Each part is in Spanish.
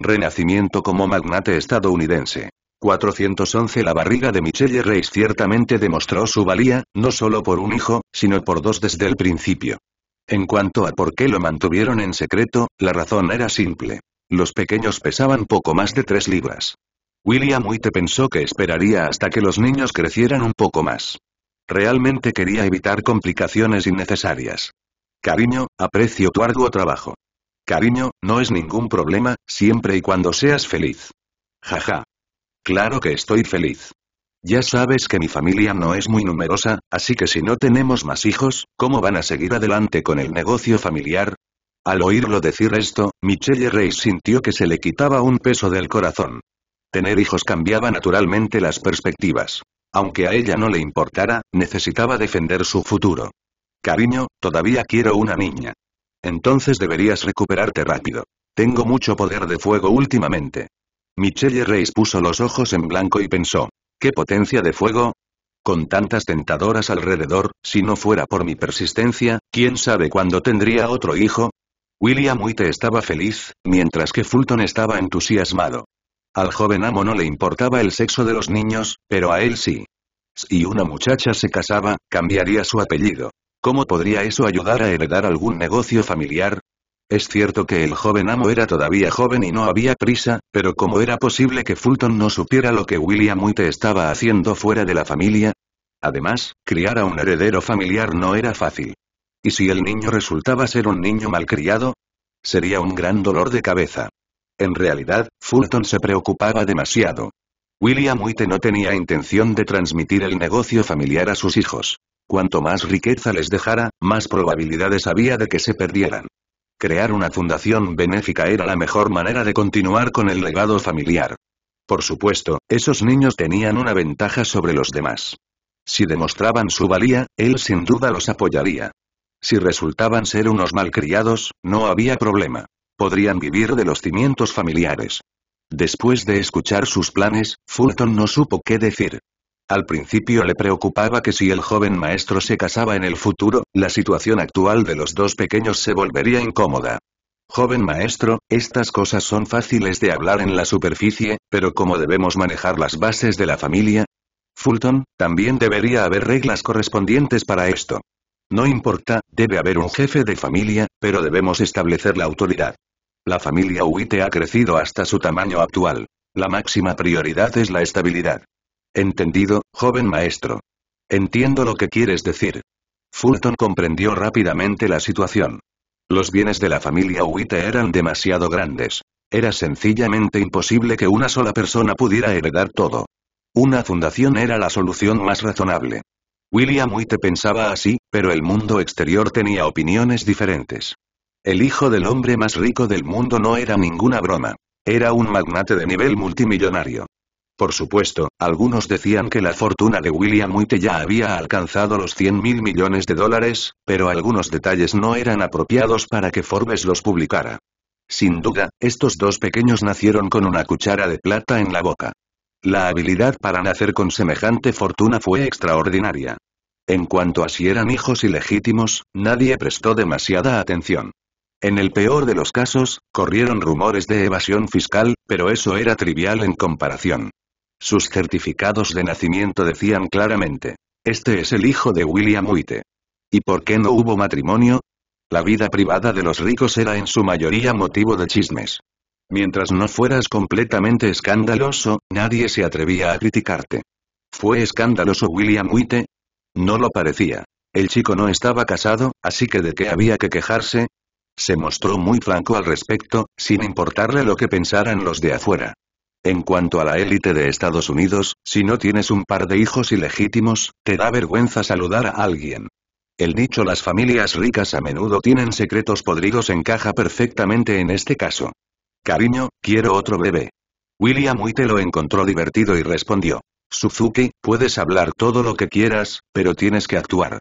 Renacimiento como magnate estadounidense. 411 La barriga de Michelle Reis ciertamente demostró su valía, no solo por un hijo, sino por dos desde el principio. En cuanto a por qué lo mantuvieron en secreto, la razón era simple. Los pequeños pesaban poco más de tres libras. William Witte pensó que esperaría hasta que los niños crecieran un poco más. Realmente quería evitar complicaciones innecesarias. Cariño, aprecio tu arduo trabajo. Cariño, no es ningún problema, siempre y cuando seas feliz. Jaja. Claro que estoy feliz. Ya sabes que mi familia no es muy numerosa, así que si no tenemos más hijos, ¿cómo van a seguir adelante con el negocio familiar? Al oírlo decir esto, Michelle Reyes sintió que se le quitaba un peso del corazón. Tener hijos cambiaba naturalmente las perspectivas. Aunque a ella no le importara, necesitaba defender su futuro. Cariño, todavía quiero una niña entonces deberías recuperarte rápido. Tengo mucho poder de fuego últimamente. Michelle Reis puso los ojos en blanco y pensó, ¿qué potencia de fuego? Con tantas tentadoras alrededor, si no fuera por mi persistencia, ¿quién sabe cuándo tendría otro hijo? William Witte estaba feliz, mientras que Fulton estaba entusiasmado. Al joven amo no le importaba el sexo de los niños, pero a él sí. Si una muchacha se casaba, cambiaría su apellido. ¿Cómo podría eso ayudar a heredar algún negocio familiar? Es cierto que el joven amo era todavía joven y no había prisa, pero ¿cómo era posible que Fulton no supiera lo que William White estaba haciendo fuera de la familia? Además, criar a un heredero familiar no era fácil. ¿Y si el niño resultaba ser un niño malcriado? Sería un gran dolor de cabeza. En realidad, Fulton se preocupaba demasiado. William White no tenía intención de transmitir el negocio familiar a sus hijos. Cuanto más riqueza les dejara, más probabilidades había de que se perdieran. Crear una fundación benéfica era la mejor manera de continuar con el legado familiar. Por supuesto, esos niños tenían una ventaja sobre los demás. Si demostraban su valía, él sin duda los apoyaría. Si resultaban ser unos malcriados, no había problema. Podrían vivir de los cimientos familiares. Después de escuchar sus planes, Fulton no supo qué decir. Al principio le preocupaba que si el joven maestro se casaba en el futuro, la situación actual de los dos pequeños se volvería incómoda. Joven maestro, estas cosas son fáciles de hablar en la superficie, pero ¿cómo debemos manejar las bases de la familia? Fulton, también debería haber reglas correspondientes para esto. No importa, debe haber un jefe de familia, pero debemos establecer la autoridad. La familia Uite ha crecido hasta su tamaño actual. La máxima prioridad es la estabilidad. Entendido, joven maestro. Entiendo lo que quieres decir. Fulton comprendió rápidamente la situación. Los bienes de la familia Witte eran demasiado grandes. Era sencillamente imposible que una sola persona pudiera heredar todo. Una fundación era la solución más razonable. William Witte pensaba así, pero el mundo exterior tenía opiniones diferentes. El hijo del hombre más rico del mundo no era ninguna broma. Era un magnate de nivel multimillonario. Por supuesto, algunos decían que la fortuna de William Witte ya había alcanzado los 100 mil millones de dólares, pero algunos detalles no eran apropiados para que Forbes los publicara. Sin duda, estos dos pequeños nacieron con una cuchara de plata en la boca. La habilidad para nacer con semejante fortuna fue extraordinaria. En cuanto a si eran hijos ilegítimos, nadie prestó demasiada atención. En el peor de los casos, corrieron rumores de evasión fiscal, pero eso era trivial en comparación. Sus certificados de nacimiento decían claramente, este es el hijo de William White. ¿Y por qué no hubo matrimonio? La vida privada de los ricos era en su mayoría motivo de chismes. Mientras no fueras completamente escandaloso, nadie se atrevía a criticarte. ¿Fue escandaloso William Witte? No lo parecía. El chico no estaba casado, así que de qué había que quejarse. Se mostró muy franco al respecto, sin importarle lo que pensaran los de afuera. En cuanto a la élite de Estados Unidos, si no tienes un par de hijos ilegítimos, te da vergüenza saludar a alguien. El nicho las familias ricas a menudo tienen secretos podridos encaja perfectamente en este caso. Cariño, quiero otro bebé. William te lo encontró divertido y respondió. Suzuki, puedes hablar todo lo que quieras, pero tienes que actuar.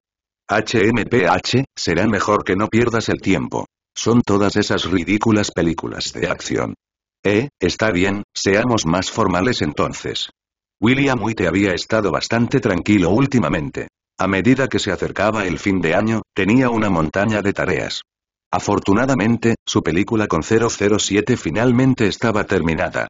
HMPH, será mejor que no pierdas el tiempo. Son todas esas ridículas películas de acción. Eh, está bien, seamos más formales entonces. William White había estado bastante tranquilo últimamente. A medida que se acercaba el fin de año, tenía una montaña de tareas. Afortunadamente, su película con 007 finalmente estaba terminada.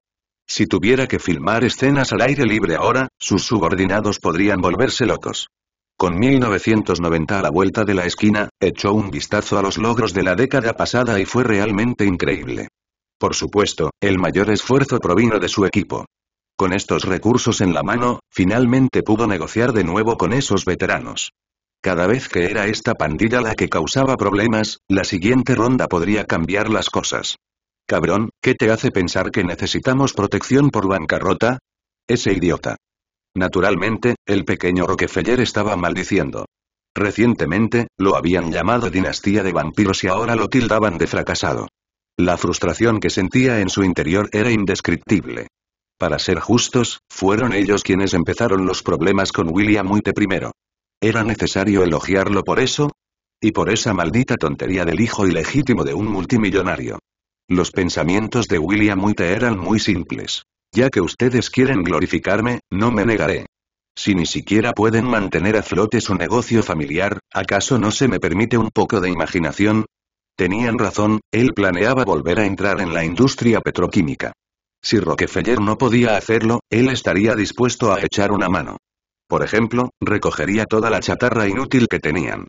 Si tuviera que filmar escenas al aire libre ahora, sus subordinados podrían volverse locos. Con 1990 a la vuelta de la esquina, echó un vistazo a los logros de la década pasada y fue realmente increíble. Por supuesto, el mayor esfuerzo provino de su equipo. Con estos recursos en la mano, finalmente pudo negociar de nuevo con esos veteranos. Cada vez que era esta pandilla la que causaba problemas, la siguiente ronda podría cambiar las cosas. Cabrón, ¿qué te hace pensar que necesitamos protección por bancarrota? Ese idiota. Naturalmente, el pequeño Rockefeller estaba maldiciendo. Recientemente, lo habían llamado dinastía de vampiros y ahora lo tildaban de fracasado. La frustración que sentía en su interior era indescriptible. Para ser justos, fueron ellos quienes empezaron los problemas con William Muite primero. ¿Era necesario elogiarlo por eso? Y por esa maldita tontería del hijo ilegítimo de un multimillonario. Los pensamientos de William Witte eran muy simples. Ya que ustedes quieren glorificarme, no me negaré. Si ni siquiera pueden mantener a flote su negocio familiar, ¿acaso no se me permite un poco de imaginación? Tenían razón, él planeaba volver a entrar en la industria petroquímica. Si Rockefeller no podía hacerlo, él estaría dispuesto a echar una mano. Por ejemplo, recogería toda la chatarra inútil que tenían.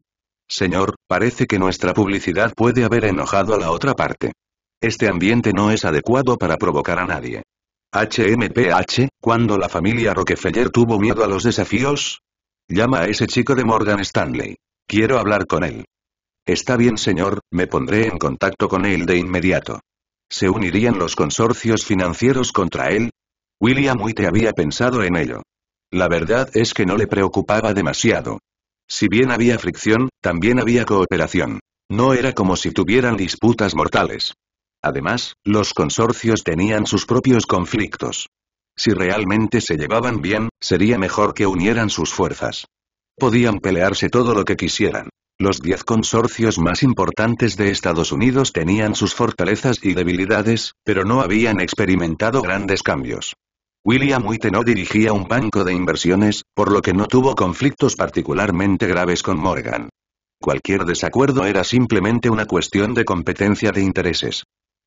Señor, parece que nuestra publicidad puede haber enojado a la otra parte. Este ambiente no es adecuado para provocar a nadie. HMPH, cuando la familia Rockefeller tuvo miedo a los desafíos? Llama a ese chico de Morgan Stanley. Quiero hablar con él. Está bien señor, me pondré en contacto con él de inmediato. ¿Se unirían los consorcios financieros contra él? William White había pensado en ello. La verdad es que no le preocupaba demasiado. Si bien había fricción, también había cooperación. No era como si tuvieran disputas mortales. Además, los consorcios tenían sus propios conflictos. Si realmente se llevaban bien, sería mejor que unieran sus fuerzas. Podían pelearse todo lo que quisieran. Los diez consorcios más importantes de Estados Unidos tenían sus fortalezas y debilidades, pero no habían experimentado grandes cambios. William no dirigía un banco de inversiones, por lo que no tuvo conflictos particularmente graves con Morgan. Cualquier desacuerdo era simplemente una cuestión de competencia de intereses.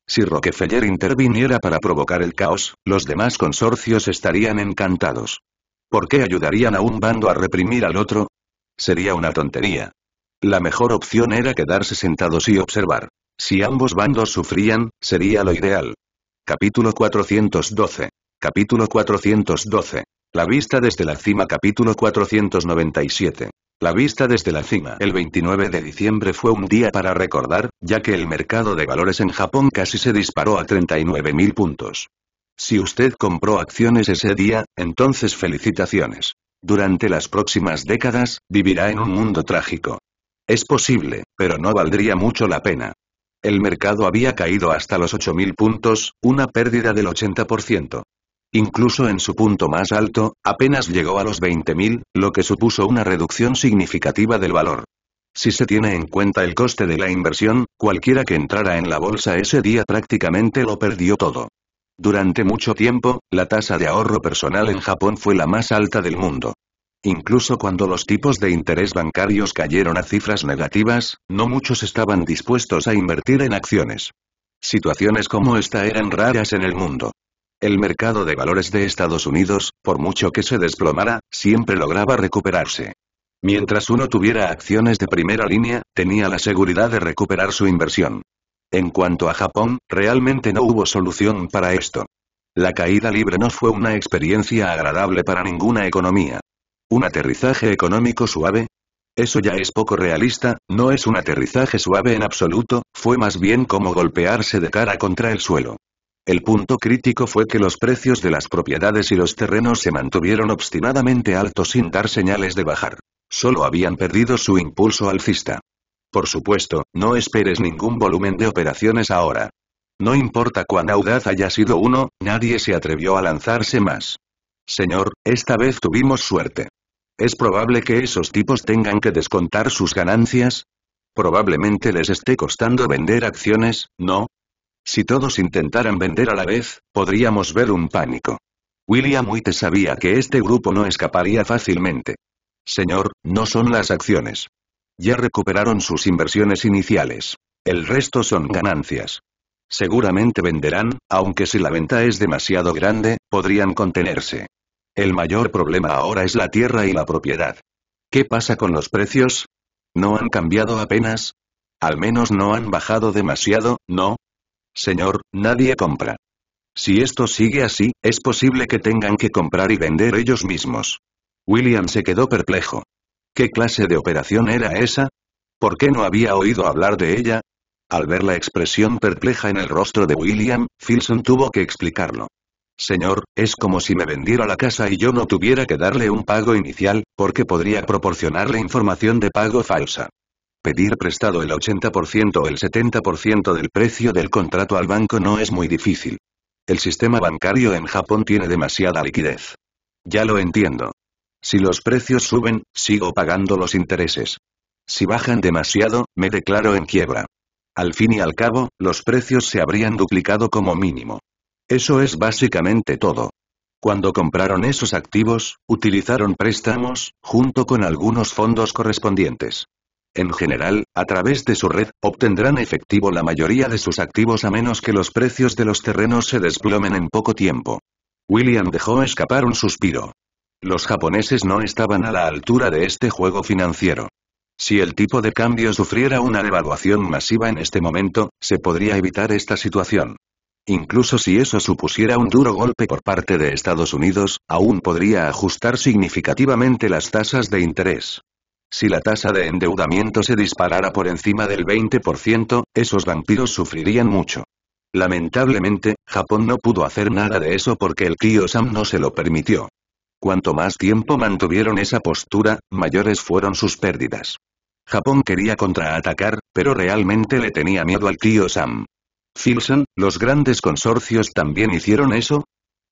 Si Rockefeller interviniera para provocar el caos, los demás consorcios estarían encantados. ¿Por qué ayudarían a un bando a reprimir al otro? Sería una tontería. La mejor opción era quedarse sentados y observar. Si ambos bandos sufrían, sería lo ideal. Capítulo 412. Capítulo 412. La vista desde la cima Capítulo 497. La vista desde la cima. El 29 de diciembre fue un día para recordar, ya que el mercado de valores en Japón casi se disparó a 39.000 puntos. Si usted compró acciones ese día, entonces felicitaciones. Durante las próximas décadas, vivirá en un mundo trágico. Es posible, pero no valdría mucho la pena. El mercado había caído hasta los 8.000 puntos, una pérdida del 80%. Incluso en su punto más alto, apenas llegó a los 20.000, lo que supuso una reducción significativa del valor. Si se tiene en cuenta el coste de la inversión, cualquiera que entrara en la bolsa ese día prácticamente lo perdió todo. Durante mucho tiempo, la tasa de ahorro personal en Japón fue la más alta del mundo. Incluso cuando los tipos de interés bancarios cayeron a cifras negativas, no muchos estaban dispuestos a invertir en acciones. Situaciones como esta eran raras en el mundo. El mercado de valores de Estados Unidos, por mucho que se desplomara, siempre lograba recuperarse. Mientras uno tuviera acciones de primera línea, tenía la seguridad de recuperar su inversión. En cuanto a Japón, realmente no hubo solución para esto. La caída libre no fue una experiencia agradable para ninguna economía. ¿Un aterrizaje económico suave? Eso ya es poco realista, no es un aterrizaje suave en absoluto, fue más bien como golpearse de cara contra el suelo. El punto crítico fue que los precios de las propiedades y los terrenos se mantuvieron obstinadamente altos sin dar señales de bajar. Solo habían perdido su impulso alcista. Por supuesto, no esperes ningún volumen de operaciones ahora. No importa cuán audaz haya sido uno, nadie se atrevió a lanzarse más. Señor, esta vez tuvimos suerte. ¿Es probable que esos tipos tengan que descontar sus ganancias? Probablemente les esté costando vender acciones, ¿no? Si todos intentaran vender a la vez, podríamos ver un pánico. William White sabía que este grupo no escaparía fácilmente. Señor, no son las acciones. Ya recuperaron sus inversiones iniciales. El resto son ganancias. Seguramente venderán, aunque si la venta es demasiado grande, podrían contenerse. El mayor problema ahora es la tierra y la propiedad. ¿Qué pasa con los precios? ¿No han cambiado apenas? Al menos no han bajado demasiado, ¿no? Señor, nadie compra. Si esto sigue así, es posible que tengan que comprar y vender ellos mismos. William se quedó perplejo. ¿Qué clase de operación era esa? ¿Por qué no había oído hablar de ella? Al ver la expresión perpleja en el rostro de William, Filson tuvo que explicarlo. Señor, es como si me vendiera la casa y yo no tuviera que darle un pago inicial, porque podría proporcionarle información de pago falsa. Pedir prestado el 80% o el 70% del precio del contrato al banco no es muy difícil. El sistema bancario en Japón tiene demasiada liquidez. Ya lo entiendo. Si los precios suben, sigo pagando los intereses. Si bajan demasiado, me declaro en quiebra. Al fin y al cabo, los precios se habrían duplicado como mínimo. Eso es básicamente todo. Cuando compraron esos activos, utilizaron préstamos, junto con algunos fondos correspondientes. En general, a través de su red, obtendrán efectivo la mayoría de sus activos a menos que los precios de los terrenos se desplomen en poco tiempo. William dejó escapar un suspiro. Los japoneses no estaban a la altura de este juego financiero. Si el tipo de cambio sufriera una devaluación masiva en este momento, se podría evitar esta situación. Incluso si eso supusiera un duro golpe por parte de Estados Unidos, aún podría ajustar significativamente las tasas de interés. Si la tasa de endeudamiento se disparara por encima del 20%, esos vampiros sufrirían mucho. Lamentablemente, Japón no pudo hacer nada de eso porque el tío Sam no se lo permitió. Cuanto más tiempo mantuvieron esa postura, mayores fueron sus pérdidas. Japón quería contraatacar, pero realmente le tenía miedo al tío Sam. Filson, los grandes consorcios también hicieron eso?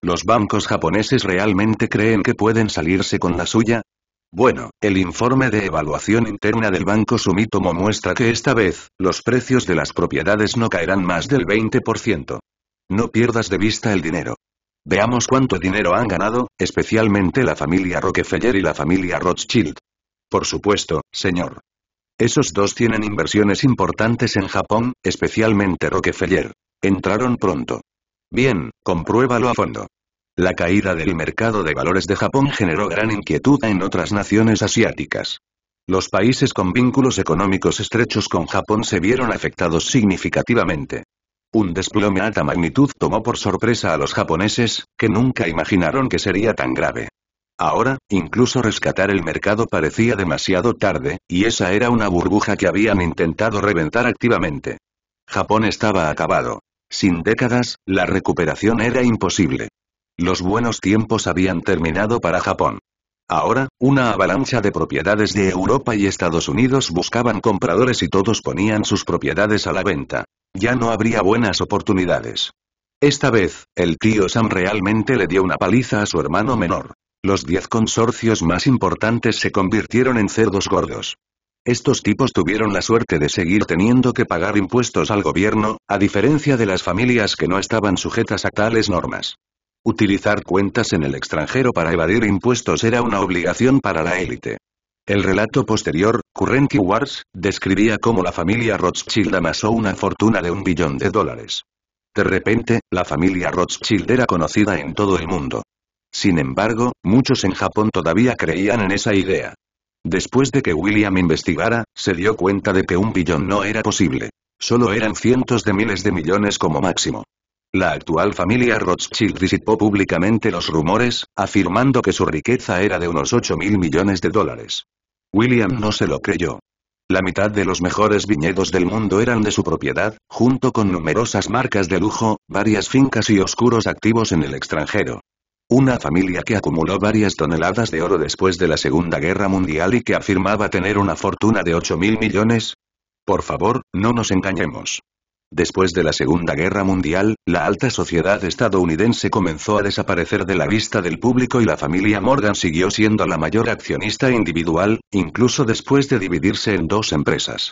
¿Los bancos japoneses realmente creen que pueden salirse con la suya? Bueno, el informe de evaluación interna del banco Sumitomo muestra que esta vez, los precios de las propiedades no caerán más del 20%. No pierdas de vista el dinero. Veamos cuánto dinero han ganado, especialmente la familia Rockefeller y la familia Rothschild. Por supuesto, señor. Esos dos tienen inversiones importantes en Japón, especialmente Rockefeller. Entraron pronto. Bien, compruébalo a fondo. La caída del mercado de valores de Japón generó gran inquietud en otras naciones asiáticas. Los países con vínculos económicos estrechos con Japón se vieron afectados significativamente. Un desplome alta magnitud tomó por sorpresa a los japoneses, que nunca imaginaron que sería tan grave. Ahora, incluso rescatar el mercado parecía demasiado tarde, y esa era una burbuja que habían intentado reventar activamente. Japón estaba acabado. Sin décadas, la recuperación era imposible. Los buenos tiempos habían terminado para Japón. Ahora, una avalancha de propiedades de Europa y Estados Unidos buscaban compradores y todos ponían sus propiedades a la venta. Ya no habría buenas oportunidades. Esta vez, el tío Sam realmente le dio una paliza a su hermano menor. Los diez consorcios más importantes se convirtieron en cerdos gordos. Estos tipos tuvieron la suerte de seguir teniendo que pagar impuestos al gobierno, a diferencia de las familias que no estaban sujetas a tales normas. Utilizar cuentas en el extranjero para evadir impuestos era una obligación para la élite. El relato posterior, Currenty Wars, describía cómo la familia Rothschild amasó una fortuna de un billón de dólares. De repente, la familia Rothschild era conocida en todo el mundo. Sin embargo, muchos en Japón todavía creían en esa idea. Después de que William investigara, se dio cuenta de que un billón no era posible. Solo eran cientos de miles de millones como máximo. La actual familia Rothschild disipó públicamente los rumores, afirmando que su riqueza era de unos 8 mil millones de dólares. William no se lo creyó. La mitad de los mejores viñedos del mundo eran de su propiedad, junto con numerosas marcas de lujo, varias fincas y oscuros activos en el extranjero. Una familia que acumuló varias toneladas de oro después de la Segunda Guerra Mundial y que afirmaba tener una fortuna de 8 mil millones. Por favor, no nos engañemos. Después de la Segunda Guerra Mundial, la alta sociedad estadounidense comenzó a desaparecer de la vista del público y la familia Morgan siguió siendo la mayor accionista individual, incluso después de dividirse en dos empresas.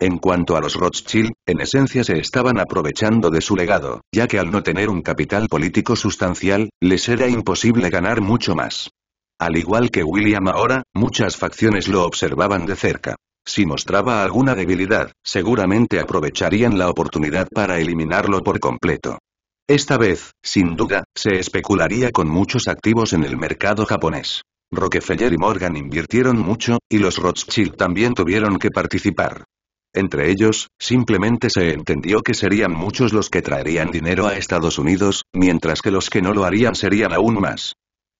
En cuanto a los Rothschild, en esencia se estaban aprovechando de su legado, ya que al no tener un capital político sustancial, les era imposible ganar mucho más. Al igual que William ahora, muchas facciones lo observaban de cerca. Si mostraba alguna debilidad, seguramente aprovecharían la oportunidad para eliminarlo por completo. Esta vez, sin duda, se especularía con muchos activos en el mercado japonés. Rockefeller y Morgan invirtieron mucho, y los Rothschild también tuvieron que participar. Entre ellos, simplemente se entendió que serían muchos los que traerían dinero a Estados Unidos, mientras que los que no lo harían serían aún más.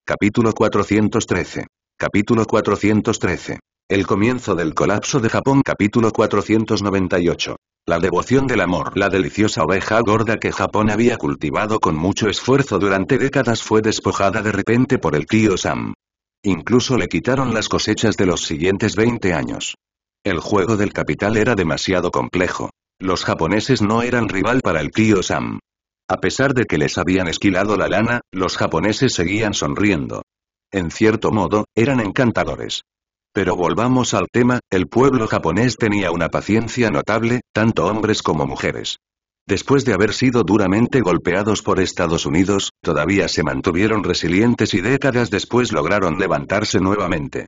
Capítulo 413. Capítulo 413. El comienzo del colapso de Japón Capítulo 498. La devoción del amor La deliciosa oveja gorda que Japón había cultivado con mucho esfuerzo durante décadas fue despojada de repente por el tío sam Incluso le quitaron las cosechas de los siguientes 20 años. El juego del capital era demasiado complejo. Los japoneses no eran rival para el tío Sam. A pesar de que les habían esquilado la lana, los japoneses seguían sonriendo. En cierto modo, eran encantadores. Pero volvamos al tema, el pueblo japonés tenía una paciencia notable, tanto hombres como mujeres. Después de haber sido duramente golpeados por Estados Unidos, todavía se mantuvieron resilientes y décadas después lograron levantarse nuevamente.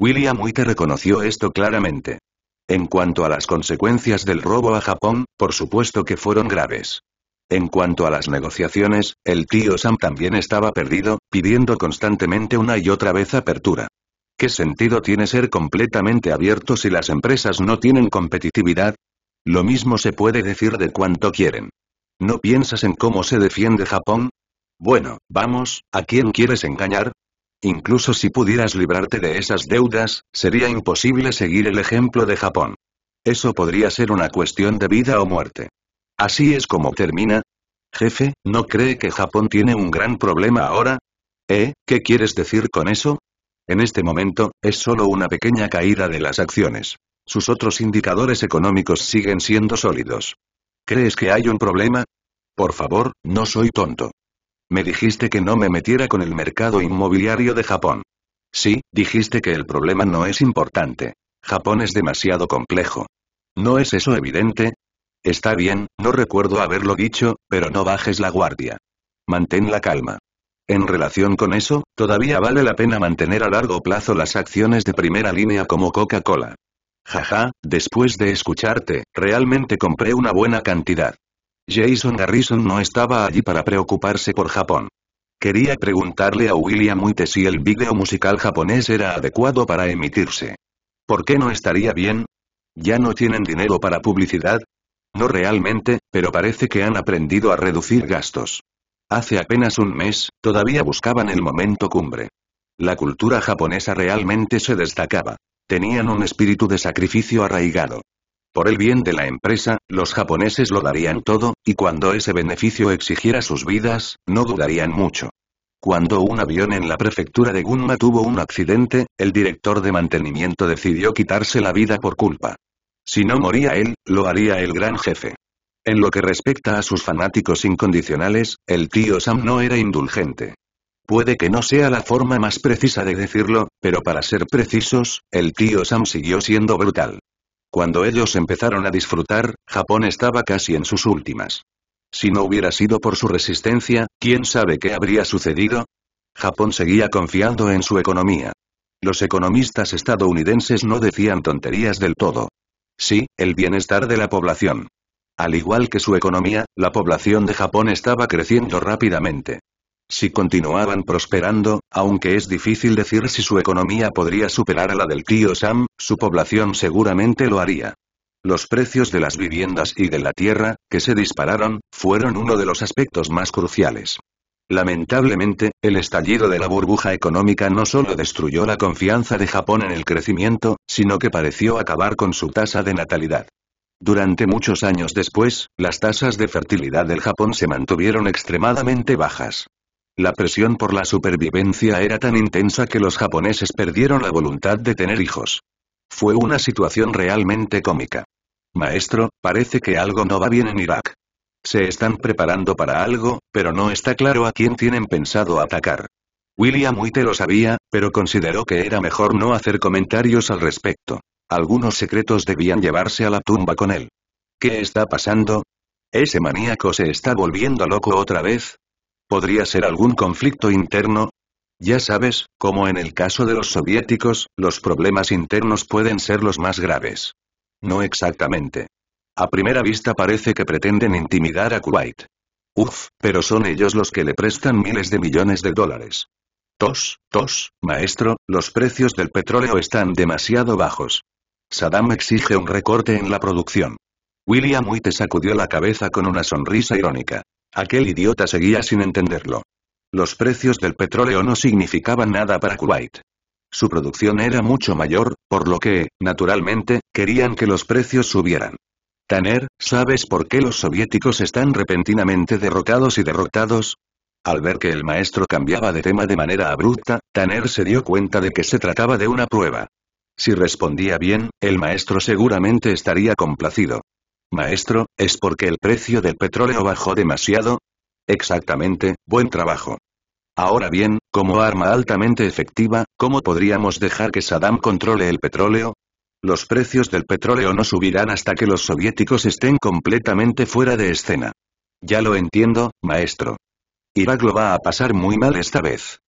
William Witte reconoció esto claramente. En cuanto a las consecuencias del robo a Japón, por supuesto que fueron graves. En cuanto a las negociaciones, el tío Sam también estaba perdido, pidiendo constantemente una y otra vez apertura. ¿Qué sentido tiene ser completamente abierto si las empresas no tienen competitividad? Lo mismo se puede decir de cuanto quieren. ¿No piensas en cómo se defiende Japón? Bueno, vamos, ¿a quién quieres engañar? Incluso si pudieras librarte de esas deudas, sería imposible seguir el ejemplo de Japón. Eso podría ser una cuestión de vida o muerte. Así es como termina. Jefe, ¿no cree que Japón tiene un gran problema ahora? ¿Eh? ¿Qué quieres decir con eso? En este momento, es solo una pequeña caída de las acciones. Sus otros indicadores económicos siguen siendo sólidos. ¿Crees que hay un problema? Por favor, no soy tonto. Me dijiste que no me metiera con el mercado inmobiliario de Japón. Sí, dijiste que el problema no es importante. Japón es demasiado complejo. ¿No es eso evidente? Está bien, no recuerdo haberlo dicho, pero no bajes la guardia. Mantén la calma. En relación con eso, todavía vale la pena mantener a largo plazo las acciones de primera línea como Coca-Cola. Jaja, después de escucharte, realmente compré una buena cantidad. Jason Garrison no estaba allí para preocuparse por Japón. Quería preguntarle a William White si el vídeo musical japonés era adecuado para emitirse. ¿Por qué no estaría bien? ¿Ya no tienen dinero para publicidad? No realmente, pero parece que han aprendido a reducir gastos. Hace apenas un mes, todavía buscaban el momento cumbre. La cultura japonesa realmente se destacaba. Tenían un espíritu de sacrificio arraigado. Por el bien de la empresa, los japoneses lo darían todo, y cuando ese beneficio exigiera sus vidas, no dudarían mucho. Cuando un avión en la prefectura de Gunma tuvo un accidente, el director de mantenimiento decidió quitarse la vida por culpa. Si no moría él, lo haría el gran jefe. En lo que respecta a sus fanáticos incondicionales, el tío Sam no era indulgente. Puede que no sea la forma más precisa de decirlo, pero para ser precisos, el tío Sam siguió siendo brutal. Cuando ellos empezaron a disfrutar, Japón estaba casi en sus últimas. Si no hubiera sido por su resistencia, ¿quién sabe qué habría sucedido? Japón seguía confiando en su economía. Los economistas estadounidenses no decían tonterías del todo. Sí, el bienestar de la población. Al igual que su economía, la población de Japón estaba creciendo rápidamente si continuaban prosperando, aunque es difícil decir si su economía podría superar a la del tío Sam, su población seguramente lo haría. Los precios de las viviendas y de la tierra, que se dispararon, fueron uno de los aspectos más cruciales. Lamentablemente, el estallido de la burbuja económica no solo destruyó la confianza de Japón en el crecimiento, sino que pareció acabar con su tasa de natalidad. Durante muchos años después, las tasas de fertilidad del Japón se mantuvieron extremadamente bajas. La presión por la supervivencia era tan intensa que los japoneses perdieron la voluntad de tener hijos. Fue una situación realmente cómica. Maestro, parece que algo no va bien en Irak. Se están preparando para algo, pero no está claro a quién tienen pensado atacar. William White lo sabía, pero consideró que era mejor no hacer comentarios al respecto. Algunos secretos debían llevarse a la tumba con él. ¿Qué está pasando? ¿Ese maníaco se está volviendo loco otra vez? ¿Podría ser algún conflicto interno? Ya sabes, como en el caso de los soviéticos, los problemas internos pueden ser los más graves. No exactamente. A primera vista parece que pretenden intimidar a Kuwait. Uf, pero son ellos los que le prestan miles de millones de dólares. Tos, tos, maestro, los precios del petróleo están demasiado bajos. Saddam exige un recorte en la producción. William White sacudió la cabeza con una sonrisa irónica. Aquel idiota seguía sin entenderlo. Los precios del petróleo no significaban nada para Kuwait. Su producción era mucho mayor, por lo que, naturalmente, querían que los precios subieran. Tanner, ¿sabes por qué los soviéticos están repentinamente derrotados y derrotados? Al ver que el maestro cambiaba de tema de manera abrupta, Tanner se dio cuenta de que se trataba de una prueba. Si respondía bien, el maestro seguramente estaría complacido. Maestro, ¿es porque el precio del petróleo bajó demasiado? Exactamente, buen trabajo. Ahora bien, como arma altamente efectiva, ¿cómo podríamos dejar que Saddam controle el petróleo? Los precios del petróleo no subirán hasta que los soviéticos estén completamente fuera de escena. Ya lo entiendo, maestro. Irak lo va a pasar muy mal esta vez.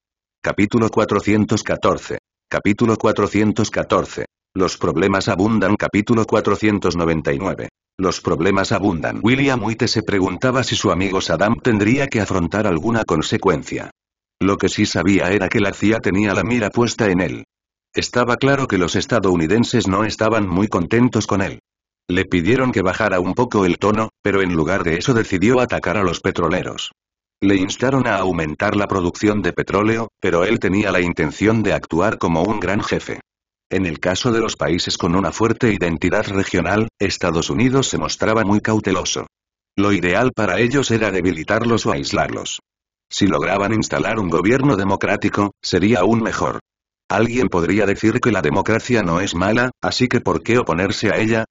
Capítulo 414. Capítulo 414. Los problemas abundan capítulo 499. Los problemas abundan. William White se preguntaba si su amigo Saddam tendría que afrontar alguna consecuencia. Lo que sí sabía era que la CIA tenía la mira puesta en él. Estaba claro que los estadounidenses no estaban muy contentos con él. Le pidieron que bajara un poco el tono, pero en lugar de eso decidió atacar a los petroleros. Le instaron a aumentar la producción de petróleo, pero él tenía la intención de actuar como un gran jefe. En el caso de los países con una fuerte identidad regional, Estados Unidos se mostraba muy cauteloso. Lo ideal para ellos era debilitarlos o aislarlos. Si lograban instalar un gobierno democrático, sería aún mejor. Alguien podría decir que la democracia no es mala, así que ¿por qué oponerse a ella?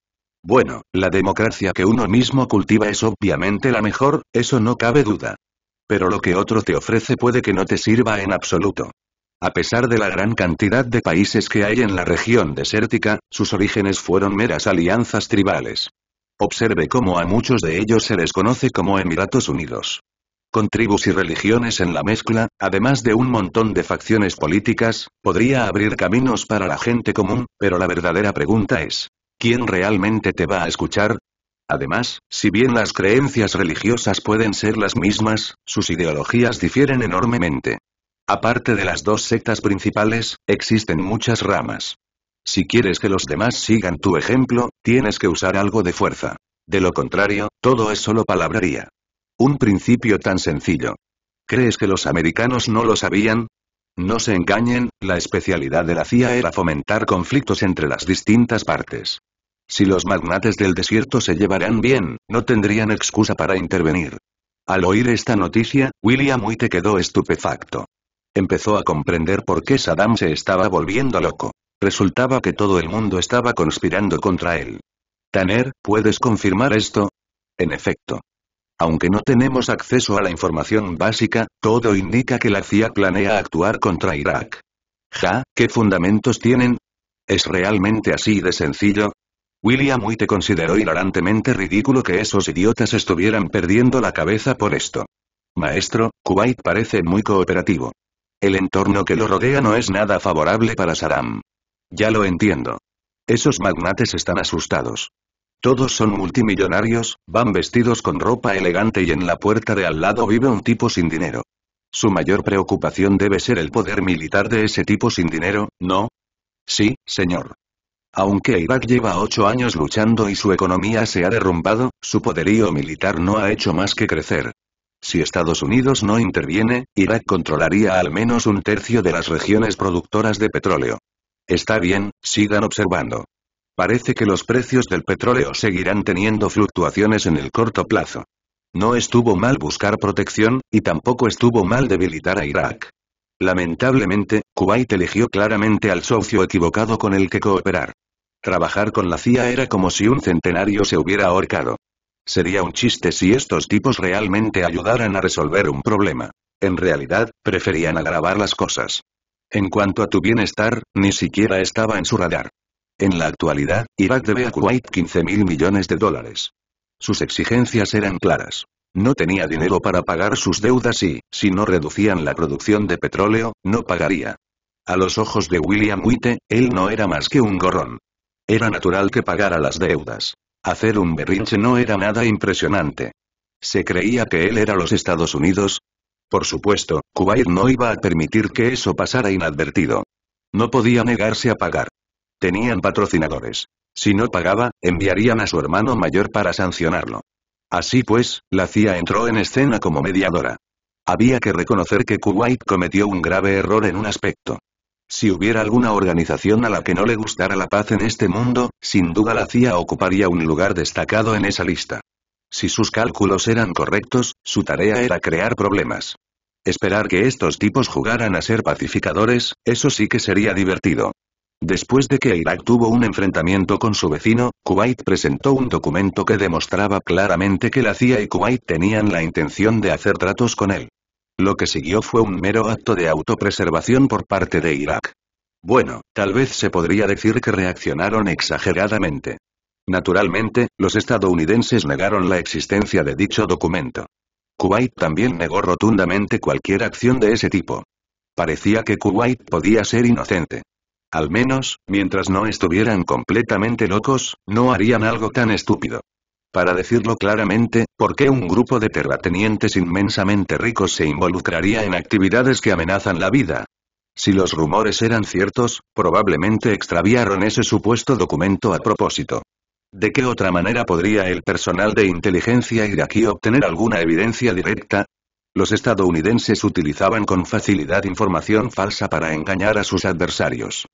Bueno, la democracia que uno mismo cultiva es obviamente la mejor, eso no cabe duda. Pero lo que otro te ofrece puede que no te sirva en absoluto. A pesar de la gran cantidad de países que hay en la región desértica, sus orígenes fueron meras alianzas tribales. Observe cómo a muchos de ellos se les conoce como Emiratos Unidos. Con tribus y religiones en la mezcla, además de un montón de facciones políticas, podría abrir caminos para la gente común, pero la verdadera pregunta es, ¿quién realmente te va a escuchar? Además, si bien las creencias religiosas pueden ser las mismas, sus ideologías difieren enormemente. Aparte de las dos sectas principales, existen muchas ramas. Si quieres que los demás sigan tu ejemplo, tienes que usar algo de fuerza. De lo contrario, todo es solo palabrería. Un principio tan sencillo. ¿Crees que los americanos no lo sabían? No se engañen, la especialidad de la CIA era fomentar conflictos entre las distintas partes. Si los magnates del desierto se llevarán bien, no tendrían excusa para intervenir. Al oír esta noticia, William te quedó estupefacto. Empezó a comprender por qué Saddam se estaba volviendo loco. Resultaba que todo el mundo estaba conspirando contra él. Tanner, ¿puedes confirmar esto? En efecto. Aunque no tenemos acceso a la información básica, todo indica que la CIA planea actuar contra Irak. Ja, ¿qué fundamentos tienen? ¿Es realmente así de sencillo? William te consideró hilarantemente ridículo que esos idiotas estuvieran perdiendo la cabeza por esto. Maestro, Kuwait parece muy cooperativo. El entorno que lo rodea no es nada favorable para Saram. Ya lo entiendo. Esos magnates están asustados. Todos son multimillonarios, van vestidos con ropa elegante y en la puerta de al lado vive un tipo sin dinero. Su mayor preocupación debe ser el poder militar de ese tipo sin dinero, ¿no? Sí, señor. Aunque Irak lleva ocho años luchando y su economía se ha derrumbado, su poderío militar no ha hecho más que crecer. Si Estados Unidos no interviene, Irak controlaría al menos un tercio de las regiones productoras de petróleo. Está bien, sigan observando. Parece que los precios del petróleo seguirán teniendo fluctuaciones en el corto plazo. No estuvo mal buscar protección, y tampoco estuvo mal debilitar a Irak. Lamentablemente, Kuwait eligió claramente al socio equivocado con el que cooperar. Trabajar con la CIA era como si un centenario se hubiera ahorcado. Sería un chiste si estos tipos realmente ayudaran a resolver un problema. En realidad, preferían agravar las cosas. En cuanto a tu bienestar, ni siquiera estaba en su radar. En la actualidad, Irak debe a Kuwait 15 mil millones de dólares. Sus exigencias eran claras. No tenía dinero para pagar sus deudas y, si no reducían la producción de petróleo, no pagaría. A los ojos de William Witte, él no era más que un gorrón. Era natural que pagara las deudas. Hacer un berrinche no era nada impresionante. ¿Se creía que él era los Estados Unidos? Por supuesto, Kuwait no iba a permitir que eso pasara inadvertido. No podía negarse a pagar. Tenían patrocinadores. Si no pagaba, enviarían a su hermano mayor para sancionarlo. Así pues, la CIA entró en escena como mediadora. Había que reconocer que Kuwait cometió un grave error en un aspecto. Si hubiera alguna organización a la que no le gustara la paz en este mundo, sin duda la CIA ocuparía un lugar destacado en esa lista. Si sus cálculos eran correctos, su tarea era crear problemas. Esperar que estos tipos jugaran a ser pacificadores, eso sí que sería divertido. Después de que Irak tuvo un enfrentamiento con su vecino, Kuwait presentó un documento que demostraba claramente que la CIA y Kuwait tenían la intención de hacer tratos con él. Lo que siguió fue un mero acto de autopreservación por parte de Irak. Bueno, tal vez se podría decir que reaccionaron exageradamente. Naturalmente, los estadounidenses negaron la existencia de dicho documento. Kuwait también negó rotundamente cualquier acción de ese tipo. Parecía que Kuwait podía ser inocente. Al menos, mientras no estuvieran completamente locos, no harían algo tan estúpido. Para decirlo claramente, ¿por qué un grupo de terratenientes inmensamente ricos se involucraría en actividades que amenazan la vida? Si los rumores eran ciertos, probablemente extraviaron ese supuesto documento a propósito. ¿De qué otra manera podría el personal de inteligencia iraquí obtener alguna evidencia directa? Los estadounidenses utilizaban con facilidad información falsa para engañar a sus adversarios.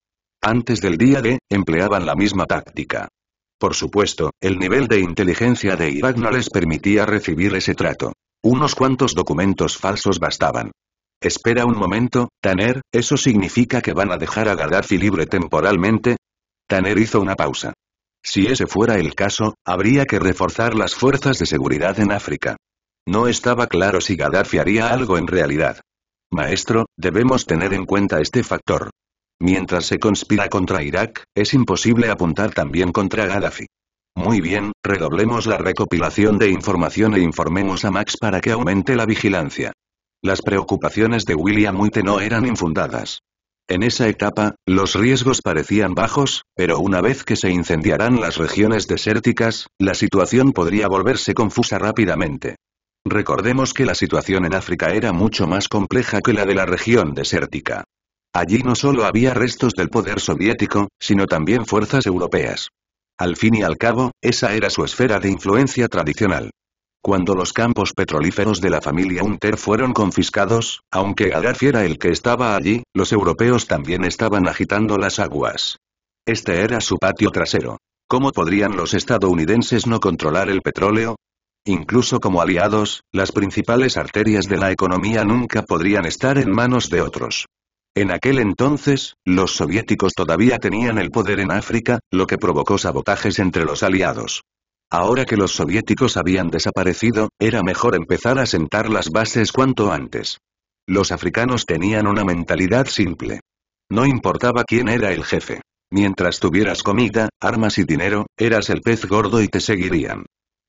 Antes del día de, empleaban la misma táctica. Por supuesto, el nivel de inteligencia de Irak no les permitía recibir ese trato. Unos cuantos documentos falsos bastaban. Espera un momento, Tanner, ¿eso significa que van a dejar a Gaddafi libre temporalmente? Tanner hizo una pausa. Si ese fuera el caso, habría que reforzar las fuerzas de seguridad en África. No estaba claro si Gaddafi haría algo en realidad. Maestro, debemos tener en cuenta este factor. Mientras se conspira contra Irak, es imposible apuntar también contra Gaddafi. Muy bien, redoblemos la recopilación de información e informemos a Max para que aumente la vigilancia. Las preocupaciones de William Witte no eran infundadas. En esa etapa, los riesgos parecían bajos, pero una vez que se incendiarán las regiones desérticas, la situación podría volverse confusa rápidamente. Recordemos que la situación en África era mucho más compleja que la de la región desértica. Allí no solo había restos del poder soviético, sino también fuerzas europeas. Al fin y al cabo, esa era su esfera de influencia tradicional. Cuando los campos petrolíferos de la familia Unter fueron confiscados, aunque Gaddafi era el que estaba allí, los europeos también estaban agitando las aguas. Este era su patio trasero. ¿Cómo podrían los estadounidenses no controlar el petróleo? Incluso como aliados, las principales arterias de la economía nunca podrían estar en manos de otros. En aquel entonces, los soviéticos todavía tenían el poder en África, lo que provocó sabotajes entre los aliados. Ahora que los soviéticos habían desaparecido, era mejor empezar a sentar las bases cuanto antes. Los africanos tenían una mentalidad simple. No importaba quién era el jefe. Mientras tuvieras comida, armas y dinero, eras el pez gordo y te seguirían.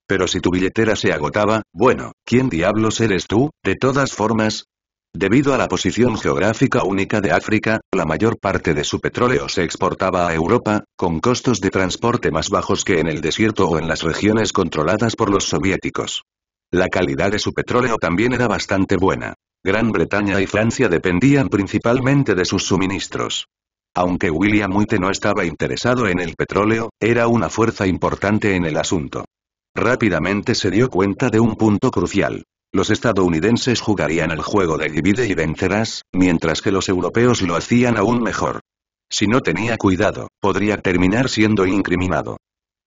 Pero si tu billetera se agotaba, bueno, ¿quién diablos eres tú? De todas formas, Debido a la posición geográfica única de África, la mayor parte de su petróleo se exportaba a Europa, con costos de transporte más bajos que en el desierto o en las regiones controladas por los soviéticos. La calidad de su petróleo también era bastante buena. Gran Bretaña y Francia dependían principalmente de sus suministros. Aunque William Witte no estaba interesado en el petróleo, era una fuerza importante en el asunto. Rápidamente se dio cuenta de un punto crucial. Los estadounidenses jugarían el juego de divide y vencerás, mientras que los europeos lo hacían aún mejor. Si no tenía cuidado, podría terminar siendo incriminado.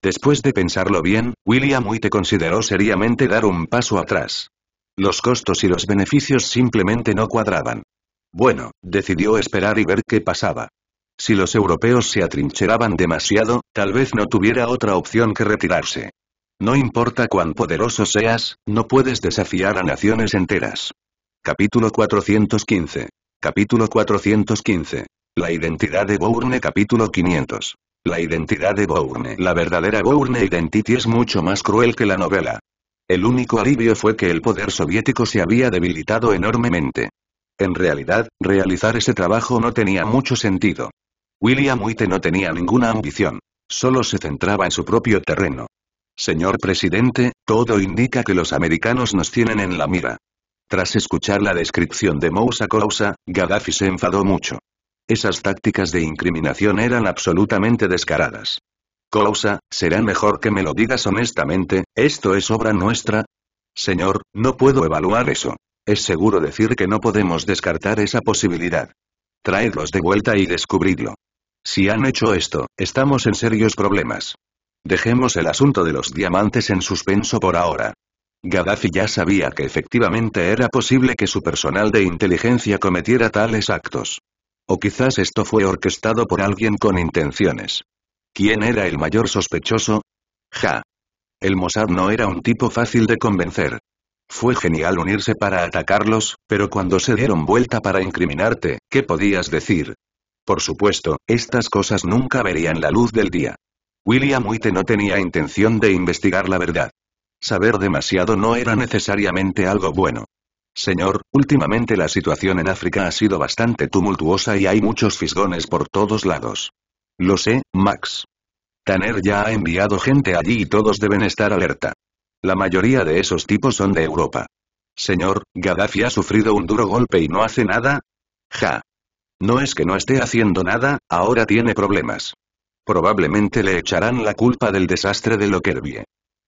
Después de pensarlo bien, William White consideró seriamente dar un paso atrás. Los costos y los beneficios simplemente no cuadraban. Bueno, decidió esperar y ver qué pasaba. Si los europeos se atrincheraban demasiado, tal vez no tuviera otra opción que retirarse. No importa cuán poderoso seas, no puedes desafiar a naciones enteras. Capítulo 415. Capítulo 415. La identidad de Bourne Capítulo 500. La identidad de Bourne La verdadera Bourne Identity es mucho más cruel que la novela. El único alivio fue que el poder soviético se había debilitado enormemente. En realidad, realizar ese trabajo no tenía mucho sentido. William Witte no tenía ninguna ambición. Solo se centraba en su propio terreno. Señor presidente, todo indica que los americanos nos tienen en la mira. Tras escuchar la descripción de Moussa Kousa, Gaddafi se enfadó mucho. Esas tácticas de incriminación eran absolutamente descaradas. Kousa, será mejor que me lo digas honestamente, ¿esto es obra nuestra? Señor, no puedo evaluar eso. Es seguro decir que no podemos descartar esa posibilidad. Traedlos de vuelta y descubridlo. Si han hecho esto, estamos en serios problemas. Dejemos el asunto de los diamantes en suspenso por ahora. Gaddafi ya sabía que efectivamente era posible que su personal de inteligencia cometiera tales actos. O quizás esto fue orquestado por alguien con intenciones. ¿Quién era el mayor sospechoso? Ja. El Mossad no era un tipo fácil de convencer. Fue genial unirse para atacarlos, pero cuando se dieron vuelta para incriminarte, ¿qué podías decir? Por supuesto, estas cosas nunca verían la luz del día. William White no tenía intención de investigar la verdad. Saber demasiado no era necesariamente algo bueno. Señor, últimamente la situación en África ha sido bastante tumultuosa y hay muchos fisgones por todos lados. Lo sé, Max. Tanner ya ha enviado gente allí y todos deben estar alerta. La mayoría de esos tipos son de Europa. Señor, Gaddafi ha sufrido un duro golpe y no hace nada. Ja. No es que no esté haciendo nada, ahora tiene problemas. Probablemente le echarán la culpa del desastre de Lockerbie.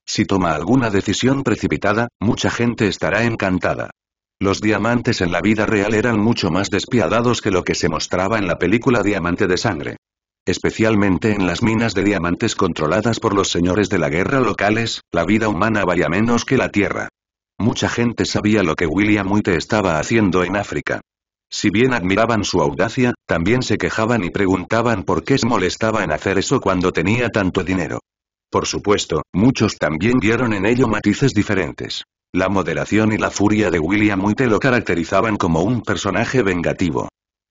Si toma alguna decisión precipitada, mucha gente estará encantada. Los diamantes en la vida real eran mucho más despiadados que lo que se mostraba en la película Diamante de Sangre. Especialmente en las minas de diamantes controladas por los señores de la guerra locales, la vida humana valía menos que la tierra. Mucha gente sabía lo que William White estaba haciendo en África. Si bien admiraban su audacia, también se quejaban y preguntaban por qué se molestaba en hacer eso cuando tenía tanto dinero. Por supuesto, muchos también vieron en ello matices diferentes. La moderación y la furia de William White lo caracterizaban como un personaje vengativo.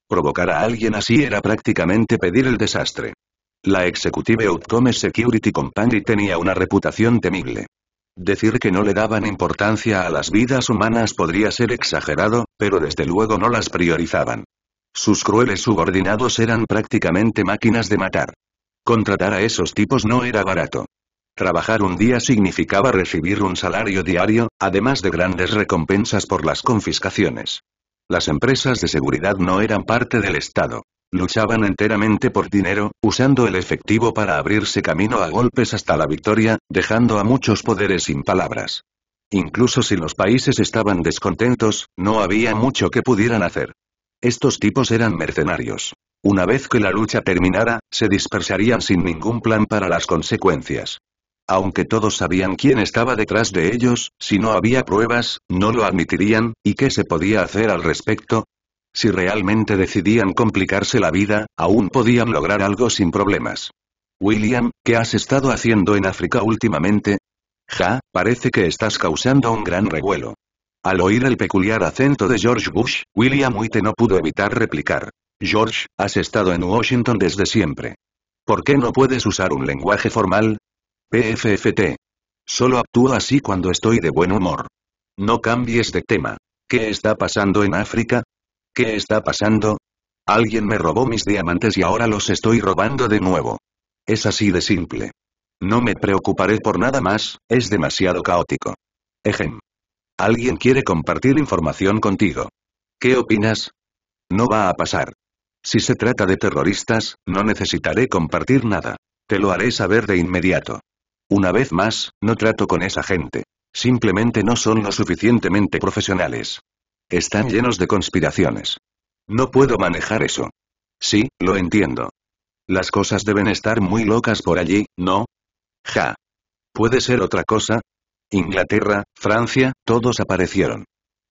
Provocar a alguien así era prácticamente pedir el desastre. La Executive Outcome Security Company tenía una reputación temible. Decir que no le daban importancia a las vidas humanas podría ser exagerado, pero desde luego no las priorizaban. Sus crueles subordinados eran prácticamente máquinas de matar. Contratar a esos tipos no era barato. Trabajar un día significaba recibir un salario diario, además de grandes recompensas por las confiscaciones. Las empresas de seguridad no eran parte del Estado. Luchaban enteramente por dinero, usando el efectivo para abrirse camino a golpes hasta la victoria, dejando a muchos poderes sin palabras. Incluso si los países estaban descontentos, no había mucho que pudieran hacer. Estos tipos eran mercenarios. Una vez que la lucha terminara, se dispersarían sin ningún plan para las consecuencias. Aunque todos sabían quién estaba detrás de ellos, si no había pruebas, no lo admitirían, ¿y qué se podía hacer al respecto? Si realmente decidían complicarse la vida, aún podían lograr algo sin problemas. William, ¿qué has estado haciendo en África últimamente? Ja, parece que estás causando un gran revuelo. Al oír el peculiar acento de George Bush, William White no pudo evitar replicar. George, has estado en Washington desde siempre. ¿Por qué no puedes usar un lenguaje formal? PFFT. Solo actúo así cuando estoy de buen humor. No cambies de tema. ¿Qué está pasando en África? ¿Qué está pasando? Alguien me robó mis diamantes y ahora los estoy robando de nuevo. Es así de simple. No me preocuparé por nada más, es demasiado caótico. Ejem. Alguien quiere compartir información contigo. ¿Qué opinas? No va a pasar. Si se trata de terroristas, no necesitaré compartir nada. Te lo haré saber de inmediato. Una vez más, no trato con esa gente. Simplemente no son lo suficientemente profesionales. Están llenos de conspiraciones. No puedo manejar eso. Sí, lo entiendo. Las cosas deben estar muy locas por allí, ¿no? Ja. ¿Puede ser otra cosa? Inglaterra, Francia, todos aparecieron.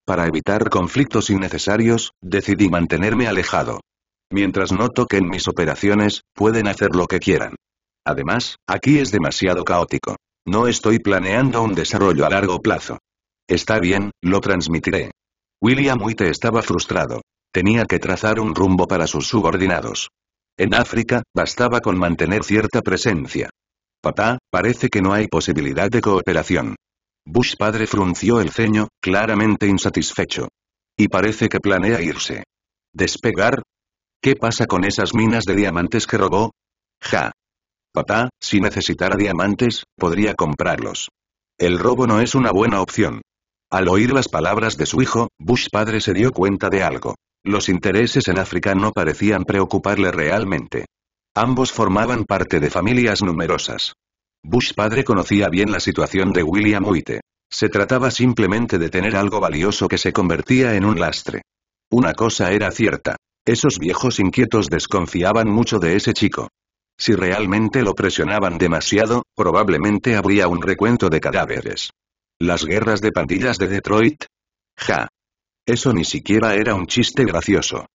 Para evitar conflictos innecesarios, decidí mantenerme alejado. Mientras noto que en mis operaciones, pueden hacer lo que quieran. Además, aquí es demasiado caótico. No estoy planeando un desarrollo a largo plazo. Está bien, lo transmitiré. William White estaba frustrado. Tenía que trazar un rumbo para sus subordinados. En África, bastaba con mantener cierta presencia. Papá, parece que no hay posibilidad de cooperación. Bush padre frunció el ceño, claramente insatisfecho. Y parece que planea irse. ¿Despegar? ¿Qué pasa con esas minas de diamantes que robó? Ja. Papá, si necesitara diamantes, podría comprarlos. El robo no es una buena opción. Al oír las palabras de su hijo, Bush padre se dio cuenta de algo. Los intereses en África no parecían preocuparle realmente. Ambos formaban parte de familias numerosas. Bush padre conocía bien la situación de William Huite. Se trataba simplemente de tener algo valioso que se convertía en un lastre. Una cosa era cierta. Esos viejos inquietos desconfiaban mucho de ese chico. Si realmente lo presionaban demasiado, probablemente habría un recuento de cadáveres. ¿Las guerras de pandillas de Detroit? Ja. Eso ni siquiera era un chiste gracioso.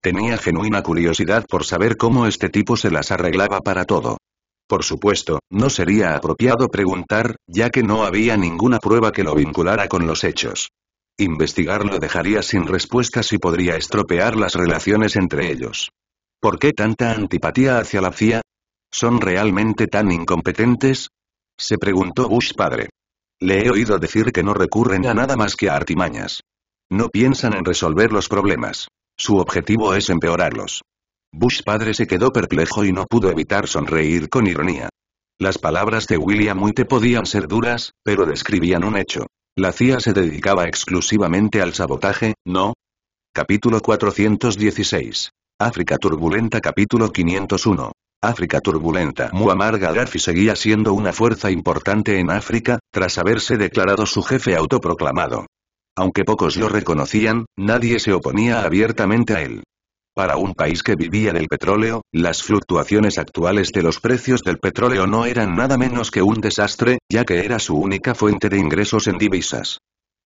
Tenía genuina curiosidad por saber cómo este tipo se las arreglaba para todo. Por supuesto, no sería apropiado preguntar, ya que no había ninguna prueba que lo vinculara con los hechos. Investigarlo dejaría sin respuestas y podría estropear las relaciones entre ellos. ¿Por qué tanta antipatía hacia la CIA? ¿Son realmente tan incompetentes? Se preguntó Bush padre. Le he oído decir que no recurren a nada más que a artimañas. No piensan en resolver los problemas. Su objetivo es empeorarlos. Bush padre se quedó perplejo y no pudo evitar sonreír con ironía. Las palabras de William Witte podían ser duras, pero describían un hecho. La CIA se dedicaba exclusivamente al sabotaje, ¿no? Capítulo 416. África Turbulenta Capítulo 501. África turbulenta. Muammar Gaddafi seguía siendo una fuerza importante en África, tras haberse declarado su jefe autoproclamado. Aunque pocos lo reconocían, nadie se oponía abiertamente a él. Para un país que vivía del petróleo, las fluctuaciones actuales de los precios del petróleo no eran nada menos que un desastre, ya que era su única fuente de ingresos en divisas.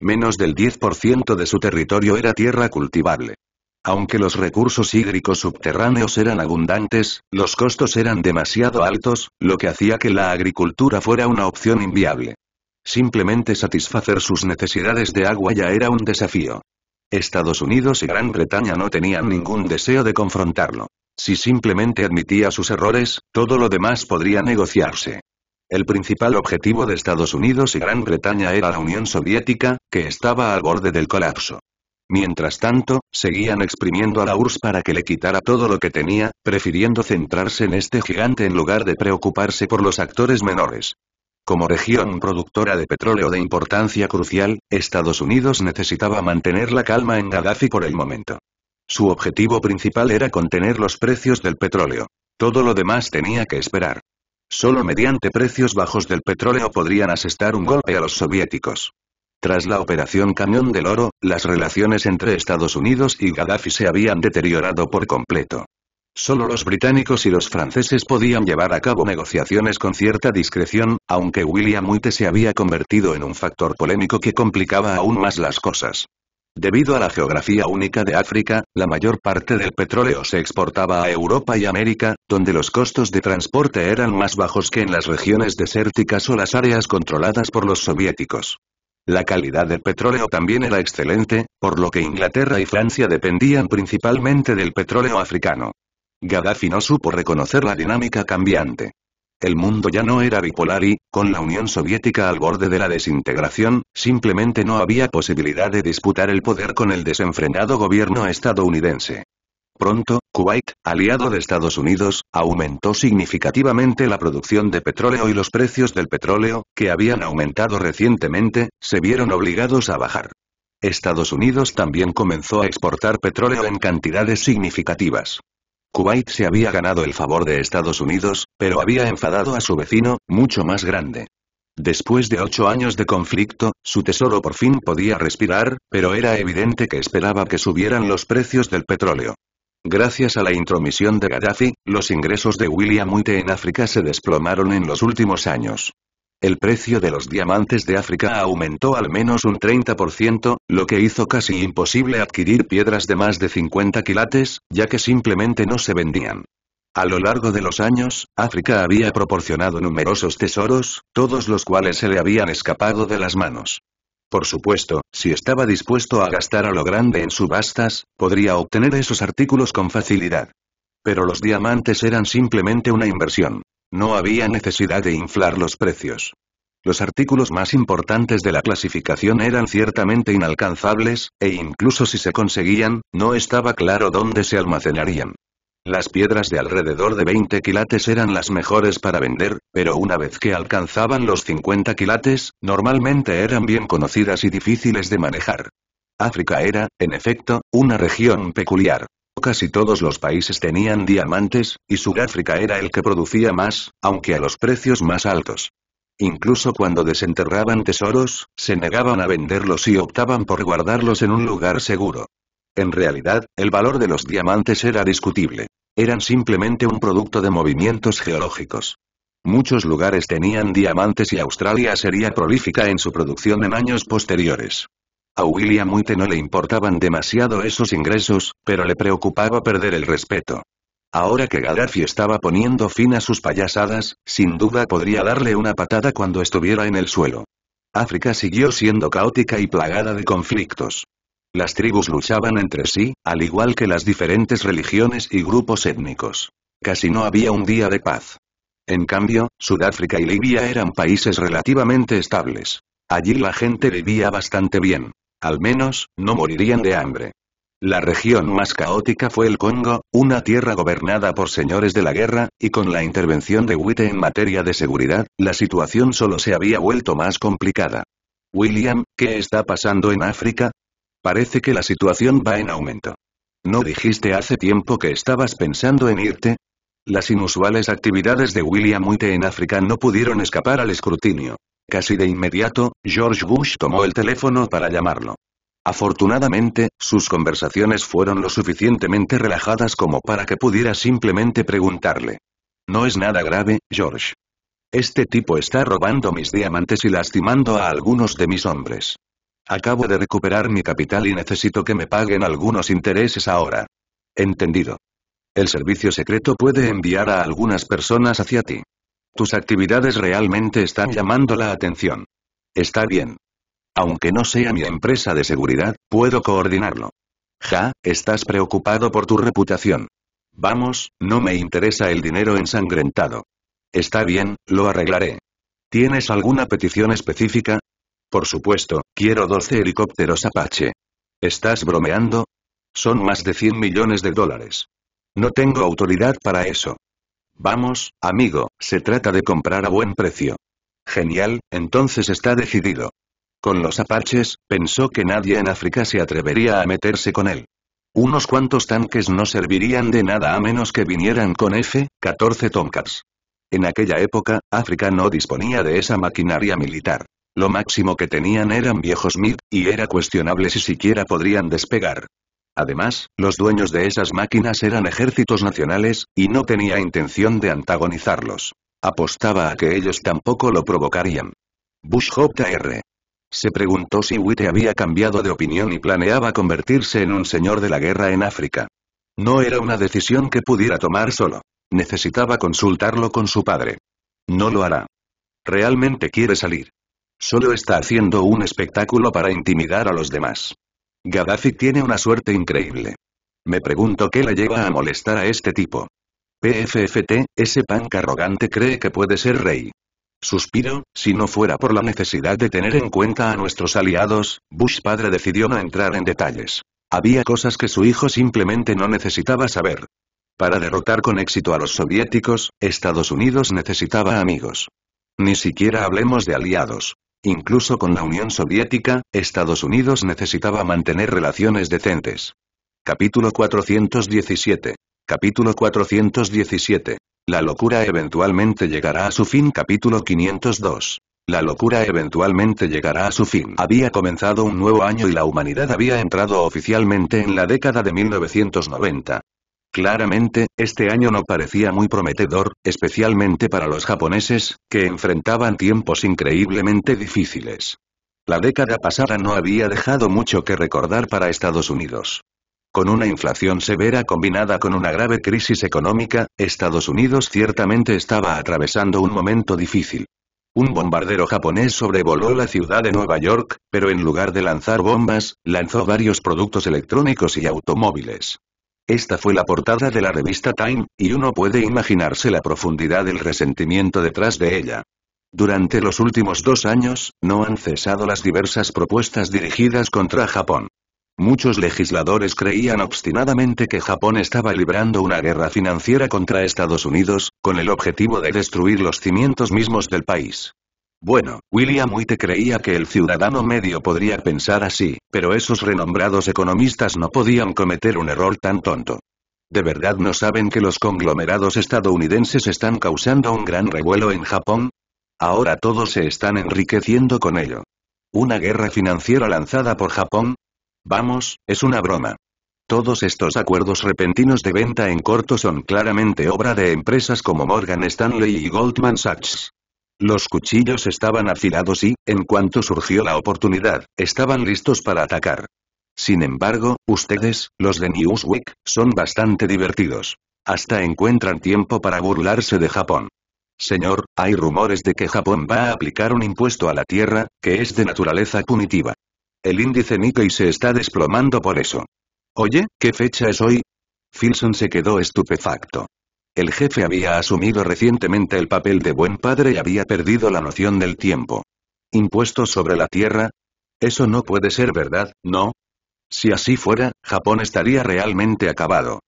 Menos del 10% de su territorio era tierra cultivable. Aunque los recursos hídricos subterráneos eran abundantes, los costos eran demasiado altos, lo que hacía que la agricultura fuera una opción inviable. Simplemente satisfacer sus necesidades de agua ya era un desafío. Estados Unidos y Gran Bretaña no tenían ningún deseo de confrontarlo. Si simplemente admitía sus errores, todo lo demás podría negociarse. El principal objetivo de Estados Unidos y Gran Bretaña era la Unión Soviética, que estaba al borde del colapso. Mientras tanto, seguían exprimiendo a la URSS para que le quitara todo lo que tenía, prefiriendo centrarse en este gigante en lugar de preocuparse por los actores menores. Como región productora de petróleo de importancia crucial, Estados Unidos necesitaba mantener la calma en Gaddafi por el momento. Su objetivo principal era contener los precios del petróleo. Todo lo demás tenía que esperar. Solo mediante precios bajos del petróleo podrían asestar un golpe a los soviéticos. Tras la Operación camión del Oro, las relaciones entre Estados Unidos y Gaddafi se habían deteriorado por completo. Solo los británicos y los franceses podían llevar a cabo negociaciones con cierta discreción, aunque William White se había convertido en un factor polémico que complicaba aún más las cosas. Debido a la geografía única de África, la mayor parte del petróleo se exportaba a Europa y América, donde los costos de transporte eran más bajos que en las regiones desérticas o las áreas controladas por los soviéticos. La calidad del petróleo también era excelente, por lo que Inglaterra y Francia dependían principalmente del petróleo africano. Gaddafi no supo reconocer la dinámica cambiante. El mundo ya no era bipolar y, con la Unión Soviética al borde de la desintegración, simplemente no había posibilidad de disputar el poder con el desenfrenado gobierno estadounidense. Pronto, Kuwait, aliado de Estados Unidos, aumentó significativamente la producción de petróleo y los precios del petróleo, que habían aumentado recientemente, se vieron obligados a bajar. Estados Unidos también comenzó a exportar petróleo en cantidades significativas. Kuwait se había ganado el favor de Estados Unidos, pero había enfadado a su vecino, mucho más grande. Después de ocho años de conflicto, su tesoro por fin podía respirar, pero era evidente que esperaba que subieran los precios del petróleo. Gracias a la intromisión de Gaddafi, los ingresos de William Uite en África se desplomaron en los últimos años. El precio de los diamantes de África aumentó al menos un 30%, lo que hizo casi imposible adquirir piedras de más de 50 quilates, ya que simplemente no se vendían. A lo largo de los años, África había proporcionado numerosos tesoros, todos los cuales se le habían escapado de las manos. Por supuesto, si estaba dispuesto a gastar a lo grande en subastas, podría obtener esos artículos con facilidad. Pero los diamantes eran simplemente una inversión. No había necesidad de inflar los precios. Los artículos más importantes de la clasificación eran ciertamente inalcanzables, e incluso si se conseguían, no estaba claro dónde se almacenarían. Las piedras de alrededor de 20 quilates eran las mejores para vender, pero una vez que alcanzaban los 50 quilates, normalmente eran bien conocidas y difíciles de manejar. África era, en efecto, una región peculiar. Casi todos los países tenían diamantes, y Sudáfrica era el que producía más, aunque a los precios más altos. Incluso cuando desenterraban tesoros, se negaban a venderlos y optaban por guardarlos en un lugar seguro. En realidad, el valor de los diamantes era discutible eran simplemente un producto de movimientos geológicos. Muchos lugares tenían diamantes y Australia sería prolífica en su producción en años posteriores. A William Witte no le importaban demasiado esos ingresos, pero le preocupaba perder el respeto. Ahora que Gaddafi estaba poniendo fin a sus payasadas, sin duda podría darle una patada cuando estuviera en el suelo. África siguió siendo caótica y plagada de conflictos. Las tribus luchaban entre sí, al igual que las diferentes religiones y grupos étnicos. Casi no había un día de paz. En cambio, Sudáfrica y Libia eran países relativamente estables. Allí la gente vivía bastante bien. Al menos, no morirían de hambre. La región más caótica fue el Congo, una tierra gobernada por señores de la guerra, y con la intervención de Witte en materia de seguridad, la situación solo se había vuelto más complicada. William, ¿qué está pasando en África? Parece que la situación va en aumento. ¿No dijiste hace tiempo que estabas pensando en irte? Las inusuales actividades de William Witte en África no pudieron escapar al escrutinio. Casi de inmediato, George Bush tomó el teléfono para llamarlo. Afortunadamente, sus conversaciones fueron lo suficientemente relajadas como para que pudiera simplemente preguntarle. No es nada grave, George. Este tipo está robando mis diamantes y lastimando a algunos de mis hombres. Acabo de recuperar mi capital y necesito que me paguen algunos intereses ahora. Entendido. El servicio secreto puede enviar a algunas personas hacia ti. Tus actividades realmente están llamando la atención. Está bien. Aunque no sea mi empresa de seguridad, puedo coordinarlo. Ja, estás preocupado por tu reputación. Vamos, no me interesa el dinero ensangrentado. Está bien, lo arreglaré. ¿Tienes alguna petición específica? Por supuesto, quiero 12 helicópteros Apache. ¿Estás bromeando? Son más de 100 millones de dólares. No tengo autoridad para eso. Vamos, amigo, se trata de comprar a buen precio. Genial, entonces está decidido. Con los apaches, pensó que nadie en África se atrevería a meterse con él. Unos cuantos tanques no servirían de nada a menos que vinieran con F-14 Tomcats. En aquella época, África no disponía de esa maquinaria militar. Lo máximo que tenían eran viejos MIG, y era cuestionable si siquiera podrían despegar. Además, los dueños de esas máquinas eran ejércitos nacionales, y no tenía intención de antagonizarlos. Apostaba a que ellos tampoco lo provocarían. Bush R. Se preguntó si Witte había cambiado de opinión y planeaba convertirse en un señor de la guerra en África. No era una decisión que pudiera tomar solo. Necesitaba consultarlo con su padre. No lo hará. Realmente quiere salir. Solo está haciendo un espectáculo para intimidar a los demás. Gaddafi tiene una suerte increíble. Me pregunto qué le lleva a molestar a este tipo. PFFT, ese punk arrogante cree que puede ser rey. Suspiro, si no fuera por la necesidad de tener en cuenta a nuestros aliados, Bush padre decidió no entrar en detalles. Había cosas que su hijo simplemente no necesitaba saber. Para derrotar con éxito a los soviéticos, Estados Unidos necesitaba amigos. Ni siquiera hablemos de aliados. Incluso con la Unión Soviética, Estados Unidos necesitaba mantener relaciones decentes. Capítulo 417. Capítulo 417. La locura eventualmente llegará a su fin. Capítulo 502. La locura eventualmente llegará a su fin. Había comenzado un nuevo año y la humanidad había entrado oficialmente en la década de 1990. Claramente, este año no parecía muy prometedor, especialmente para los japoneses, que enfrentaban tiempos increíblemente difíciles. La década pasada no había dejado mucho que recordar para Estados Unidos. Con una inflación severa combinada con una grave crisis económica, Estados Unidos ciertamente estaba atravesando un momento difícil. Un bombardero japonés sobrevoló la ciudad de Nueva York, pero en lugar de lanzar bombas, lanzó varios productos electrónicos y automóviles. Esta fue la portada de la revista Time, y uno puede imaginarse la profundidad del resentimiento detrás de ella. Durante los últimos dos años, no han cesado las diversas propuestas dirigidas contra Japón. Muchos legisladores creían obstinadamente que Japón estaba librando una guerra financiera contra Estados Unidos, con el objetivo de destruir los cimientos mismos del país. Bueno, William te creía que el ciudadano medio podría pensar así, pero esos renombrados economistas no podían cometer un error tan tonto. ¿De verdad no saben que los conglomerados estadounidenses están causando un gran revuelo en Japón? Ahora todos se están enriqueciendo con ello. ¿Una guerra financiera lanzada por Japón? Vamos, es una broma. Todos estos acuerdos repentinos de venta en corto son claramente obra de empresas como Morgan Stanley y Goldman Sachs. Los cuchillos estaban afilados y, en cuanto surgió la oportunidad, estaban listos para atacar. Sin embargo, ustedes, los de Newsweek, son bastante divertidos. Hasta encuentran tiempo para burlarse de Japón. Señor, hay rumores de que Japón va a aplicar un impuesto a la tierra, que es de naturaleza punitiva. El índice Nikkei se está desplomando por eso. Oye, ¿qué fecha es hoy? Filson se quedó estupefacto. El jefe había asumido recientemente el papel de buen padre y había perdido la noción del tiempo. ¿Impuestos sobre la tierra? Eso no puede ser verdad, ¿no? Si así fuera, Japón estaría realmente acabado.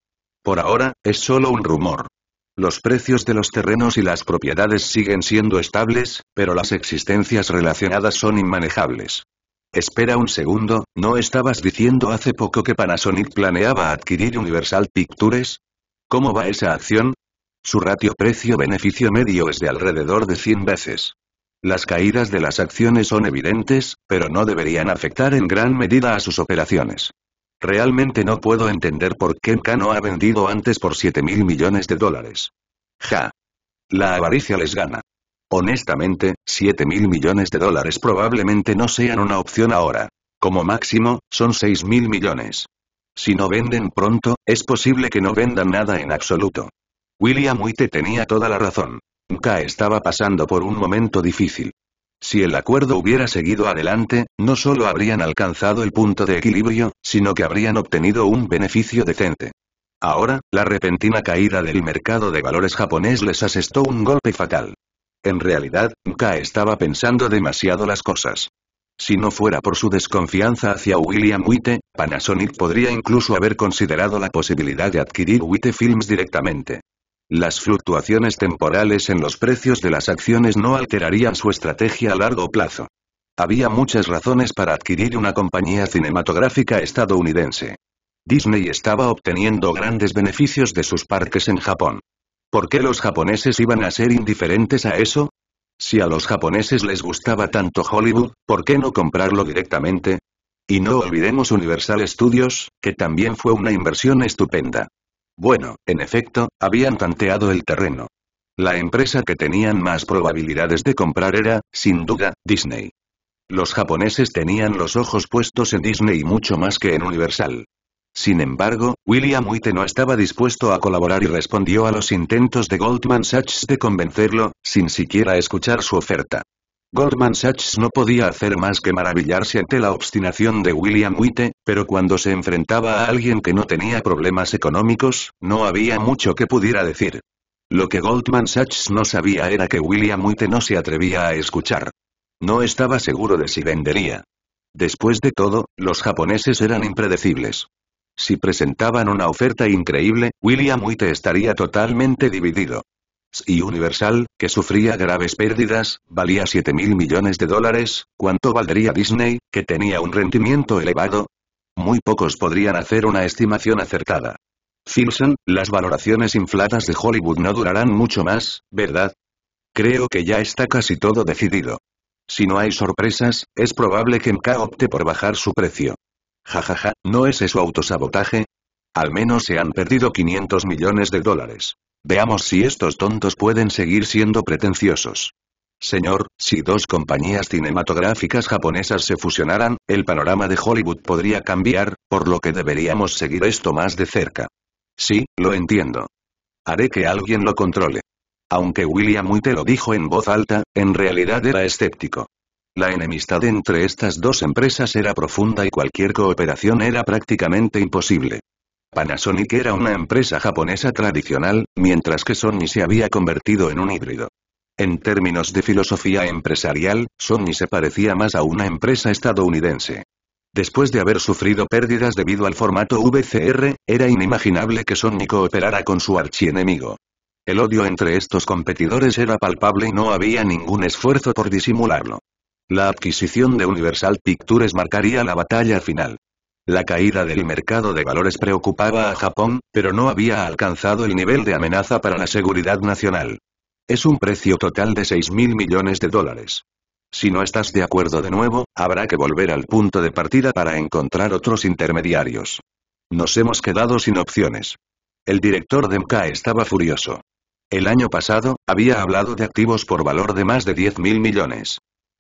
Por ahora, es solo un rumor. Los precios de los terrenos y las propiedades siguen siendo estables, pero las existencias relacionadas son inmanejables. Espera un segundo, ¿no estabas diciendo hace poco que Panasonic planeaba adquirir Universal Pictures? ¿Cómo va esa acción? Su ratio precio-beneficio medio es de alrededor de 100 veces. Las caídas de las acciones son evidentes, pero no deberían afectar en gran medida a sus operaciones. Realmente no puedo entender por qué no ha vendido antes por 7 mil millones de dólares. Ja. La avaricia les gana. Honestamente, 7 mil millones de dólares probablemente no sean una opción ahora. Como máximo, son 6 mil millones. Si no venden pronto, es posible que no vendan nada en absoluto. William White tenía toda la razón. MK estaba pasando por un momento difícil. Si el acuerdo hubiera seguido adelante, no solo habrían alcanzado el punto de equilibrio, sino que habrían obtenido un beneficio decente. Ahora, la repentina caída del mercado de valores japonés les asestó un golpe fatal. En realidad, MK estaba pensando demasiado las cosas. Si no fuera por su desconfianza hacia William Witte, Panasonic podría incluso haber considerado la posibilidad de adquirir Witte Films directamente. Las fluctuaciones temporales en los precios de las acciones no alterarían su estrategia a largo plazo. Había muchas razones para adquirir una compañía cinematográfica estadounidense. Disney estaba obteniendo grandes beneficios de sus parques en Japón. ¿Por qué los japoneses iban a ser indiferentes a eso? Si a los japoneses les gustaba tanto Hollywood, ¿por qué no comprarlo directamente? Y no olvidemos Universal Studios, que también fue una inversión estupenda. Bueno, en efecto, habían tanteado el terreno. La empresa que tenían más probabilidades de comprar era, sin duda, Disney. Los japoneses tenían los ojos puestos en Disney mucho más que en Universal. Sin embargo, William Witte no estaba dispuesto a colaborar y respondió a los intentos de Goldman Sachs de convencerlo, sin siquiera escuchar su oferta. Goldman Sachs no podía hacer más que maravillarse ante la obstinación de William Witte, pero cuando se enfrentaba a alguien que no tenía problemas económicos, no había mucho que pudiera decir. Lo que Goldman Sachs no sabía era que William White no se atrevía a escuchar. No estaba seguro de si vendería. Después de todo, los japoneses eran impredecibles. Si presentaban una oferta increíble, William White estaría totalmente dividido. Y Universal, que sufría graves pérdidas, valía 7 mil millones de dólares, ¿cuánto valdría Disney, que tenía un rendimiento elevado? Muy pocos podrían hacer una estimación acertada. Simpson, las valoraciones infladas de Hollywood no durarán mucho más, ¿verdad? Creo que ya está casi todo decidido. Si no hay sorpresas, es probable que MK opte por bajar su precio. Jajaja, ¿no es eso autosabotaje? Al menos se han perdido 500 millones de dólares. Veamos si estos tontos pueden seguir siendo pretenciosos. Señor, si dos compañías cinematográficas japonesas se fusionaran, el panorama de Hollywood podría cambiar, por lo que deberíamos seguir esto más de cerca. Sí, lo entiendo. Haré que alguien lo controle. Aunque William Witte lo dijo en voz alta, en realidad era escéptico. La enemistad entre estas dos empresas era profunda y cualquier cooperación era prácticamente imposible. Panasonic era una empresa japonesa tradicional, mientras que Sony se había convertido en un híbrido. En términos de filosofía empresarial, Sony se parecía más a una empresa estadounidense. Después de haber sufrido pérdidas debido al formato VCR, era inimaginable que Sony cooperara con su archienemigo. El odio entre estos competidores era palpable y no había ningún esfuerzo por disimularlo. La adquisición de Universal Pictures marcaría la batalla final. La caída del mercado de valores preocupaba a Japón, pero no había alcanzado el nivel de amenaza para la seguridad nacional. Es un precio total de 6.000 millones de dólares. Si no estás de acuerdo de nuevo, habrá que volver al punto de partida para encontrar otros intermediarios. Nos hemos quedado sin opciones. El director de MK estaba furioso. El año pasado, había hablado de activos por valor de más de 10.000 millones.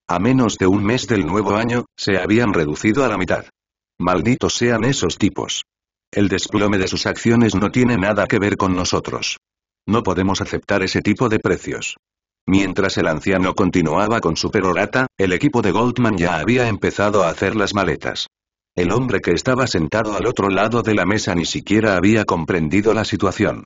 A menos de un mes del nuevo año, se habían reducido a la mitad. Malditos sean esos tipos. El desplome de sus acciones no tiene nada que ver con nosotros. No podemos aceptar ese tipo de precios. Mientras el anciano continuaba con su perorata, el equipo de Goldman ya había empezado a hacer las maletas. El hombre que estaba sentado al otro lado de la mesa ni siquiera había comprendido la situación.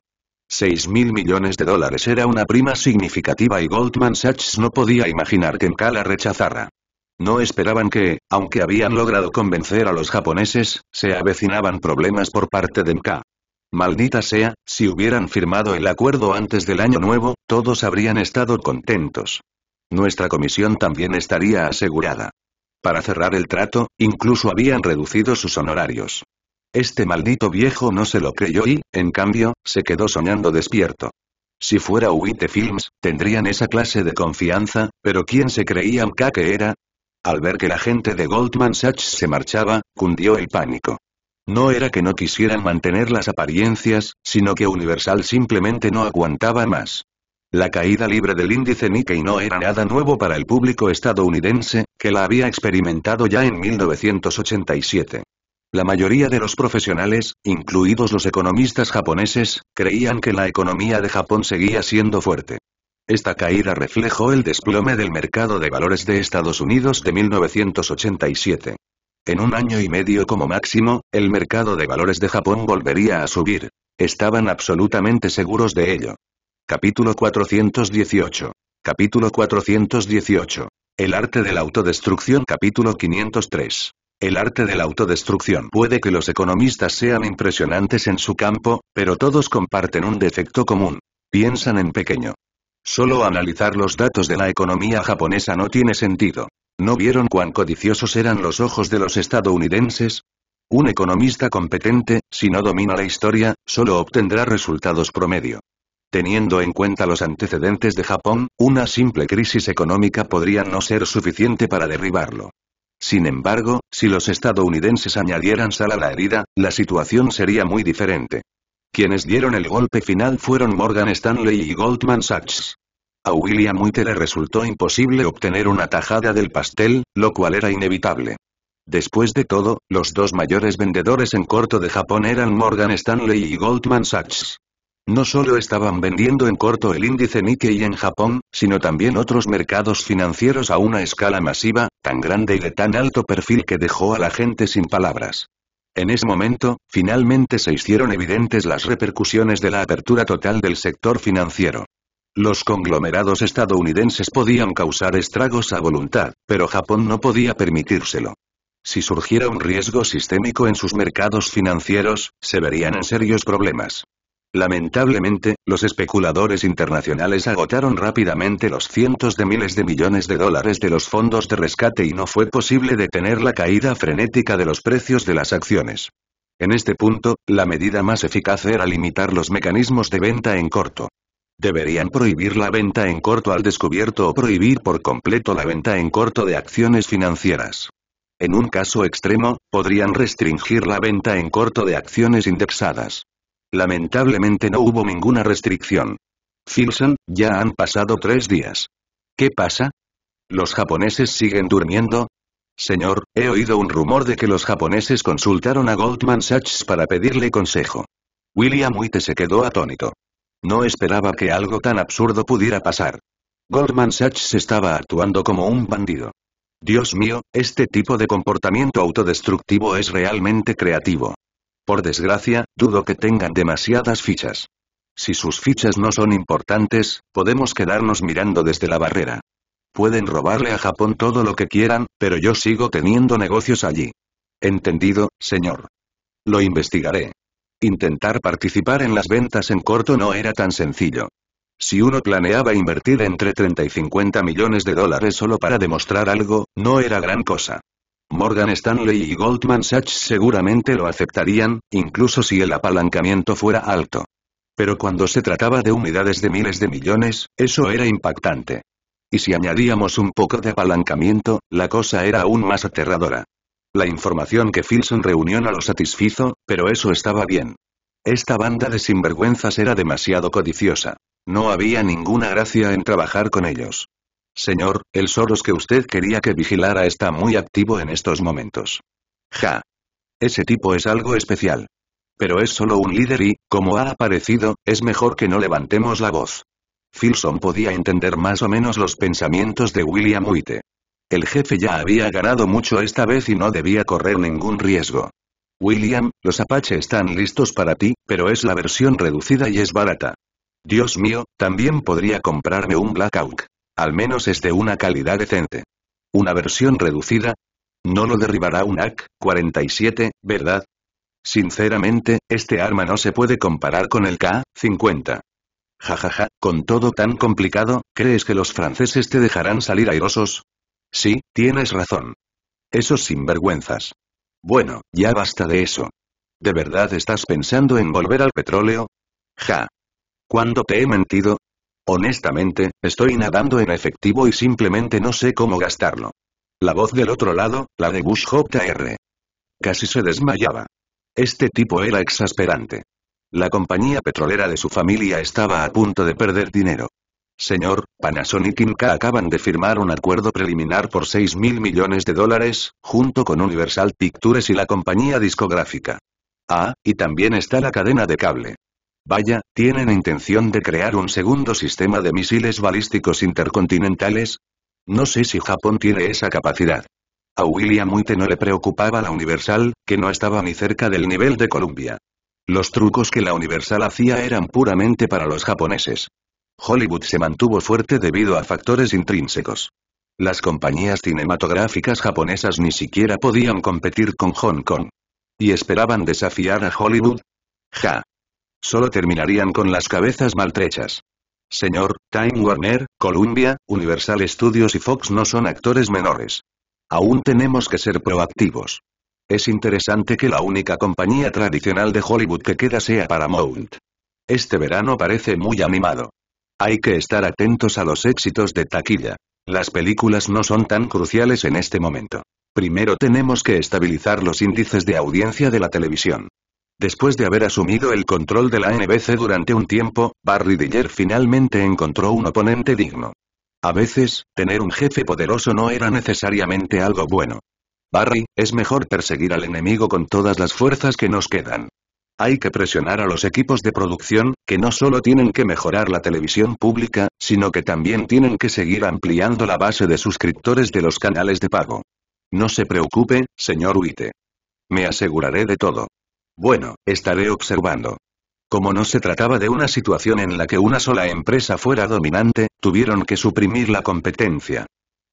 6 mil millones de dólares era una prima significativa y Goldman Sachs no podía imaginar que Enka la rechazara. No esperaban que, aunque habían logrado convencer a los japoneses, se avecinaban problemas por parte de MK. Maldita sea, si hubieran firmado el acuerdo antes del año nuevo, todos habrían estado contentos. Nuestra comisión también estaría asegurada. Para cerrar el trato, incluso habían reducido sus honorarios. Este maldito viejo no se lo creyó y, en cambio, se quedó soñando despierto. Si fuera Witte Films, tendrían esa clase de confianza, pero ¿quién se creía mk que era? Al ver que la gente de Goldman Sachs se marchaba, cundió el pánico. No era que no quisieran mantener las apariencias, sino que Universal simplemente no aguantaba más. La caída libre del índice Nikkei no era nada nuevo para el público estadounidense, que la había experimentado ya en 1987. La mayoría de los profesionales, incluidos los economistas japoneses, creían que la economía de Japón seguía siendo fuerte. Esta caída reflejó el desplome del mercado de valores de Estados Unidos de 1987. En un año y medio como máximo, el mercado de valores de Japón volvería a subir. Estaban absolutamente seguros de ello. Capítulo 418. Capítulo 418. El arte de la autodestrucción. Capítulo 503. El arte de la autodestrucción puede que los economistas sean impresionantes en su campo, pero todos comparten un defecto común. Piensan en pequeño. Solo analizar los datos de la economía japonesa no tiene sentido. ¿No vieron cuán codiciosos eran los ojos de los estadounidenses? Un economista competente, si no domina la historia, solo obtendrá resultados promedio. Teniendo en cuenta los antecedentes de Japón, una simple crisis económica podría no ser suficiente para derribarlo. Sin embargo, si los estadounidenses añadieran sal a la herida, la situación sería muy diferente. Quienes dieron el golpe final fueron Morgan Stanley y Goldman Sachs. A William White le resultó imposible obtener una tajada del pastel, lo cual era inevitable. Después de todo, los dos mayores vendedores en corto de Japón eran Morgan Stanley y Goldman Sachs. No solo estaban vendiendo en corto el índice Nikkei en Japón, sino también otros mercados financieros a una escala masiva, tan grande y de tan alto perfil que dejó a la gente sin palabras. En ese momento, finalmente se hicieron evidentes las repercusiones de la apertura total del sector financiero. Los conglomerados estadounidenses podían causar estragos a voluntad, pero Japón no podía permitírselo. Si surgiera un riesgo sistémico en sus mercados financieros, se verían en serios problemas. Lamentablemente, los especuladores internacionales agotaron rápidamente los cientos de miles de millones de dólares de los fondos de rescate y no fue posible detener la caída frenética de los precios de las acciones. En este punto, la medida más eficaz era limitar los mecanismos de venta en corto. Deberían prohibir la venta en corto al descubierto o prohibir por completo la venta en corto de acciones financieras. En un caso extremo, podrían restringir la venta en corto de acciones indexadas. Lamentablemente no hubo ninguna restricción. Filson, ya han pasado tres días. ¿Qué pasa? ¿Los japoneses siguen durmiendo? Señor, he oído un rumor de que los japoneses consultaron a Goldman Sachs para pedirle consejo. William Witte se quedó atónito. No esperaba que algo tan absurdo pudiera pasar. Goldman Sachs estaba actuando como un bandido. Dios mío, este tipo de comportamiento autodestructivo es realmente creativo. Por desgracia, dudo que tengan demasiadas fichas. Si sus fichas no son importantes, podemos quedarnos mirando desde la barrera. Pueden robarle a Japón todo lo que quieran, pero yo sigo teniendo negocios allí. Entendido, señor. Lo investigaré. Intentar participar en las ventas en corto no era tan sencillo. Si uno planeaba invertir entre 30 y 50 millones de dólares solo para demostrar algo, no era gran cosa. Morgan Stanley y Goldman Sachs seguramente lo aceptarían, incluso si el apalancamiento fuera alto. Pero cuando se trataba de unidades de miles de millones, eso era impactante. Y si añadíamos un poco de apalancamiento, la cosa era aún más aterradora. La información que Filson reunió no lo satisfizo, pero eso estaba bien. Esta banda de sinvergüenzas era demasiado codiciosa. No había ninguna gracia en trabajar con ellos. Señor, el Soros que usted quería que vigilara está muy activo en estos momentos. Ja. Ese tipo es algo especial. Pero es solo un líder y, como ha aparecido, es mejor que no levantemos la voz. Filson podía entender más o menos los pensamientos de William Witte. El jefe ya había ganado mucho esta vez y no debía correr ningún riesgo. William, los Apache están listos para ti, pero es la versión reducida y es barata. Dios mío, también podría comprarme un Black al menos es de una calidad decente. Una versión reducida. No lo derribará un AK-47, ¿verdad? Sinceramente, este arma no se puede comparar con el K-50. Jajaja, ja, con todo tan complicado, ¿crees que los franceses te dejarán salir airosos? Sí, tienes razón. Esos sinvergüenzas. Bueno, ya basta de eso. ¿De verdad estás pensando en volver al petróleo? Ja. ¿Cuándo te he mentido? Honestamente, estoy nadando en efectivo y simplemente no sé cómo gastarlo. La voz del otro lado, la de Bush Jr. Casi se desmayaba. Este tipo era exasperante. La compañía petrolera de su familia estaba a punto de perder dinero. Señor, Panasonic Inca acaban de firmar un acuerdo preliminar por 6 mil millones de dólares, junto con Universal Pictures y la compañía discográfica. Ah, y también está la cadena de cable. Vaya, ¿tienen intención de crear un segundo sistema de misiles balísticos intercontinentales? No sé si Japón tiene esa capacidad. A William Witte no le preocupaba la Universal, que no estaba ni cerca del nivel de Columbia. Los trucos que la Universal hacía eran puramente para los japoneses. Hollywood se mantuvo fuerte debido a factores intrínsecos. Las compañías cinematográficas japonesas ni siquiera podían competir con Hong Kong. ¿Y esperaban desafiar a Hollywood? Ja. Solo terminarían con las cabezas maltrechas. Señor, Time Warner, Columbia, Universal Studios y Fox no son actores menores. Aún tenemos que ser proactivos. Es interesante que la única compañía tradicional de Hollywood que queda sea Paramount. Este verano parece muy animado. Hay que estar atentos a los éxitos de taquilla. Las películas no son tan cruciales en este momento. Primero tenemos que estabilizar los índices de audiencia de la televisión. Después de haber asumido el control de la NBC durante un tiempo, Barry Diller finalmente encontró un oponente digno. A veces, tener un jefe poderoso no era necesariamente algo bueno. Barry, es mejor perseguir al enemigo con todas las fuerzas que nos quedan. Hay que presionar a los equipos de producción, que no solo tienen que mejorar la televisión pública, sino que también tienen que seguir ampliando la base de suscriptores de los canales de pago. No se preocupe, señor Witte. Me aseguraré de todo. Bueno, estaré observando. Como no se trataba de una situación en la que una sola empresa fuera dominante, tuvieron que suprimir la competencia.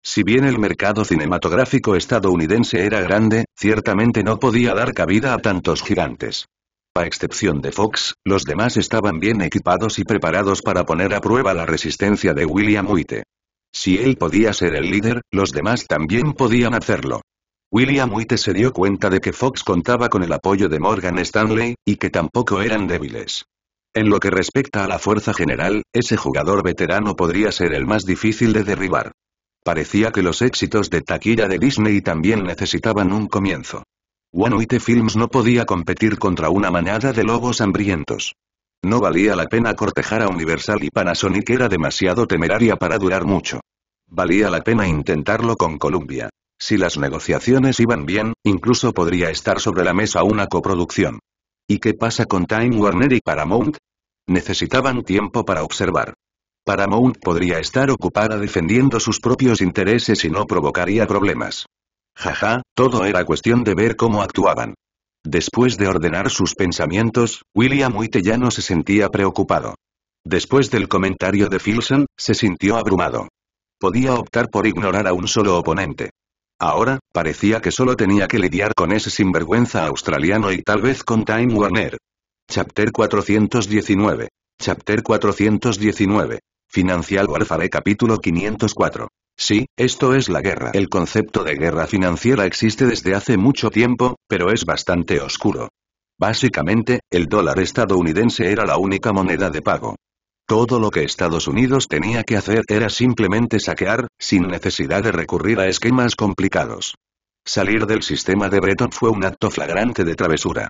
Si bien el mercado cinematográfico estadounidense era grande, ciertamente no podía dar cabida a tantos gigantes. A excepción de Fox, los demás estaban bien equipados y preparados para poner a prueba la resistencia de William Witte. Si él podía ser el líder, los demás también podían hacerlo. William White se dio cuenta de que Fox contaba con el apoyo de Morgan Stanley, y que tampoco eran débiles. En lo que respecta a la fuerza general, ese jugador veterano podría ser el más difícil de derribar. Parecía que los éxitos de Taquilla de Disney también necesitaban un comienzo. One White Films no podía competir contra una manada de lobos hambrientos. No valía la pena cortejar a Universal y Panasonic era demasiado temeraria para durar mucho. Valía la pena intentarlo con Columbia. Si las negociaciones iban bien, incluso podría estar sobre la mesa una coproducción. ¿Y qué pasa con Time Warner y Paramount? Necesitaban tiempo para observar. Paramount podría estar ocupada defendiendo sus propios intereses y no provocaría problemas. Jaja, todo era cuestión de ver cómo actuaban. Después de ordenar sus pensamientos, William White ya no se sentía preocupado. Después del comentario de Filson, se sintió abrumado. Podía optar por ignorar a un solo oponente. Ahora, parecía que solo tenía que lidiar con ese sinvergüenza australiano y tal vez con Time Warner. Chapter 419. Chapter 419. Financial Warfare Capítulo 504. Sí, esto es la guerra. El concepto de guerra financiera existe desde hace mucho tiempo, pero es bastante oscuro. Básicamente, el dólar estadounidense era la única moneda de pago. Todo lo que Estados Unidos tenía que hacer era simplemente saquear, sin necesidad de recurrir a esquemas complicados. Salir del sistema de Breton fue un acto flagrante de travesura.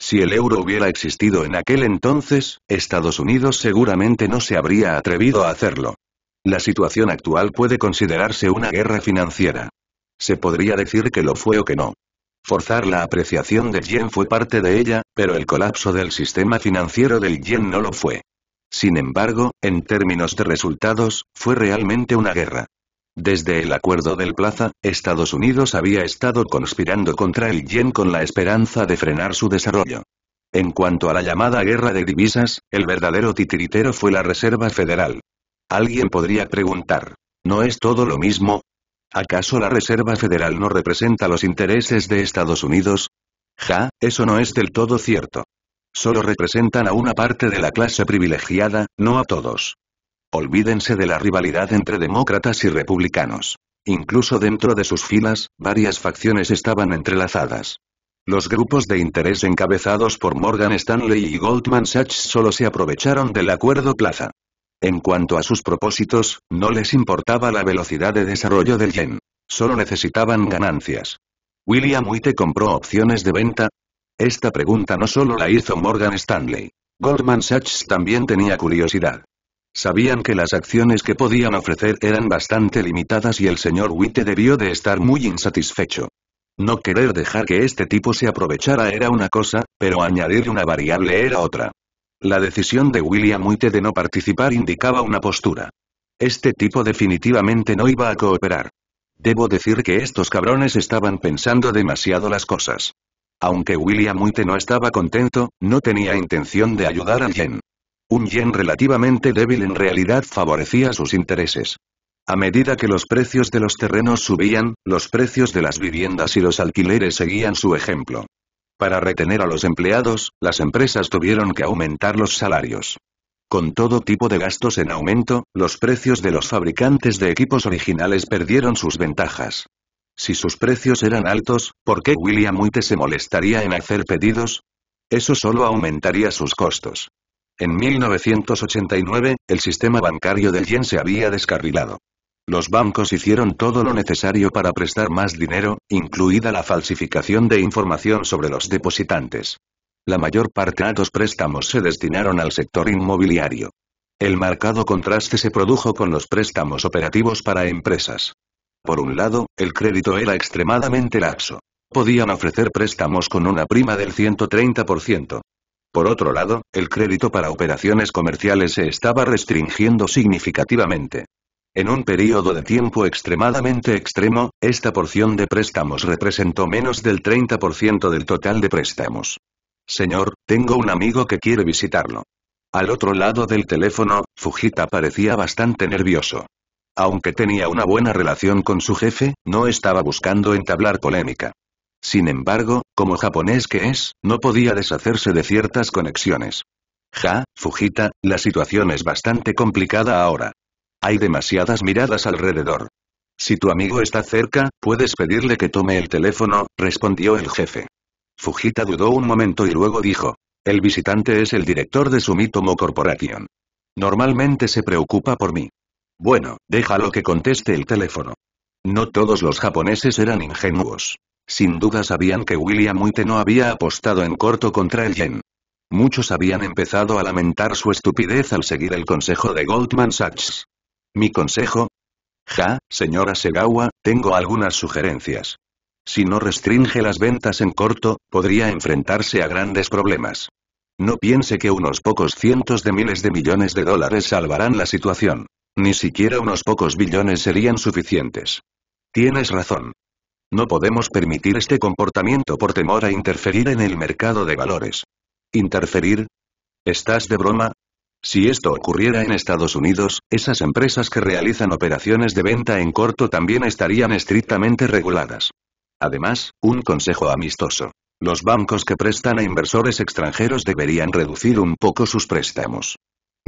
Si el euro hubiera existido en aquel entonces, Estados Unidos seguramente no se habría atrevido a hacerlo. La situación actual puede considerarse una guerra financiera. Se podría decir que lo fue o que no. Forzar la apreciación del yen fue parte de ella, pero el colapso del sistema financiero del yen no lo fue. Sin embargo, en términos de resultados, fue realmente una guerra. Desde el acuerdo del Plaza, Estados Unidos había estado conspirando contra el yen con la esperanza de frenar su desarrollo. En cuanto a la llamada guerra de divisas, el verdadero titiritero fue la Reserva Federal. Alguien podría preguntar, ¿no es todo lo mismo? ¿Acaso la Reserva Federal no representa los intereses de Estados Unidos? Ja, eso no es del todo cierto. Solo representan a una parte de la clase privilegiada, no a todos. Olvídense de la rivalidad entre demócratas y republicanos. Incluso dentro de sus filas, varias facciones estaban entrelazadas. Los grupos de interés encabezados por Morgan Stanley y Goldman Sachs solo se aprovecharon del acuerdo Plaza. En cuanto a sus propósitos, no les importaba la velocidad de desarrollo del yen. Solo necesitaban ganancias. William Witte compró opciones de venta, esta pregunta no solo la hizo Morgan Stanley. Goldman Sachs también tenía curiosidad. Sabían que las acciones que podían ofrecer eran bastante limitadas y el señor Witte debió de estar muy insatisfecho. No querer dejar que este tipo se aprovechara era una cosa, pero añadir una variable era otra. La decisión de William Witte de no participar indicaba una postura. Este tipo definitivamente no iba a cooperar. Debo decir que estos cabrones estaban pensando demasiado las cosas. Aunque William White no estaba contento, no tenía intención de ayudar a Yen. Un yen relativamente débil en realidad favorecía sus intereses. A medida que los precios de los terrenos subían, los precios de las viviendas y los alquileres seguían su ejemplo. Para retener a los empleados, las empresas tuvieron que aumentar los salarios. Con todo tipo de gastos en aumento, los precios de los fabricantes de equipos originales perdieron sus ventajas. Si sus precios eran altos, ¿por qué William Witte se molestaría en hacer pedidos? Eso solo aumentaría sus costos. En 1989, el sistema bancario del yen se había descarrilado. Los bancos hicieron todo lo necesario para prestar más dinero, incluida la falsificación de información sobre los depositantes. La mayor parte de los préstamos se destinaron al sector inmobiliario. El marcado contraste se produjo con los préstamos operativos para empresas. Por un lado, el crédito era extremadamente laxo. Podían ofrecer préstamos con una prima del 130%. Por otro lado, el crédito para operaciones comerciales se estaba restringiendo significativamente. En un periodo de tiempo extremadamente extremo, esta porción de préstamos representó menos del 30% del total de préstamos. Señor, tengo un amigo que quiere visitarlo. Al otro lado del teléfono, Fujita parecía bastante nervioso. Aunque tenía una buena relación con su jefe, no estaba buscando entablar polémica. Sin embargo, como japonés que es, no podía deshacerse de ciertas conexiones. Ja, Fujita, la situación es bastante complicada ahora. Hay demasiadas miradas alrededor. Si tu amigo está cerca, puedes pedirle que tome el teléfono, respondió el jefe. Fujita dudó un momento y luego dijo. El visitante es el director de Sumitomo Corporation. Normalmente se preocupa por mí. Bueno, déjalo que conteste el teléfono. No todos los japoneses eran ingenuos. Sin duda sabían que William Witte no había apostado en corto contra el yen. Muchos habían empezado a lamentar su estupidez al seguir el consejo de Goldman Sachs. ¿Mi consejo? Ja, señora Segawa, tengo algunas sugerencias. Si no restringe las ventas en corto, podría enfrentarse a grandes problemas. No piense que unos pocos cientos de miles de millones de dólares salvarán la situación. Ni siquiera unos pocos billones serían suficientes. Tienes razón. No podemos permitir este comportamiento por temor a interferir en el mercado de valores. ¿Interferir? ¿Estás de broma? Si esto ocurriera en Estados Unidos, esas empresas que realizan operaciones de venta en corto también estarían estrictamente reguladas. Además, un consejo amistoso. Los bancos que prestan a inversores extranjeros deberían reducir un poco sus préstamos.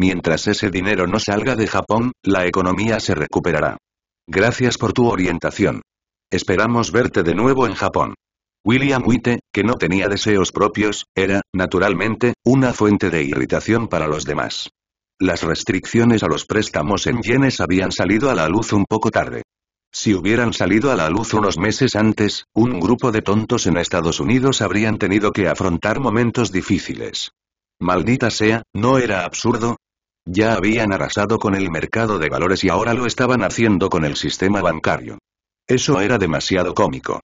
Mientras ese dinero no salga de Japón, la economía se recuperará. Gracias por tu orientación. Esperamos verte de nuevo en Japón. William Witte, que no tenía deseos propios, era, naturalmente, una fuente de irritación para los demás. Las restricciones a los préstamos en yenes habían salido a la luz un poco tarde. Si hubieran salido a la luz unos meses antes, un grupo de tontos en Estados Unidos habrían tenido que afrontar momentos difíciles. Maldita sea, ¿no era absurdo? Ya habían arrasado con el mercado de valores y ahora lo estaban haciendo con el sistema bancario. Eso era demasiado cómico.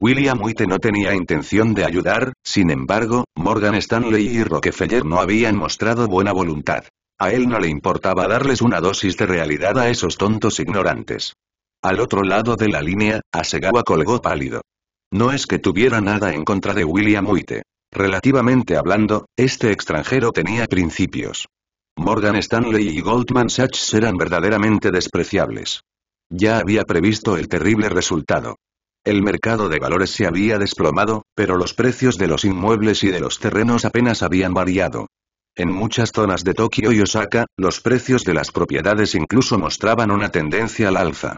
William White no tenía intención de ayudar, sin embargo, Morgan Stanley y Rockefeller no habían mostrado buena voluntad. A él no le importaba darles una dosis de realidad a esos tontos ignorantes. Al otro lado de la línea, Asegawa colgó pálido. No es que tuviera nada en contra de William White. Relativamente hablando, este extranjero tenía principios. Morgan Stanley y Goldman Sachs eran verdaderamente despreciables. Ya había previsto el terrible resultado. El mercado de valores se había desplomado, pero los precios de los inmuebles y de los terrenos apenas habían variado. En muchas zonas de Tokio y Osaka, los precios de las propiedades incluso mostraban una tendencia al alza.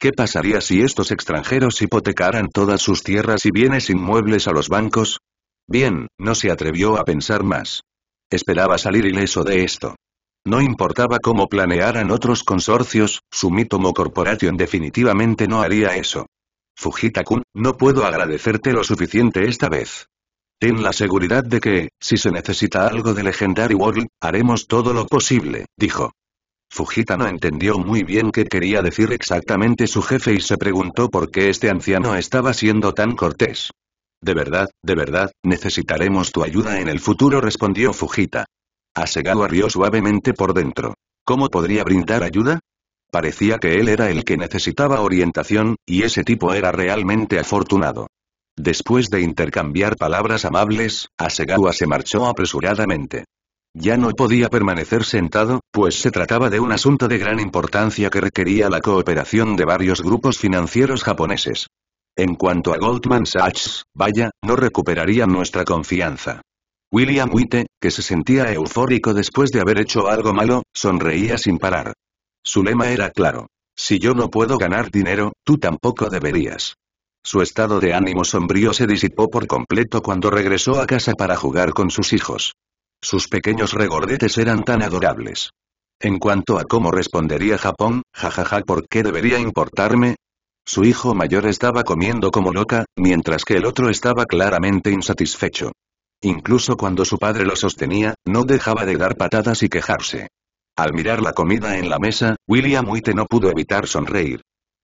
¿Qué pasaría si estos extranjeros hipotecaran todas sus tierras y bienes inmuebles a los bancos? Bien, no se atrevió a pensar más. Esperaba salir ileso de esto. No importaba cómo planearan otros consorcios, Sumitomo Corporation definitivamente no haría eso. Fujita-kun, no puedo agradecerte lo suficiente esta vez. Ten la seguridad de que, si se necesita algo de Legendary World, haremos todo lo posible, dijo. Fujita no entendió muy bien qué quería decir exactamente su jefe y se preguntó por qué este anciano estaba siendo tan cortés. De verdad, de verdad, necesitaremos tu ayuda en el futuro respondió Fujita. Asegawa rió suavemente por dentro. ¿Cómo podría brindar ayuda? Parecía que él era el que necesitaba orientación, y ese tipo era realmente afortunado. Después de intercambiar palabras amables, Asegawa se marchó apresuradamente. Ya no podía permanecer sentado, pues se trataba de un asunto de gran importancia que requería la cooperación de varios grupos financieros japoneses. En cuanto a Goldman Sachs, vaya, no recuperaría nuestra confianza. William Witte, que se sentía eufórico después de haber hecho algo malo, sonreía sin parar. Su lema era claro. Si yo no puedo ganar dinero, tú tampoco deberías. Su estado de ánimo sombrío se disipó por completo cuando regresó a casa para jugar con sus hijos. Sus pequeños regordetes eran tan adorables. En cuanto a cómo respondería Japón, jajaja, ¿por qué debería importarme? Su hijo mayor estaba comiendo como loca, mientras que el otro estaba claramente insatisfecho. Incluso cuando su padre lo sostenía, no dejaba de dar patadas y quejarse. Al mirar la comida en la mesa, William Witte no pudo evitar sonreír.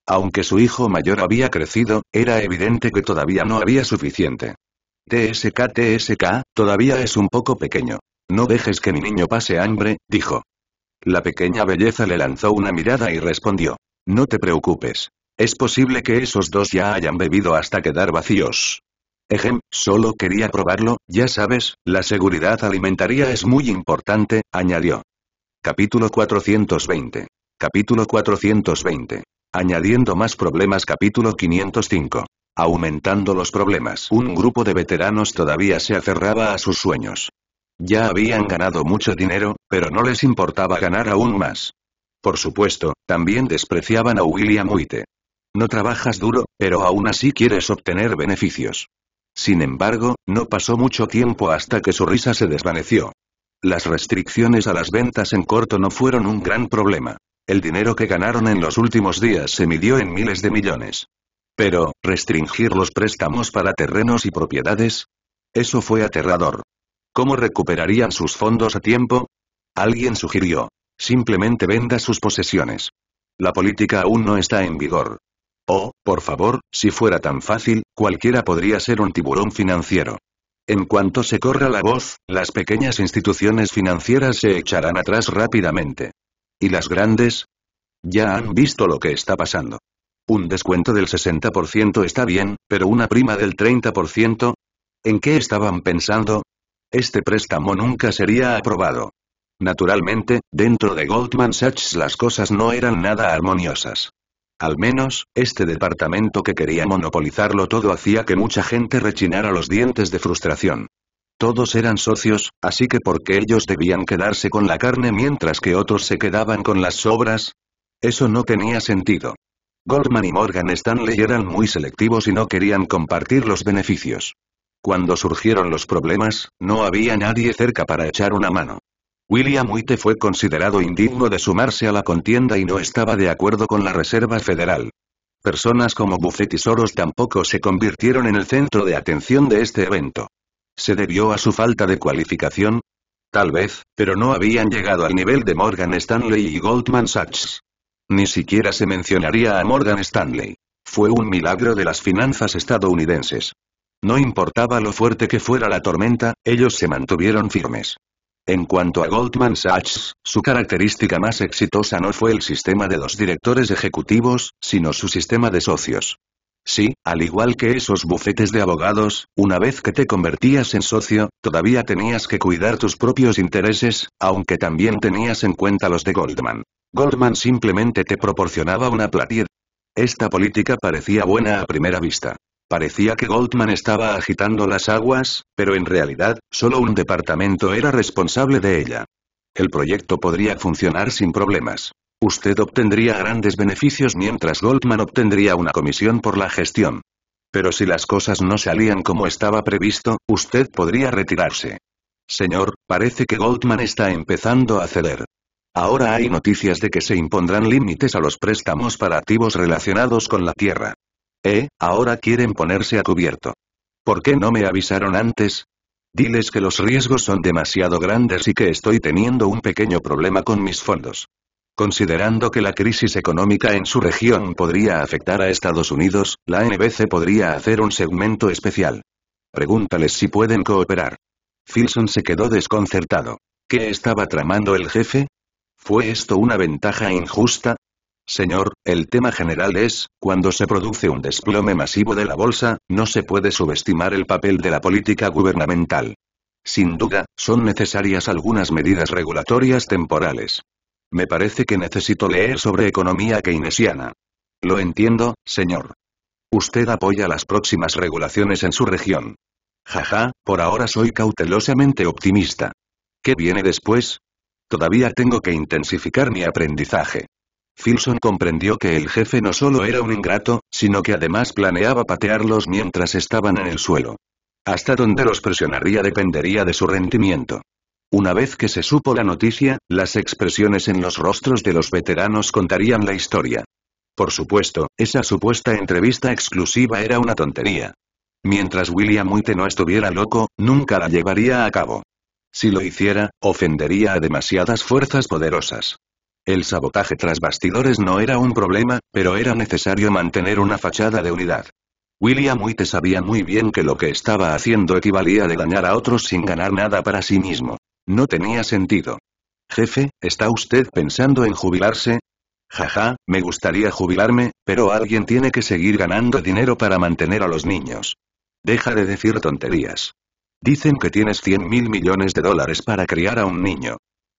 Aunque su hijo mayor había crecido, era evidente que todavía no había suficiente. TSK TSK, todavía es un poco pequeño. No dejes que mi niño pase hambre, dijo. La pequeña belleza le lanzó una mirada y respondió. No te preocupes. Es posible que esos dos ya hayan bebido hasta quedar vacíos. Ejem, solo quería probarlo, ya sabes, la seguridad alimentaria es muy importante, añadió. Capítulo 420. Capítulo 420. Añadiendo más problemas capítulo 505. Aumentando los problemas. Un grupo de veteranos todavía se aferraba a sus sueños. Ya habían ganado mucho dinero, pero no les importaba ganar aún más. Por supuesto, también despreciaban a William Witte. No trabajas duro, pero aún así quieres obtener beneficios. Sin embargo, no pasó mucho tiempo hasta que su risa se desvaneció. Las restricciones a las ventas en corto no fueron un gran problema. El dinero que ganaron en los últimos días se midió en miles de millones. Pero, restringir los préstamos para terrenos y propiedades? Eso fue aterrador. ¿Cómo recuperarían sus fondos a tiempo? Alguien sugirió. Simplemente venda sus posesiones. La política aún no está en vigor. Oh, por favor, si fuera tan fácil, cualquiera podría ser un tiburón financiero. En cuanto se corra la voz, las pequeñas instituciones financieras se echarán atrás rápidamente. ¿Y las grandes? Ya han visto lo que está pasando. Un descuento del 60% está bien, pero una prima del 30%? ¿En qué estaban pensando? Este préstamo nunca sería aprobado. Naturalmente, dentro de Goldman Sachs las cosas no eran nada armoniosas. Al menos, este departamento que quería monopolizarlo todo hacía que mucha gente rechinara los dientes de frustración. Todos eran socios, así que ¿por qué ellos debían quedarse con la carne mientras que otros se quedaban con las sobras? Eso no tenía sentido. Goldman y Morgan Stanley eran muy selectivos y no querían compartir los beneficios. Cuando surgieron los problemas, no había nadie cerca para echar una mano. William White fue considerado indigno de sumarse a la contienda y no estaba de acuerdo con la Reserva Federal. Personas como Buffett y Soros tampoco se convirtieron en el centro de atención de este evento. ¿Se debió a su falta de cualificación? Tal vez, pero no habían llegado al nivel de Morgan Stanley y Goldman Sachs. Ni siquiera se mencionaría a Morgan Stanley. Fue un milagro de las finanzas estadounidenses. No importaba lo fuerte que fuera la tormenta, ellos se mantuvieron firmes. En cuanto a Goldman Sachs, su característica más exitosa no fue el sistema de los directores ejecutivos, sino su sistema de socios. Sí, al igual que esos bufetes de abogados, una vez que te convertías en socio, todavía tenías que cuidar tus propios intereses, aunque también tenías en cuenta los de Goldman. Goldman simplemente te proporcionaba una platilla. Esta política parecía buena a primera vista. Parecía que Goldman estaba agitando las aguas, pero en realidad, solo un departamento era responsable de ella. El proyecto podría funcionar sin problemas. Usted obtendría grandes beneficios mientras Goldman obtendría una comisión por la gestión. Pero si las cosas no salían como estaba previsto, usted podría retirarse. Señor, parece que Goldman está empezando a ceder. Ahora hay noticias de que se impondrán límites a los préstamos para activos relacionados con la tierra. Eh, ahora quieren ponerse a cubierto. ¿Por qué no me avisaron antes? Diles que los riesgos son demasiado grandes y que estoy teniendo un pequeño problema con mis fondos. Considerando que la crisis económica en su región podría afectar a Estados Unidos, la NBC podría hacer un segmento especial. Pregúntales si pueden cooperar. Filson se quedó desconcertado. ¿Qué estaba tramando el jefe? ¿Fue esto una ventaja injusta? Señor, el tema general es, cuando se produce un desplome masivo de la bolsa, no se puede subestimar el papel de la política gubernamental. Sin duda, son necesarias algunas medidas regulatorias temporales. Me parece que necesito leer sobre economía keynesiana. Lo entiendo, señor. Usted apoya las próximas regulaciones en su región. Jaja, por ahora soy cautelosamente optimista. ¿Qué viene después? Todavía tengo que intensificar mi aprendizaje. Filson comprendió que el jefe no solo era un ingrato, sino que además planeaba patearlos mientras estaban en el suelo. Hasta donde los presionaría dependería de su rendimiento. Una vez que se supo la noticia, las expresiones en los rostros de los veteranos contarían la historia. Por supuesto, esa supuesta entrevista exclusiva era una tontería. Mientras William White no estuviera loco, nunca la llevaría a cabo. Si lo hiciera, ofendería a demasiadas fuerzas poderosas. El sabotaje tras bastidores no era un problema, pero era necesario mantener una fachada de unidad. William Witte sabía muy bien que lo que estaba haciendo equivalía de dañar a otros sin ganar nada para sí mismo. No tenía sentido. Jefe, ¿está usted pensando en jubilarse? Jaja, me gustaría jubilarme, pero alguien tiene que seguir ganando dinero para mantener a los niños. Deja de decir tonterías. Dicen que tienes 100 mil millones de dólares para criar a un niño.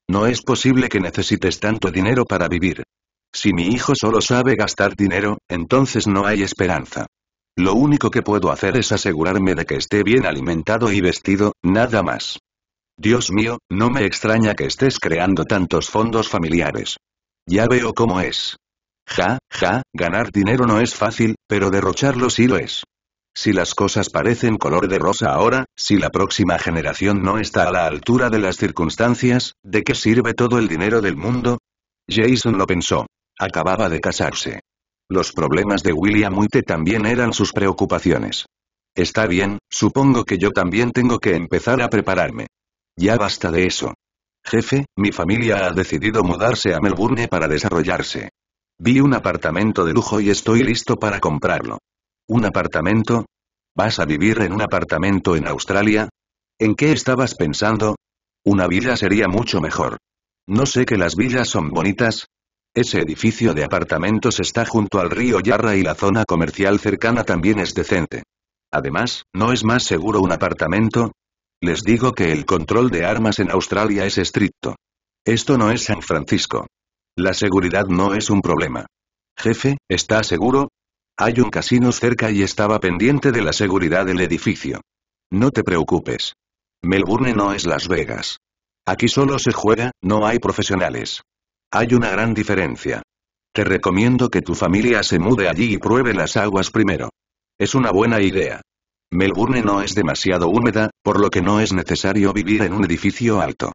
No es posible que necesites tanto dinero para vivir. Si mi hijo solo sabe gastar dinero, entonces no hay esperanza. Lo único que puedo hacer es asegurarme de que esté bien alimentado y vestido, nada más. Dios mío, no me extraña que estés creando tantos fondos familiares. Ya veo cómo es. Ja, ja, ganar dinero no es fácil, pero derrocharlo sí lo es. Si las cosas parecen color de rosa ahora, si la próxima generación no está a la altura de las circunstancias, ¿de qué sirve todo el dinero del mundo? Jason lo pensó. Acababa de casarse. Los problemas de William Witte también eran sus preocupaciones. Está bien, supongo que yo también tengo que empezar a prepararme. Ya basta de eso. Jefe, mi familia ha decidido mudarse a Melbourne para desarrollarse. Vi un apartamento de lujo y estoy listo para comprarlo. ¿Un apartamento? ¿Vas a vivir en un apartamento en Australia? ¿En qué estabas pensando? Una villa sería mucho mejor. No sé que las villas son bonitas. Ese edificio de apartamentos está junto al río Yarra y la zona comercial cercana también es decente. Además, ¿no es más seguro un apartamento? Les digo que el control de armas en Australia es estricto. Esto no es San Francisco. La seguridad no es un problema. Jefe, ¿está seguro? Hay un casino cerca y estaba pendiente de la seguridad del edificio. No te preocupes. Melbourne no es Las Vegas. Aquí solo se juega, no hay profesionales. Hay una gran diferencia. Te recomiendo que tu familia se mude allí y pruebe las aguas primero. Es una buena idea. Melbourne no es demasiado húmeda, por lo que no es necesario vivir en un edificio alto.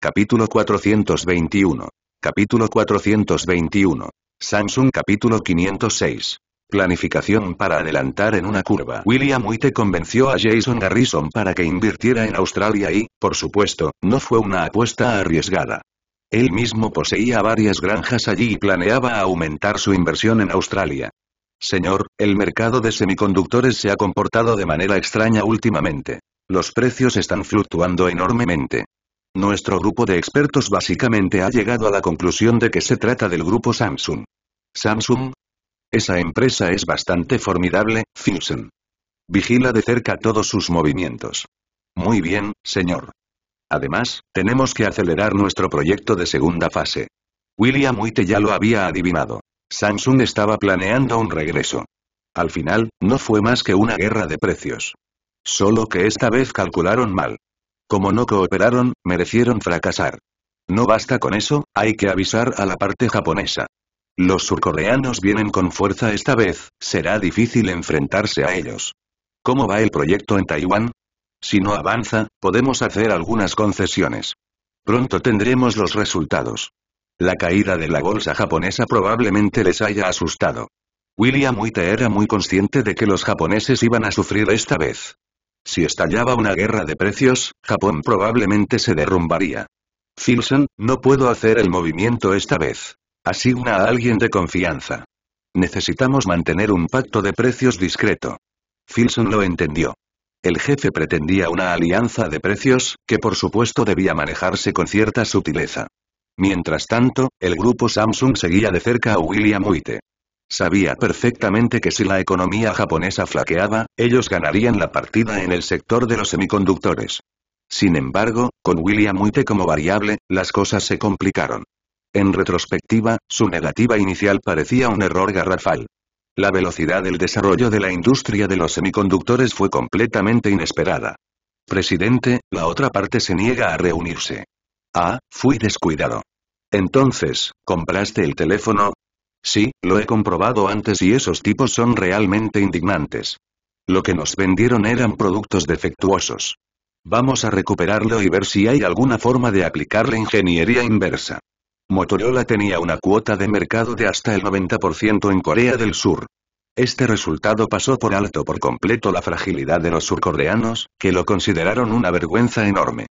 Capítulo 421. Capítulo 421. Samsung capítulo 506. Planificación para adelantar en una curva. William White convenció a Jason Garrison para que invirtiera en Australia y, por supuesto, no fue una apuesta arriesgada. Él mismo poseía varias granjas allí y planeaba aumentar su inversión en Australia. Señor, el mercado de semiconductores se ha comportado de manera extraña últimamente. Los precios están fluctuando enormemente. Nuestro grupo de expertos básicamente ha llegado a la conclusión de que se trata del grupo Samsung. Samsung, esa empresa es bastante formidable, Fusen. Vigila de cerca todos sus movimientos. Muy bien, señor. Además, tenemos que acelerar nuestro proyecto de segunda fase. William Witte ya lo había adivinado. Samsung estaba planeando un regreso. Al final, no fue más que una guerra de precios. Solo que esta vez calcularon mal. Como no cooperaron, merecieron fracasar. No basta con eso, hay que avisar a la parte japonesa. Los surcoreanos vienen con fuerza esta vez, será difícil enfrentarse a ellos. ¿Cómo va el proyecto en Taiwán? Si no avanza, podemos hacer algunas concesiones. Pronto tendremos los resultados. La caída de la bolsa japonesa probablemente les haya asustado. William Witte era muy consciente de que los japoneses iban a sufrir esta vez. Si estallaba una guerra de precios, Japón probablemente se derrumbaría. Filson, no puedo hacer el movimiento esta vez. Asigna a alguien de confianza. Necesitamos mantener un pacto de precios discreto. Filson lo entendió. El jefe pretendía una alianza de precios, que por supuesto debía manejarse con cierta sutileza. Mientras tanto, el grupo Samsung seguía de cerca a William Uite. Sabía perfectamente que si la economía japonesa flaqueaba, ellos ganarían la partida en el sector de los semiconductores. Sin embargo, con William Uite como variable, las cosas se complicaron. En retrospectiva, su negativa inicial parecía un error garrafal. La velocidad del desarrollo de la industria de los semiconductores fue completamente inesperada. Presidente, la otra parte se niega a reunirse. Ah, fui descuidado. Entonces, ¿compraste el teléfono? Sí, lo he comprobado antes y esos tipos son realmente indignantes. Lo que nos vendieron eran productos defectuosos. Vamos a recuperarlo y ver si hay alguna forma de aplicar la ingeniería inversa. Motorola tenía una cuota de mercado de hasta el 90% en Corea del Sur. Este resultado pasó por alto por completo la fragilidad de los surcoreanos, que lo consideraron una vergüenza enorme.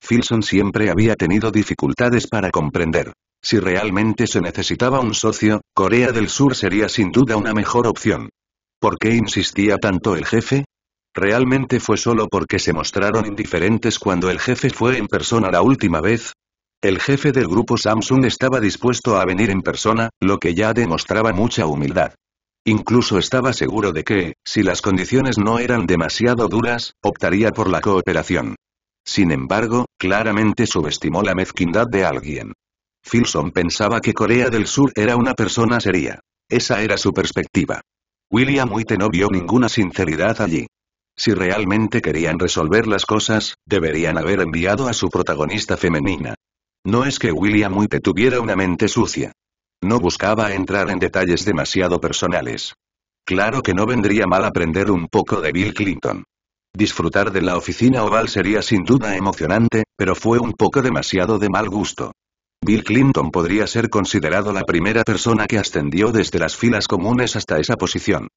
Filson siempre había tenido dificultades para comprender. Si realmente se necesitaba un socio, Corea del Sur sería sin duda una mejor opción. ¿Por qué insistía tanto el jefe? ¿Realmente fue solo porque se mostraron indiferentes cuando el jefe fue en persona la última vez? El jefe del grupo Samsung estaba dispuesto a venir en persona, lo que ya demostraba mucha humildad. Incluso estaba seguro de que, si las condiciones no eran demasiado duras, optaría por la cooperación. Sin embargo, claramente subestimó la mezquindad de alguien. Filson pensaba que Corea del Sur era una persona seria. Esa era su perspectiva. William White no vio ninguna sinceridad allí. Si realmente querían resolver las cosas, deberían haber enviado a su protagonista femenina. No es que William Wipe tuviera una mente sucia. No buscaba entrar en detalles demasiado personales. Claro que no vendría mal aprender un poco de Bill Clinton. Disfrutar de la oficina oval sería sin duda emocionante, pero fue un poco demasiado de mal gusto. Bill Clinton podría ser considerado la primera persona que ascendió desde las filas comunes hasta esa posición.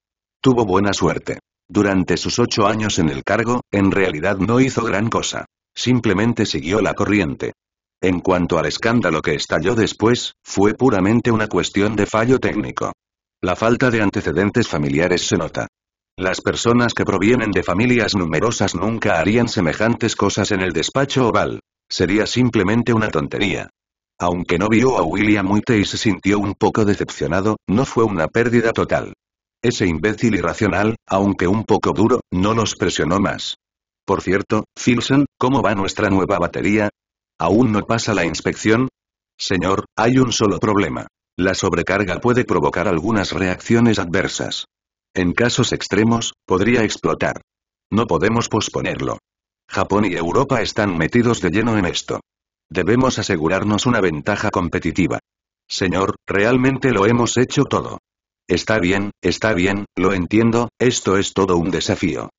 Tuvo buena suerte. Durante sus ocho años en el cargo, en realidad no hizo gran cosa. Simplemente siguió la corriente. En cuanto al escándalo que estalló después, fue puramente una cuestión de fallo técnico. La falta de antecedentes familiares se nota. Las personas que provienen de familias numerosas nunca harían semejantes cosas en el despacho oval. Sería simplemente una tontería. Aunque no vio a William White y se sintió un poco decepcionado, no fue una pérdida total. Ese imbécil irracional, aunque un poco duro, no los presionó más. Por cierto, Filson, ¿cómo va nuestra nueva batería? ¿Aún no pasa la inspección? Señor, hay un solo problema. La sobrecarga puede provocar algunas reacciones adversas. En casos extremos, podría explotar. No podemos posponerlo. Japón y Europa están metidos de lleno en esto. Debemos asegurarnos una ventaja competitiva. Señor, realmente lo hemos hecho todo. Está bien, está bien, lo entiendo, esto es todo un desafío.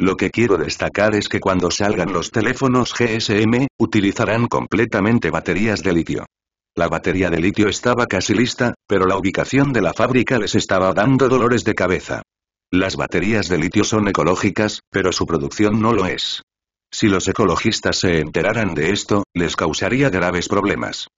Lo que quiero destacar es que cuando salgan los teléfonos GSM, utilizarán completamente baterías de litio. La batería de litio estaba casi lista, pero la ubicación de la fábrica les estaba dando dolores de cabeza. Las baterías de litio son ecológicas, pero su producción no lo es. Si los ecologistas se enteraran de esto, les causaría graves problemas.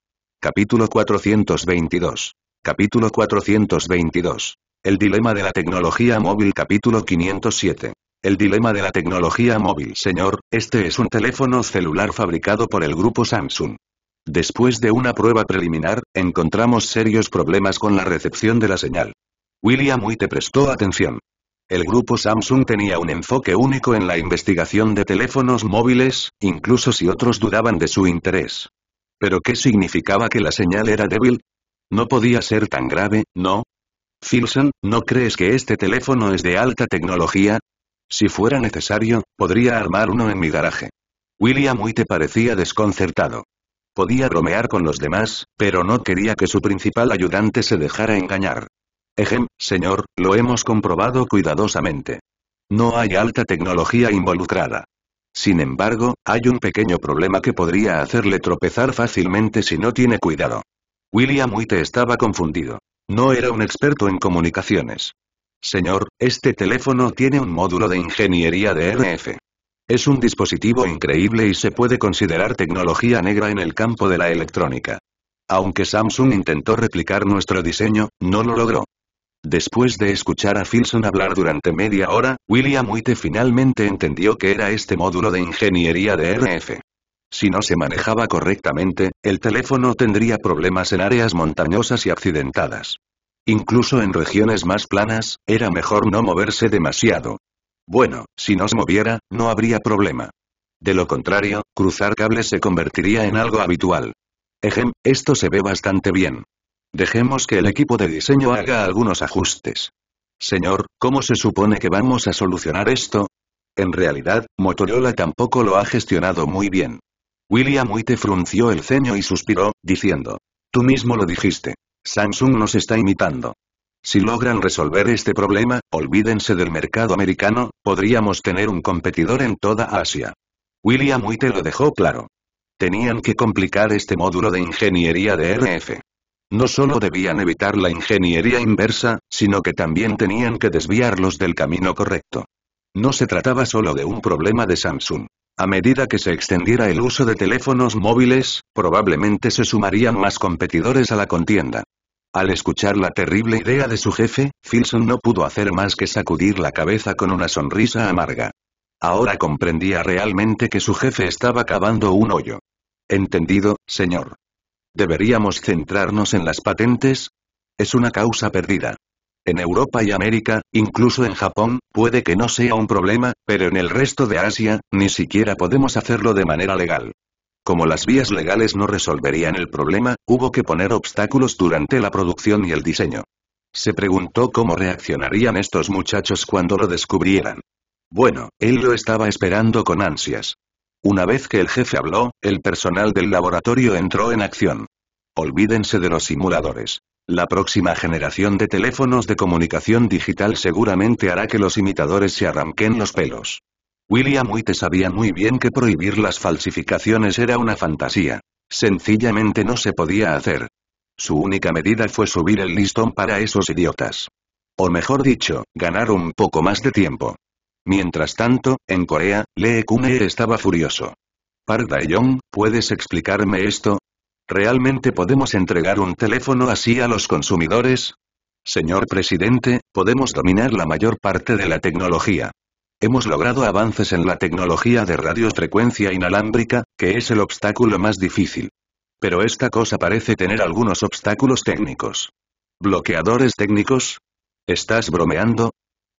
Capítulo 422. Capítulo 422. El dilema de la tecnología móvil capítulo 507. El dilema de la tecnología móvil Señor, este es un teléfono celular fabricado por el grupo Samsung. Después de una prueba preliminar, encontramos serios problemas con la recepción de la señal. William te prestó atención. El grupo Samsung tenía un enfoque único en la investigación de teléfonos móviles, incluso si otros dudaban de su interés. ¿Pero qué significaba que la señal era débil? No podía ser tan grave, ¿no? Filson, ¿no crees que este teléfono es de alta tecnología? Si fuera necesario, podría armar uno en mi garaje. William Witte parecía desconcertado. Podía bromear con los demás, pero no quería que su principal ayudante se dejara engañar. Ejem, señor, lo hemos comprobado cuidadosamente. No hay alta tecnología involucrada. Sin embargo, hay un pequeño problema que podría hacerle tropezar fácilmente si no tiene cuidado. William Witte estaba confundido. No era un experto en comunicaciones. Señor, este teléfono tiene un módulo de ingeniería de RF. Es un dispositivo increíble y se puede considerar tecnología negra en el campo de la electrónica. Aunque Samsung intentó replicar nuestro diseño, no lo logró. Después de escuchar a Filson hablar durante media hora, William Witte finalmente entendió que era este módulo de ingeniería de RF. Si no se manejaba correctamente, el teléfono tendría problemas en áreas montañosas y accidentadas. Incluso en regiones más planas, era mejor no moverse demasiado. Bueno, si nos moviera, no habría problema. De lo contrario, cruzar cables se convertiría en algo habitual. Ejem, esto se ve bastante bien. Dejemos que el equipo de diseño haga algunos ajustes. Señor, ¿cómo se supone que vamos a solucionar esto? En realidad, Motorola tampoco lo ha gestionado muy bien. William White frunció el ceño y suspiró, diciendo. Tú mismo lo dijiste. Samsung nos está imitando. Si logran resolver este problema, olvídense del mercado americano, podríamos tener un competidor en toda Asia. William Witte lo dejó claro. Tenían que complicar este módulo de ingeniería de RF. No solo debían evitar la ingeniería inversa, sino que también tenían que desviarlos del camino correcto. No se trataba solo de un problema de Samsung. A medida que se extendiera el uso de teléfonos móviles, probablemente se sumarían más competidores a la contienda. Al escuchar la terrible idea de su jefe, Filson no pudo hacer más que sacudir la cabeza con una sonrisa amarga. Ahora comprendía realmente que su jefe estaba cavando un hoyo. Entendido, señor. ¿Deberíamos centrarnos en las patentes? Es una causa perdida. En Europa y América, incluso en Japón, puede que no sea un problema, pero en el resto de Asia, ni siquiera podemos hacerlo de manera legal. Como las vías legales no resolverían el problema, hubo que poner obstáculos durante la producción y el diseño. Se preguntó cómo reaccionarían estos muchachos cuando lo descubrieran. Bueno, él lo estaba esperando con ansias. Una vez que el jefe habló, el personal del laboratorio entró en acción. Olvídense de los simuladores. La próxima generación de teléfonos de comunicación digital seguramente hará que los imitadores se arranquen los pelos. William Witte sabía muy bien que prohibir las falsificaciones era una fantasía. Sencillamente no se podía hacer. Su única medida fue subir el listón para esos idiotas. O mejor dicho, ganar un poco más de tiempo. Mientras tanto, en Corea, Lee kun estaba furioso. Park dae ¿puedes explicarme esto? ¿Realmente podemos entregar un teléfono así a los consumidores? Señor presidente, podemos dominar la mayor parte de la tecnología. Hemos logrado avances en la tecnología de radiofrecuencia inalámbrica, que es el obstáculo más difícil. Pero esta cosa parece tener algunos obstáculos técnicos. ¿Bloqueadores técnicos? ¿Estás bromeando?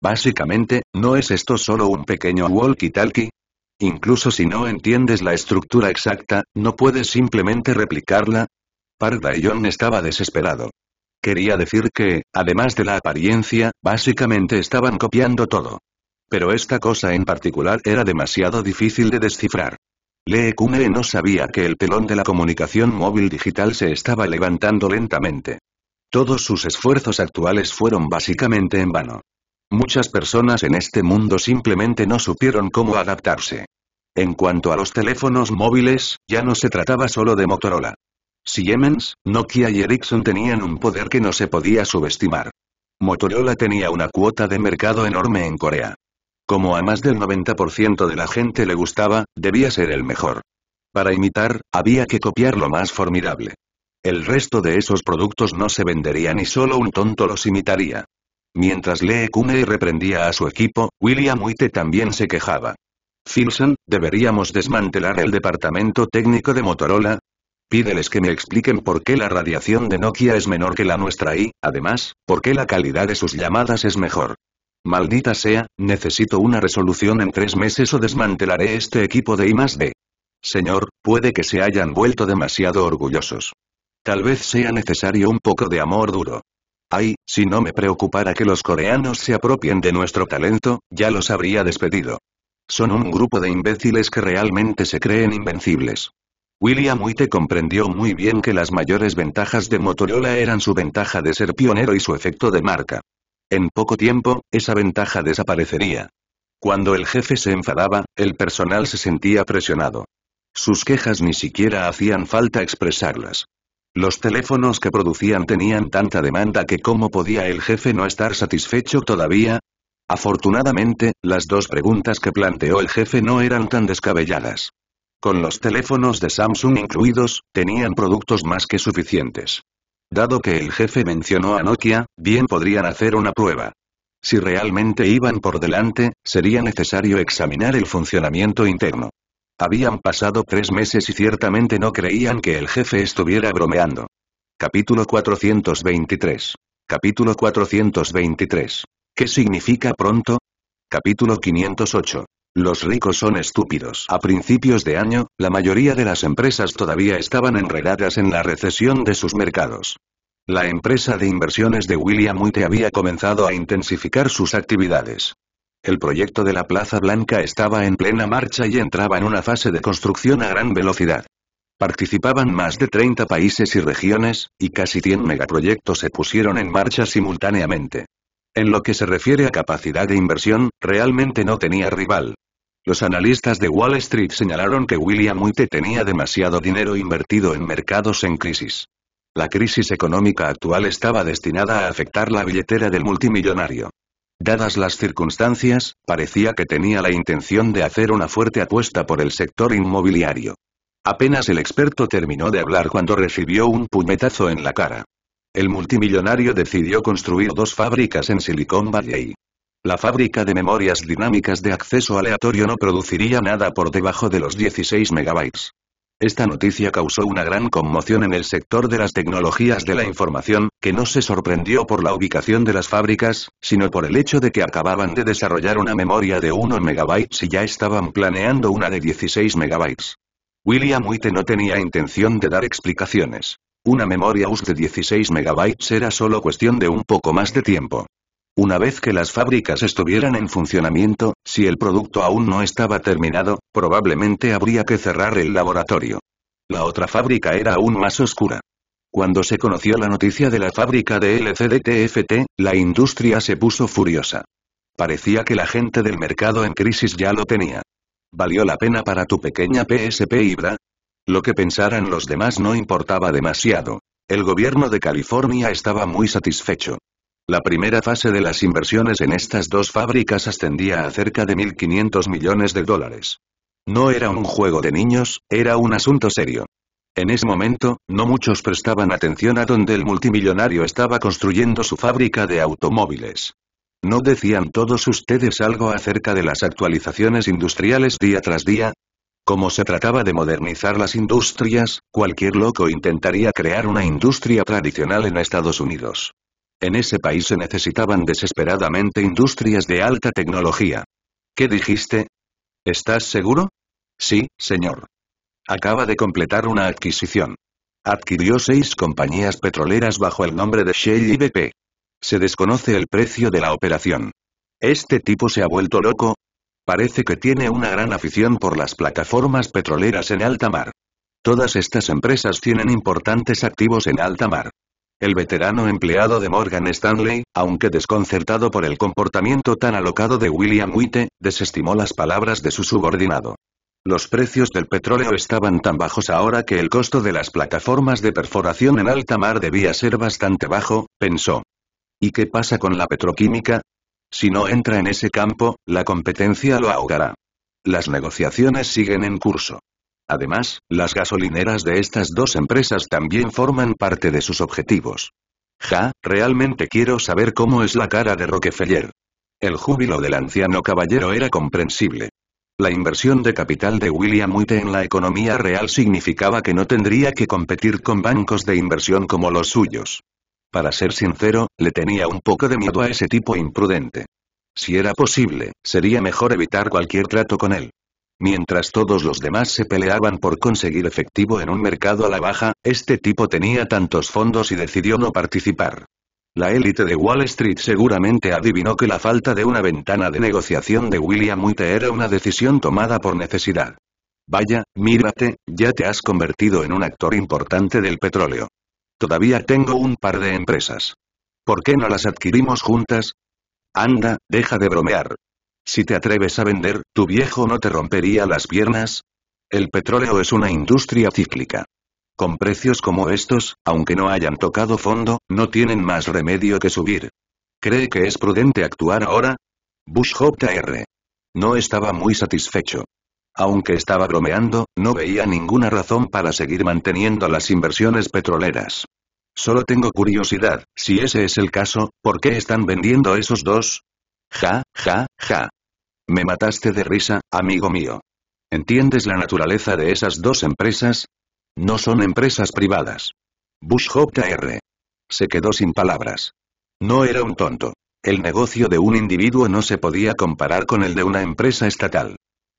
Básicamente, ¿no es esto solo un pequeño walkie-talkie? Incluso si no entiendes la estructura exacta, no puedes simplemente replicarla. Parda y estaba desesperado. Quería decir que, además de la apariencia, básicamente estaban copiando todo. Pero esta cosa en particular era demasiado difícil de descifrar. Lee Kune no sabía que el telón de la comunicación móvil digital se estaba levantando lentamente. Todos sus esfuerzos actuales fueron básicamente en vano. Muchas personas en este mundo simplemente no supieron cómo adaptarse. En cuanto a los teléfonos móviles, ya no se trataba solo de Motorola. Siemens, Nokia y Ericsson tenían un poder que no se podía subestimar. Motorola tenía una cuota de mercado enorme en Corea. Como a más del 90% de la gente le gustaba, debía ser el mejor. Para imitar, había que copiar lo más formidable. El resto de esos productos no se venderían y solo un tonto los imitaría. Mientras Lee Kune reprendía a su equipo, William White también se quejaba. Filson, ¿deberíamos desmantelar el departamento técnico de Motorola? Pídeles que me expliquen por qué la radiación de Nokia es menor que la nuestra y, además, por qué la calidad de sus llamadas es mejor. Maldita sea, necesito una resolución en tres meses o desmantelaré este equipo de I más Señor, puede que se hayan vuelto demasiado orgullosos. Tal vez sea necesario un poco de amor duro. Ay, si no me preocupara que los coreanos se apropien de nuestro talento, ya los habría despedido. Son un grupo de imbéciles que realmente se creen invencibles. William White comprendió muy bien que las mayores ventajas de Motorola eran su ventaja de ser pionero y su efecto de marca. En poco tiempo, esa ventaja desaparecería. Cuando el jefe se enfadaba, el personal se sentía presionado. Sus quejas ni siquiera hacían falta expresarlas. Los teléfonos que producían tenían tanta demanda que cómo podía el jefe no estar satisfecho todavía. Afortunadamente, las dos preguntas que planteó el jefe no eran tan descabelladas. Con los teléfonos de Samsung incluidos, tenían productos más que suficientes. Dado que el jefe mencionó a Nokia, bien podrían hacer una prueba. Si realmente iban por delante, sería necesario examinar el funcionamiento interno. Habían pasado tres meses y ciertamente no creían que el jefe estuviera bromeando. Capítulo 423. Capítulo 423. ¿Qué significa pronto? Capítulo 508. Los ricos son estúpidos. A principios de año, la mayoría de las empresas todavía estaban enredadas en la recesión de sus mercados. La empresa de inversiones de William Witte había comenzado a intensificar sus actividades. El proyecto de la Plaza Blanca estaba en plena marcha y entraba en una fase de construcción a gran velocidad. Participaban más de 30 países y regiones, y casi 100 megaproyectos se pusieron en marcha simultáneamente. En lo que se refiere a capacidad de inversión, realmente no tenía rival. Los analistas de Wall Street señalaron que William Witte tenía demasiado dinero invertido en mercados en crisis. La crisis económica actual estaba destinada a afectar la billetera del multimillonario. Dadas las circunstancias, parecía que tenía la intención de hacer una fuerte apuesta por el sector inmobiliario. Apenas el experto terminó de hablar cuando recibió un puñetazo en la cara. El multimillonario decidió construir dos fábricas en Silicon Valley. La fábrica de memorias dinámicas de acceso aleatorio no produciría nada por debajo de los 16 MB. Esta noticia causó una gran conmoción en el sector de las tecnologías de la información, que no se sorprendió por la ubicación de las fábricas, sino por el hecho de que acababan de desarrollar una memoria de 1 MB y ya estaban planeando una de 16 MB. William Witte no tenía intención de dar explicaciones. Una memoria US de 16 MB era solo cuestión de un poco más de tiempo. Una vez que las fábricas estuvieran en funcionamiento, si el producto aún no estaba terminado, probablemente habría que cerrar el laboratorio. La otra fábrica era aún más oscura. Cuando se conoció la noticia de la fábrica de LCDTFT, la industria se puso furiosa. Parecía que la gente del mercado en crisis ya lo tenía. ¿Valió la pena para tu pequeña PSP Ibra? Lo que pensaran los demás no importaba demasiado. El gobierno de California estaba muy satisfecho. La primera fase de las inversiones en estas dos fábricas ascendía a cerca de 1.500 millones de dólares. No era un juego de niños, era un asunto serio. En ese momento, no muchos prestaban atención a donde el multimillonario estaba construyendo su fábrica de automóviles. ¿No decían todos ustedes algo acerca de las actualizaciones industriales día tras día? Como se trataba de modernizar las industrias, cualquier loco intentaría crear una industria tradicional en Estados Unidos. En ese país se necesitaban desesperadamente industrias de alta tecnología. ¿Qué dijiste? ¿Estás seguro? Sí, señor. Acaba de completar una adquisición. Adquirió seis compañías petroleras bajo el nombre de Shell y BP. Se desconoce el precio de la operación. ¿Este tipo se ha vuelto loco? Parece que tiene una gran afición por las plataformas petroleras en alta mar. Todas estas empresas tienen importantes activos en alta mar. El veterano empleado de Morgan Stanley, aunque desconcertado por el comportamiento tan alocado de William Witte, desestimó las palabras de su subordinado. Los precios del petróleo estaban tan bajos ahora que el costo de las plataformas de perforación en alta mar debía ser bastante bajo, pensó. ¿Y qué pasa con la petroquímica? Si no entra en ese campo, la competencia lo ahogará. Las negociaciones siguen en curso. Además, las gasolineras de estas dos empresas también forman parte de sus objetivos. Ja, realmente quiero saber cómo es la cara de Rockefeller. El júbilo del anciano caballero era comprensible. La inversión de capital de William Witte en la economía real significaba que no tendría que competir con bancos de inversión como los suyos. Para ser sincero, le tenía un poco de miedo a ese tipo imprudente. Si era posible, sería mejor evitar cualquier trato con él. Mientras todos los demás se peleaban por conseguir efectivo en un mercado a la baja, este tipo tenía tantos fondos y decidió no participar. La élite de Wall Street seguramente adivinó que la falta de una ventana de negociación de William Witte era una decisión tomada por necesidad. Vaya, mírate, ya te has convertido en un actor importante del petróleo. Todavía tengo un par de empresas. ¿Por qué no las adquirimos juntas? Anda, deja de bromear. Si te atreves a vender, tu viejo no te rompería las piernas. El petróleo es una industria cíclica. Con precios como estos, aunque no hayan tocado fondo, no tienen más remedio que subir. ¿Cree que es prudente actuar ahora? Bush R. No estaba muy satisfecho. Aunque estaba bromeando, no veía ninguna razón para seguir manteniendo las inversiones petroleras. Solo tengo curiosidad, si ese es el caso, ¿por qué están vendiendo esos dos? Ja, Ja, ja. Me mataste de risa, amigo mío. ¿Entiendes la naturaleza de esas dos empresas? No son empresas privadas. Bush Se quedó sin palabras. No era un tonto. El negocio de un individuo no se podía comparar con el de una empresa estatal.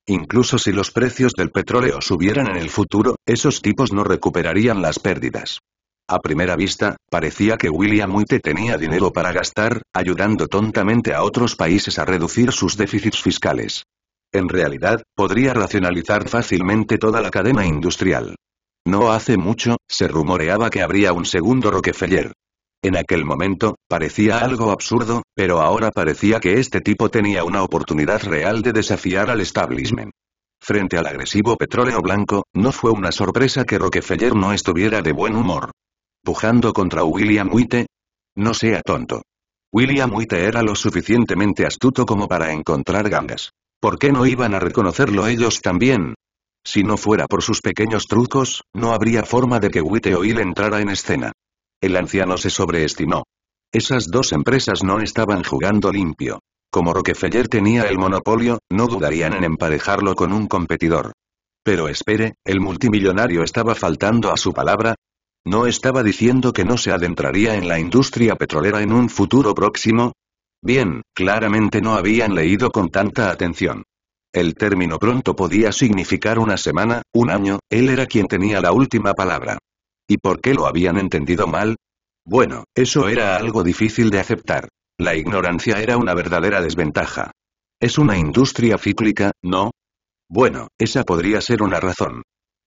Incluso si los precios del petróleo subieran en el futuro, esos tipos no recuperarían las pérdidas. A primera vista, parecía que William Witte tenía dinero para gastar, ayudando tontamente a otros países a reducir sus déficits fiscales. En realidad, podría racionalizar fácilmente toda la cadena industrial. No hace mucho, se rumoreaba que habría un segundo Rockefeller. En aquel momento, parecía algo absurdo, pero ahora parecía que este tipo tenía una oportunidad real de desafiar al establishment. Frente al agresivo petróleo blanco, no fue una sorpresa que Rockefeller no estuviera de buen humor pujando contra William Witte? No sea tonto. William Witte era lo suficientemente astuto como para encontrar gangas. ¿Por qué no iban a reconocerlo ellos también? Si no fuera por sus pequeños trucos, no habría forma de que o Hill entrara en escena. El anciano se sobreestimó. Esas dos empresas no estaban jugando limpio. Como Rockefeller tenía el monopolio, no dudarían en emparejarlo con un competidor. Pero espere, el multimillonario estaba faltando a su palabra, ¿No estaba diciendo que no se adentraría en la industria petrolera en un futuro próximo? Bien, claramente no habían leído con tanta atención. El término pronto podía significar una semana, un año, él era quien tenía la última palabra. ¿Y por qué lo habían entendido mal? Bueno, eso era algo difícil de aceptar. La ignorancia era una verdadera desventaja. Es una industria cíclica, ¿no? Bueno, esa podría ser una razón.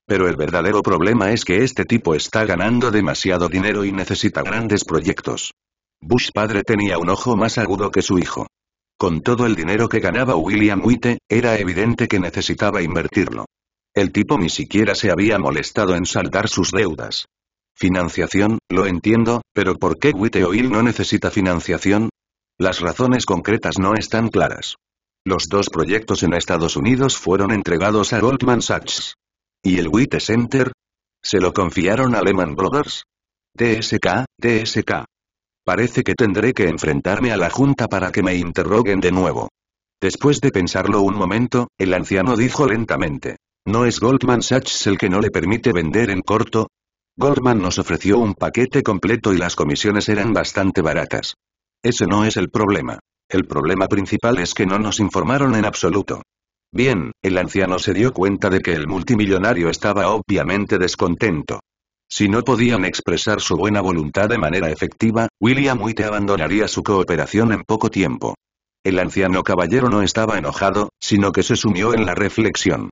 Pero el verdadero problema es que este tipo está ganando demasiado dinero y necesita grandes proyectos. Bush padre tenía un ojo más agudo que su hijo. Con todo el dinero que ganaba William Witte, era evidente que necesitaba invertirlo. El tipo ni siquiera se había molestado en saldar sus deudas. Financiación, lo entiendo, pero ¿por qué Witte Hill no necesita financiación? Las razones concretas no están claras. Los dos proyectos en Estados Unidos fueron entregados a Goldman Sachs. ¿Y el Witte Center? ¿Se lo confiaron a Lehman Brothers? DSK. TSK. Parece que tendré que enfrentarme a la Junta para que me interroguen de nuevo. Después de pensarlo un momento, el anciano dijo lentamente. ¿No es Goldman Sachs el que no le permite vender en corto? Goldman nos ofreció un paquete completo y las comisiones eran bastante baratas. Ese no es el problema. El problema principal es que no nos informaron en absoluto. Bien, el anciano se dio cuenta de que el multimillonario estaba obviamente descontento. Si no podían expresar su buena voluntad de manera efectiva, William White abandonaría su cooperación en poco tiempo. El anciano caballero no estaba enojado, sino que se sumió en la reflexión.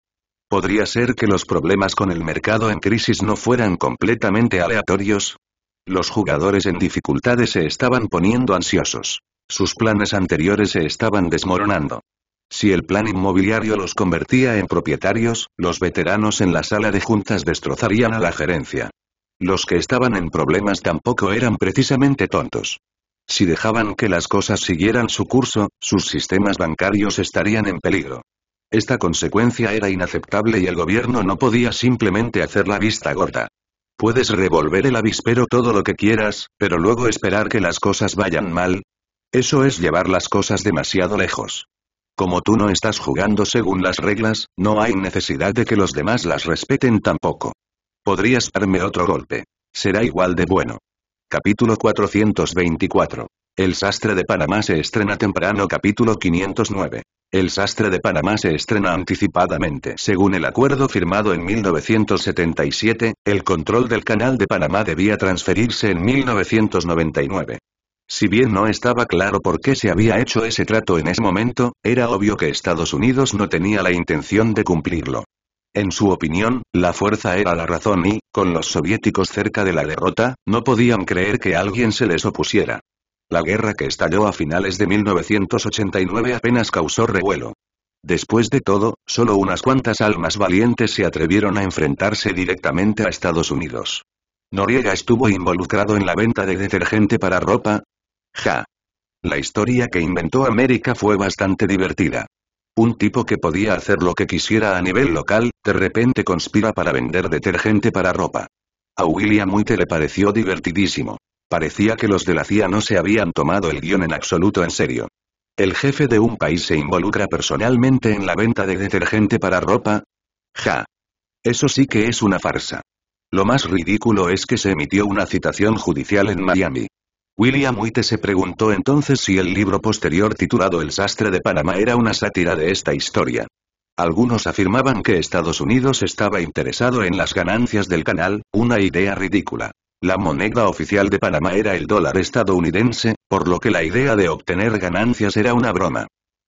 ¿Podría ser que los problemas con el mercado en crisis no fueran completamente aleatorios? Los jugadores en dificultades se estaban poniendo ansiosos. Sus planes anteriores se estaban desmoronando. Si el plan inmobiliario los convertía en propietarios, los veteranos en la sala de juntas destrozarían a la gerencia. Los que estaban en problemas tampoco eran precisamente tontos. Si dejaban que las cosas siguieran su curso, sus sistemas bancarios estarían en peligro. Esta consecuencia era inaceptable y el gobierno no podía simplemente hacer la vista gorda. Puedes revolver el avispero todo lo que quieras, pero luego esperar que las cosas vayan mal. Eso es llevar las cosas demasiado lejos. Como tú no estás jugando según las reglas, no hay necesidad de que los demás las respeten tampoco. Podrías darme otro golpe. Será igual de bueno. Capítulo 424. El sastre de Panamá se estrena temprano. Capítulo 509. El sastre de Panamá se estrena anticipadamente. Según el acuerdo firmado en 1977, el control del canal de Panamá debía transferirse en 1999. Si bien no estaba claro por qué se había hecho ese trato en ese momento, era obvio que Estados Unidos no tenía la intención de cumplirlo. En su opinión, la fuerza era la razón y, con los soviéticos cerca de la derrota, no podían creer que alguien se les opusiera. La guerra que estalló a finales de 1989 apenas causó revuelo. Después de todo, solo unas cuantas almas valientes se atrevieron a enfrentarse directamente a Estados Unidos. Noriega estuvo involucrado en la venta de detergente para ropa, Ja. La historia que inventó América fue bastante divertida. Un tipo que podía hacer lo que quisiera a nivel local, de repente conspira para vender detergente para ropa. A William Witte le pareció divertidísimo. Parecía que los de la CIA no se habían tomado el guión en absoluto en serio. El jefe de un país se involucra personalmente en la venta de detergente para ropa. Ja. Eso sí que es una farsa. Lo más ridículo es que se emitió una citación judicial en Miami. William White se preguntó entonces si el libro posterior titulado El sastre de Panamá era una sátira de esta historia. Algunos afirmaban que Estados Unidos estaba interesado en las ganancias del canal, una idea ridícula. La moneda oficial de Panamá era el dólar estadounidense, por lo que la idea de obtener ganancias era una broma.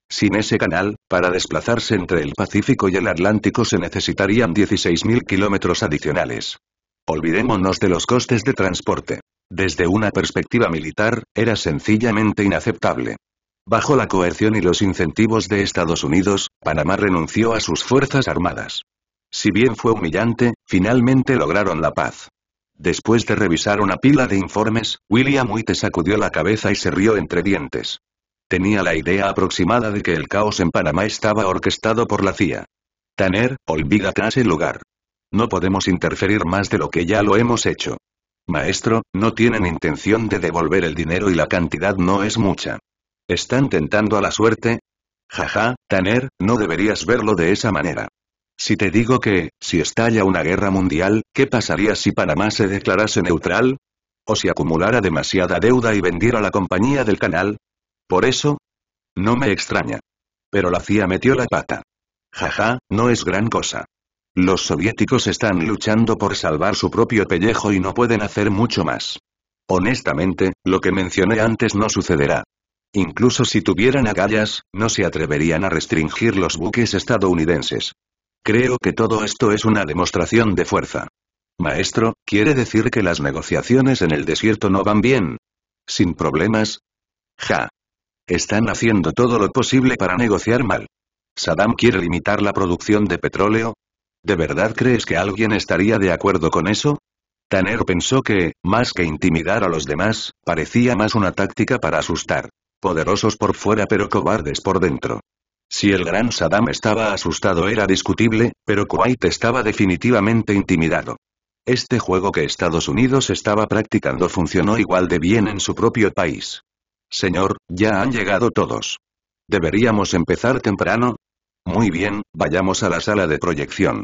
Sin ese canal, para desplazarse entre el Pacífico y el Atlántico se necesitarían 16.000 kilómetros adicionales. Olvidémonos de los costes de transporte. Desde una perspectiva militar, era sencillamente inaceptable. Bajo la coerción y los incentivos de Estados Unidos, Panamá renunció a sus fuerzas armadas. Si bien fue humillante, finalmente lograron la paz. Después de revisar una pila de informes, William Witte sacudió la cabeza y se rió entre dientes. Tenía la idea aproximada de que el caos en Panamá estaba orquestado por la CIA. Tanner, olvídate el lugar. No podemos interferir más de lo que ya lo hemos hecho. Maestro, no tienen intención de devolver el dinero y la cantidad no es mucha. ¿Están tentando a la suerte? Jaja, Tanner, no deberías verlo de esa manera. Si te digo que, si estalla una guerra mundial, ¿qué pasaría si Panamá se declarase neutral? ¿O si acumulara demasiada deuda y vendiera la compañía del canal? Por eso, no me extraña. Pero la CIA metió la pata. Jaja, no es gran cosa. Los soviéticos están luchando por salvar su propio pellejo y no pueden hacer mucho más. Honestamente, lo que mencioné antes no sucederá. Incluso si tuvieran agallas, no se atreverían a restringir los buques estadounidenses. Creo que todo esto es una demostración de fuerza. Maestro, ¿quiere decir que las negociaciones en el desierto no van bien? ¿Sin problemas? Ja. Están haciendo todo lo posible para negociar mal. Saddam quiere limitar la producción de petróleo, ¿De verdad crees que alguien estaría de acuerdo con eso? Tanner pensó que, más que intimidar a los demás, parecía más una táctica para asustar. Poderosos por fuera pero cobardes por dentro. Si el gran Saddam estaba asustado era discutible, pero Kuwait estaba definitivamente intimidado. Este juego que Estados Unidos estaba practicando funcionó igual de bien en su propio país. Señor, ya han llegado todos. ¿Deberíamos empezar temprano? Muy bien, vayamos a la sala de proyección.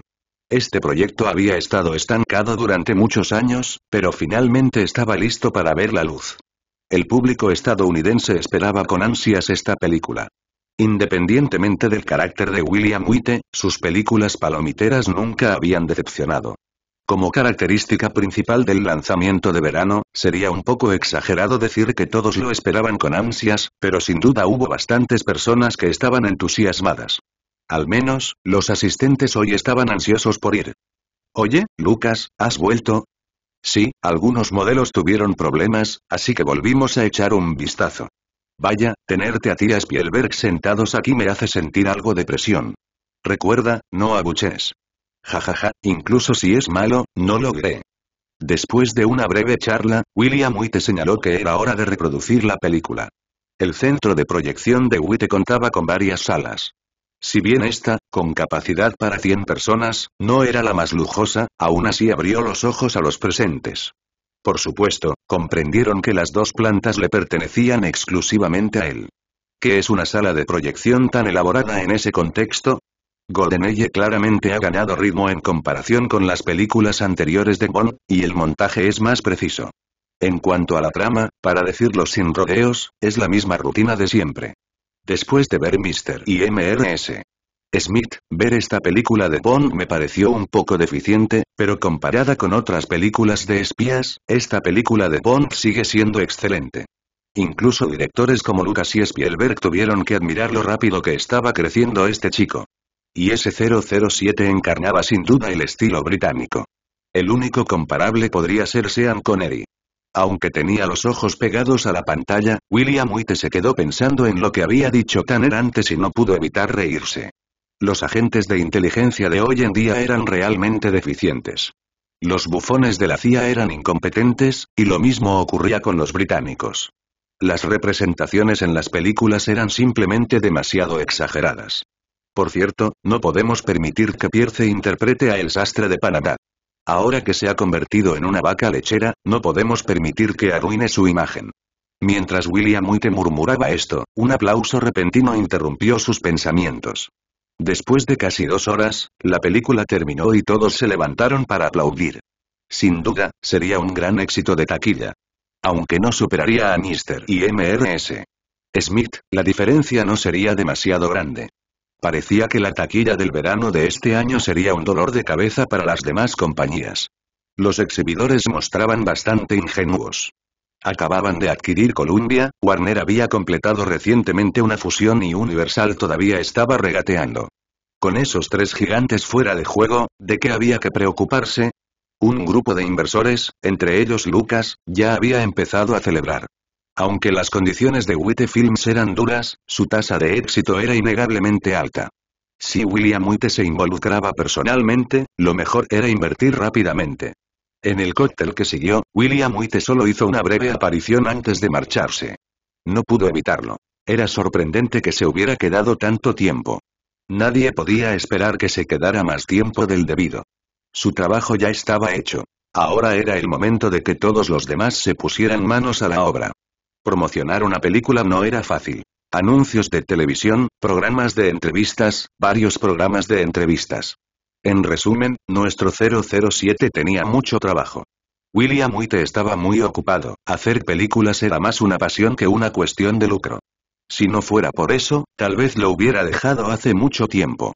Este proyecto había estado estancado durante muchos años, pero finalmente estaba listo para ver la luz. El público estadounidense esperaba con ansias esta película. Independientemente del carácter de William Witte, sus películas palomiteras nunca habían decepcionado. Como característica principal del lanzamiento de verano, sería un poco exagerado decir que todos lo esperaban con ansias, pero sin duda hubo bastantes personas que estaban entusiasmadas. Al menos, los asistentes hoy estaban ansiosos por ir. Oye, Lucas, ¿has vuelto? Sí, algunos modelos tuvieron problemas, así que volvimos a echar un vistazo. Vaya, tenerte a ti a Spielberg sentados aquí me hace sentir algo de presión. Recuerda, no abuches. Jajaja, ja, ja, incluso si es malo, no lo logré. Después de una breve charla, William Witte señaló que era hora de reproducir la película. El centro de proyección de Witte contaba con varias salas. Si bien esta, con capacidad para 100 personas, no era la más lujosa, aún así abrió los ojos a los presentes. Por supuesto, comprendieron que las dos plantas le pertenecían exclusivamente a él. ¿Qué es una sala de proyección tan elaborada en ese contexto? Goldeneye claramente ha ganado ritmo en comparación con las películas anteriores de Bond, y el montaje es más preciso. En cuanto a la trama, para decirlo sin rodeos, es la misma rutina de siempre. Después de ver Mr. y MRS. Smith, ver esta película de Bond me pareció un poco deficiente, pero comparada con otras películas de espías, esta película de Bond sigue siendo excelente. Incluso directores como Lucas y Spielberg tuvieron que admirar lo rápido que estaba creciendo este chico. Y ese 007 encarnaba sin duda el estilo británico. El único comparable podría ser Sean Connery. Aunque tenía los ojos pegados a la pantalla, William White se quedó pensando en lo que había dicho Tanner antes y no pudo evitar reírse. Los agentes de inteligencia de hoy en día eran realmente deficientes. Los bufones de la CIA eran incompetentes, y lo mismo ocurría con los británicos. Las representaciones en las películas eran simplemente demasiado exageradas. Por cierto, no podemos permitir que Pierce interprete a El Sastre de Panamá. Ahora que se ha convertido en una vaca lechera, no podemos permitir que arruine su imagen. Mientras William White murmuraba esto, un aplauso repentino interrumpió sus pensamientos. Después de casi dos horas, la película terminó y todos se levantaron para aplaudir. Sin duda, sería un gran éxito de taquilla. Aunque no superaría a Mr. y MRS. Smith, la diferencia no sería demasiado grande. Parecía que la taquilla del verano de este año sería un dolor de cabeza para las demás compañías. Los exhibidores mostraban bastante ingenuos. Acababan de adquirir Columbia, Warner había completado recientemente una fusión y Universal todavía estaba regateando. Con esos tres gigantes fuera de juego, ¿de qué había que preocuparse? Un grupo de inversores, entre ellos Lucas, ya había empezado a celebrar. Aunque las condiciones de Witte Films eran duras, su tasa de éxito era innegablemente alta. Si William Witte se involucraba personalmente, lo mejor era invertir rápidamente. En el cóctel que siguió, William Witte solo hizo una breve aparición antes de marcharse. No pudo evitarlo. Era sorprendente que se hubiera quedado tanto tiempo. Nadie podía esperar que se quedara más tiempo del debido. Su trabajo ya estaba hecho. Ahora era el momento de que todos los demás se pusieran manos a la obra. Promocionar una película no era fácil. Anuncios de televisión, programas de entrevistas, varios programas de entrevistas. En resumen, nuestro 007 tenía mucho trabajo. William Witte estaba muy ocupado, hacer películas era más una pasión que una cuestión de lucro. Si no fuera por eso, tal vez lo hubiera dejado hace mucho tiempo.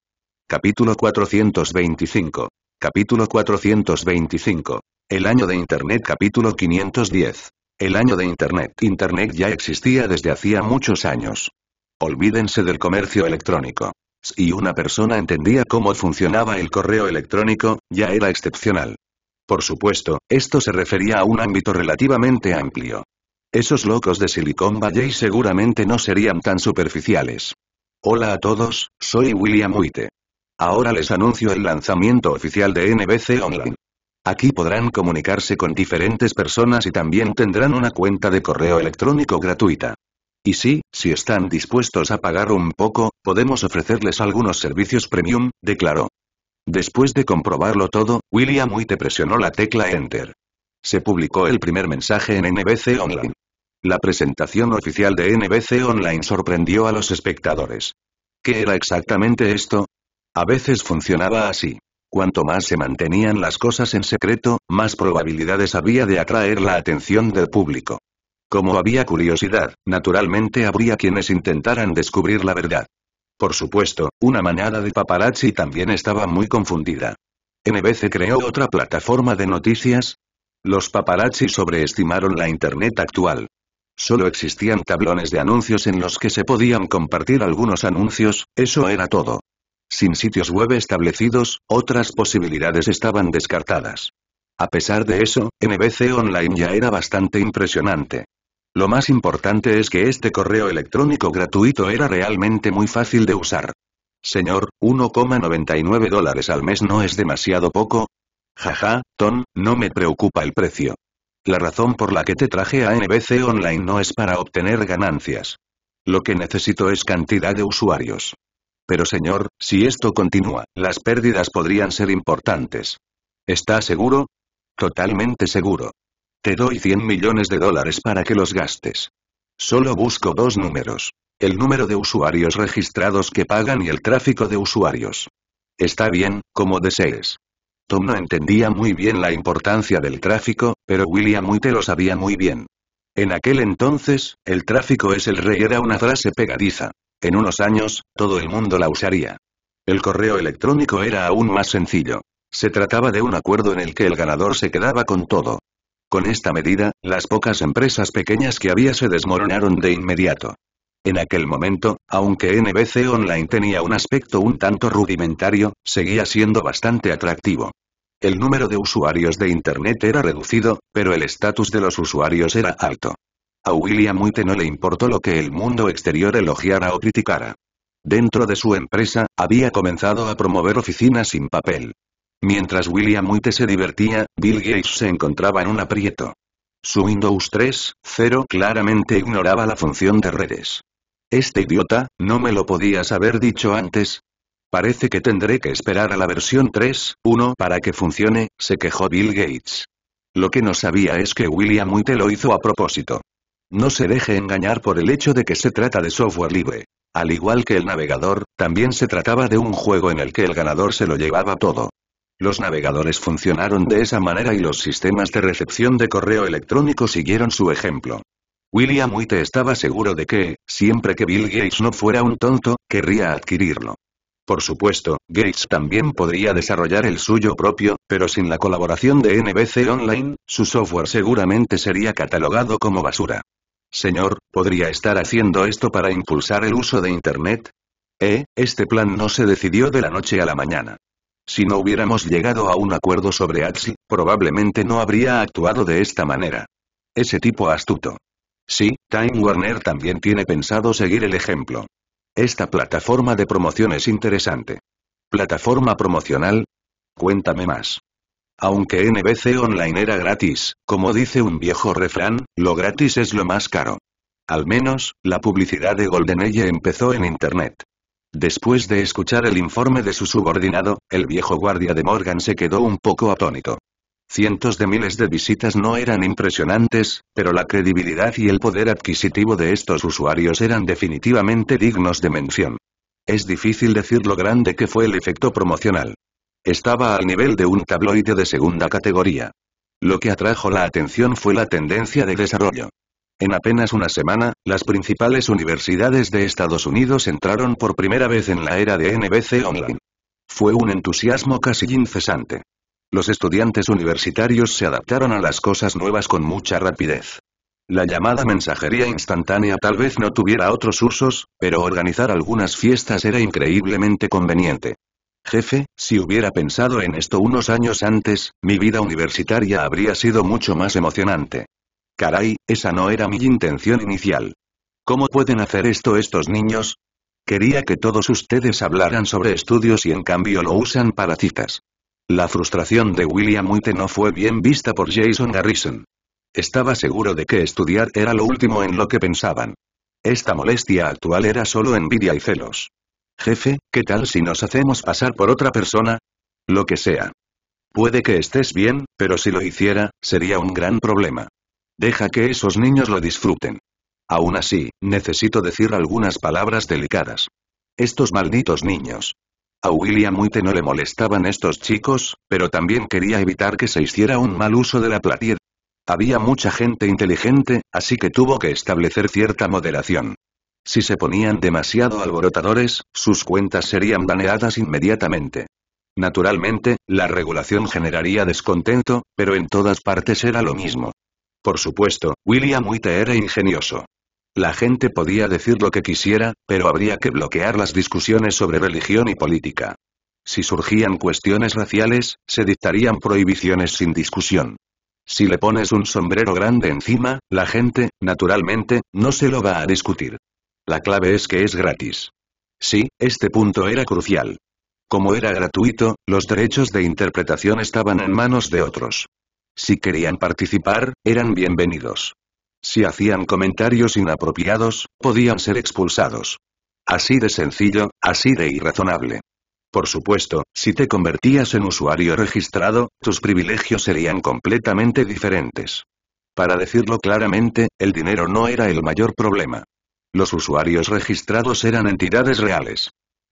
Capítulo 425. Capítulo 425. El año de Internet capítulo 510. El año de Internet. Internet ya existía desde hacía muchos años. Olvídense del comercio electrónico. Si una persona entendía cómo funcionaba el correo electrónico, ya era excepcional. Por supuesto, esto se refería a un ámbito relativamente amplio. Esos locos de Silicon Valley seguramente no serían tan superficiales. Hola a todos, soy William Witte. Ahora les anuncio el lanzamiento oficial de NBC Online. Aquí podrán comunicarse con diferentes personas y también tendrán una cuenta de correo electrónico gratuita. Y sí, si están dispuestos a pagar un poco, podemos ofrecerles algunos servicios premium, declaró. Después de comprobarlo todo, William White presionó la tecla Enter. Se publicó el primer mensaje en NBC Online. La presentación oficial de NBC Online sorprendió a los espectadores. ¿Qué era exactamente esto? A veces funcionaba así. Cuanto más se mantenían las cosas en secreto, más probabilidades había de atraer la atención del público. Como había curiosidad, naturalmente habría quienes intentaran descubrir la verdad. Por supuesto, una manada de paparazzi también estaba muy confundida. NBC creó otra plataforma de noticias. Los paparazzi sobreestimaron la Internet actual. Solo existían tablones de anuncios en los que se podían compartir algunos anuncios, eso era todo. Sin sitios web establecidos, otras posibilidades estaban descartadas. A pesar de eso, NBC Online ya era bastante impresionante. Lo más importante es que este correo electrónico gratuito era realmente muy fácil de usar. Señor, 1,99 dólares al mes no es demasiado poco. Jaja, Tom, no me preocupa el precio. La razón por la que te traje a NBC Online no es para obtener ganancias. Lo que necesito es cantidad de usuarios. Pero señor, si esto continúa, las pérdidas podrían ser importantes. ¿Está seguro? Totalmente seguro. Te doy 100 millones de dólares para que los gastes. Solo busco dos números. El número de usuarios registrados que pagan y el tráfico de usuarios. Está bien, como desees. Tom no entendía muy bien la importancia del tráfico, pero William Witte lo sabía muy bien. En aquel entonces, el tráfico es el rey era una frase pegadiza. En unos años, todo el mundo la usaría. El correo electrónico era aún más sencillo. Se trataba de un acuerdo en el que el ganador se quedaba con todo. Con esta medida, las pocas empresas pequeñas que había se desmoronaron de inmediato. En aquel momento, aunque NBC Online tenía un aspecto un tanto rudimentario, seguía siendo bastante atractivo. El número de usuarios de Internet era reducido, pero el estatus de los usuarios era alto. A William Witte no le importó lo que el mundo exterior elogiara o criticara. Dentro de su empresa, había comenzado a promover oficinas sin papel. Mientras William Witte se divertía, Bill Gates se encontraba en un aprieto. Su Windows 3.0 claramente ignoraba la función de redes. Este idiota, no me lo podías haber dicho antes. Parece que tendré que esperar a la versión 3.1 para que funcione, se quejó Bill Gates. Lo que no sabía es que William Witte lo hizo a propósito. No se deje engañar por el hecho de que se trata de software libre. Al igual que el navegador, también se trataba de un juego en el que el ganador se lo llevaba todo. Los navegadores funcionaron de esa manera y los sistemas de recepción de correo electrónico siguieron su ejemplo. William Witte estaba seguro de que, siempre que Bill Gates no fuera un tonto, querría adquirirlo. Por supuesto, Gates también podría desarrollar el suyo propio, pero sin la colaboración de NBC Online, su software seguramente sería catalogado como basura. Señor, ¿podría estar haciendo esto para impulsar el uso de Internet? Eh, este plan no se decidió de la noche a la mañana. Si no hubiéramos llegado a un acuerdo sobre Axi, probablemente no habría actuado de esta manera. Ese tipo astuto. Sí, Time Warner también tiene pensado seguir el ejemplo. Esta plataforma de promoción es interesante. ¿Plataforma promocional? Cuéntame más. Aunque NBC Online era gratis, como dice un viejo refrán, lo gratis es lo más caro. Al menos, la publicidad de GoldenEye empezó en Internet. Después de escuchar el informe de su subordinado, el viejo guardia de Morgan se quedó un poco atónito. Cientos de miles de visitas no eran impresionantes, pero la credibilidad y el poder adquisitivo de estos usuarios eran definitivamente dignos de mención. Es difícil decir lo grande que fue el efecto promocional. Estaba al nivel de un tabloide de segunda categoría. Lo que atrajo la atención fue la tendencia de desarrollo. En apenas una semana, las principales universidades de Estados Unidos entraron por primera vez en la era de NBC Online. Fue un entusiasmo casi incesante. Los estudiantes universitarios se adaptaron a las cosas nuevas con mucha rapidez. La llamada mensajería instantánea tal vez no tuviera otros usos, pero organizar algunas fiestas era increíblemente conveniente. Jefe, si hubiera pensado en esto unos años antes, mi vida universitaria habría sido mucho más emocionante. Caray, esa no era mi intención inicial. ¿Cómo pueden hacer esto estos niños? Quería que todos ustedes hablaran sobre estudios y en cambio lo usan para citas. La frustración de William Witte no fue bien vista por Jason Garrison. Estaba seguro de que estudiar era lo último en lo que pensaban. Esta molestia actual era solo envidia y celos. Jefe, ¿qué tal si nos hacemos pasar por otra persona? Lo que sea. Puede que estés bien, pero si lo hiciera, sería un gran problema. Deja que esos niños lo disfruten. Aún así, necesito decir algunas palabras delicadas. Estos malditos niños. A William Muite no le molestaban estos chicos, pero también quería evitar que se hiciera un mal uso de la platier. Había mucha gente inteligente, así que tuvo que establecer cierta moderación. Si se ponían demasiado alborotadores, sus cuentas serían baneadas inmediatamente. Naturalmente, la regulación generaría descontento, pero en todas partes era lo mismo. Por supuesto, William Witte era ingenioso. La gente podía decir lo que quisiera, pero habría que bloquear las discusiones sobre religión y política. Si surgían cuestiones raciales, se dictarían prohibiciones sin discusión. Si le pones un sombrero grande encima, la gente, naturalmente, no se lo va a discutir. La clave es que es gratis. Sí, este punto era crucial. Como era gratuito, los derechos de interpretación estaban en manos de otros. Si querían participar, eran bienvenidos. Si hacían comentarios inapropiados, podían ser expulsados. Así de sencillo, así de irrazonable. Por supuesto, si te convertías en usuario registrado, tus privilegios serían completamente diferentes. Para decirlo claramente, el dinero no era el mayor problema. Los usuarios registrados eran entidades reales.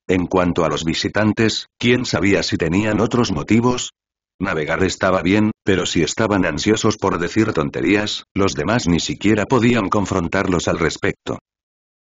En cuanto a los visitantes, ¿quién sabía si tenían otros motivos? Navegar estaba bien, pero si estaban ansiosos por decir tonterías, los demás ni siquiera podían confrontarlos al respecto.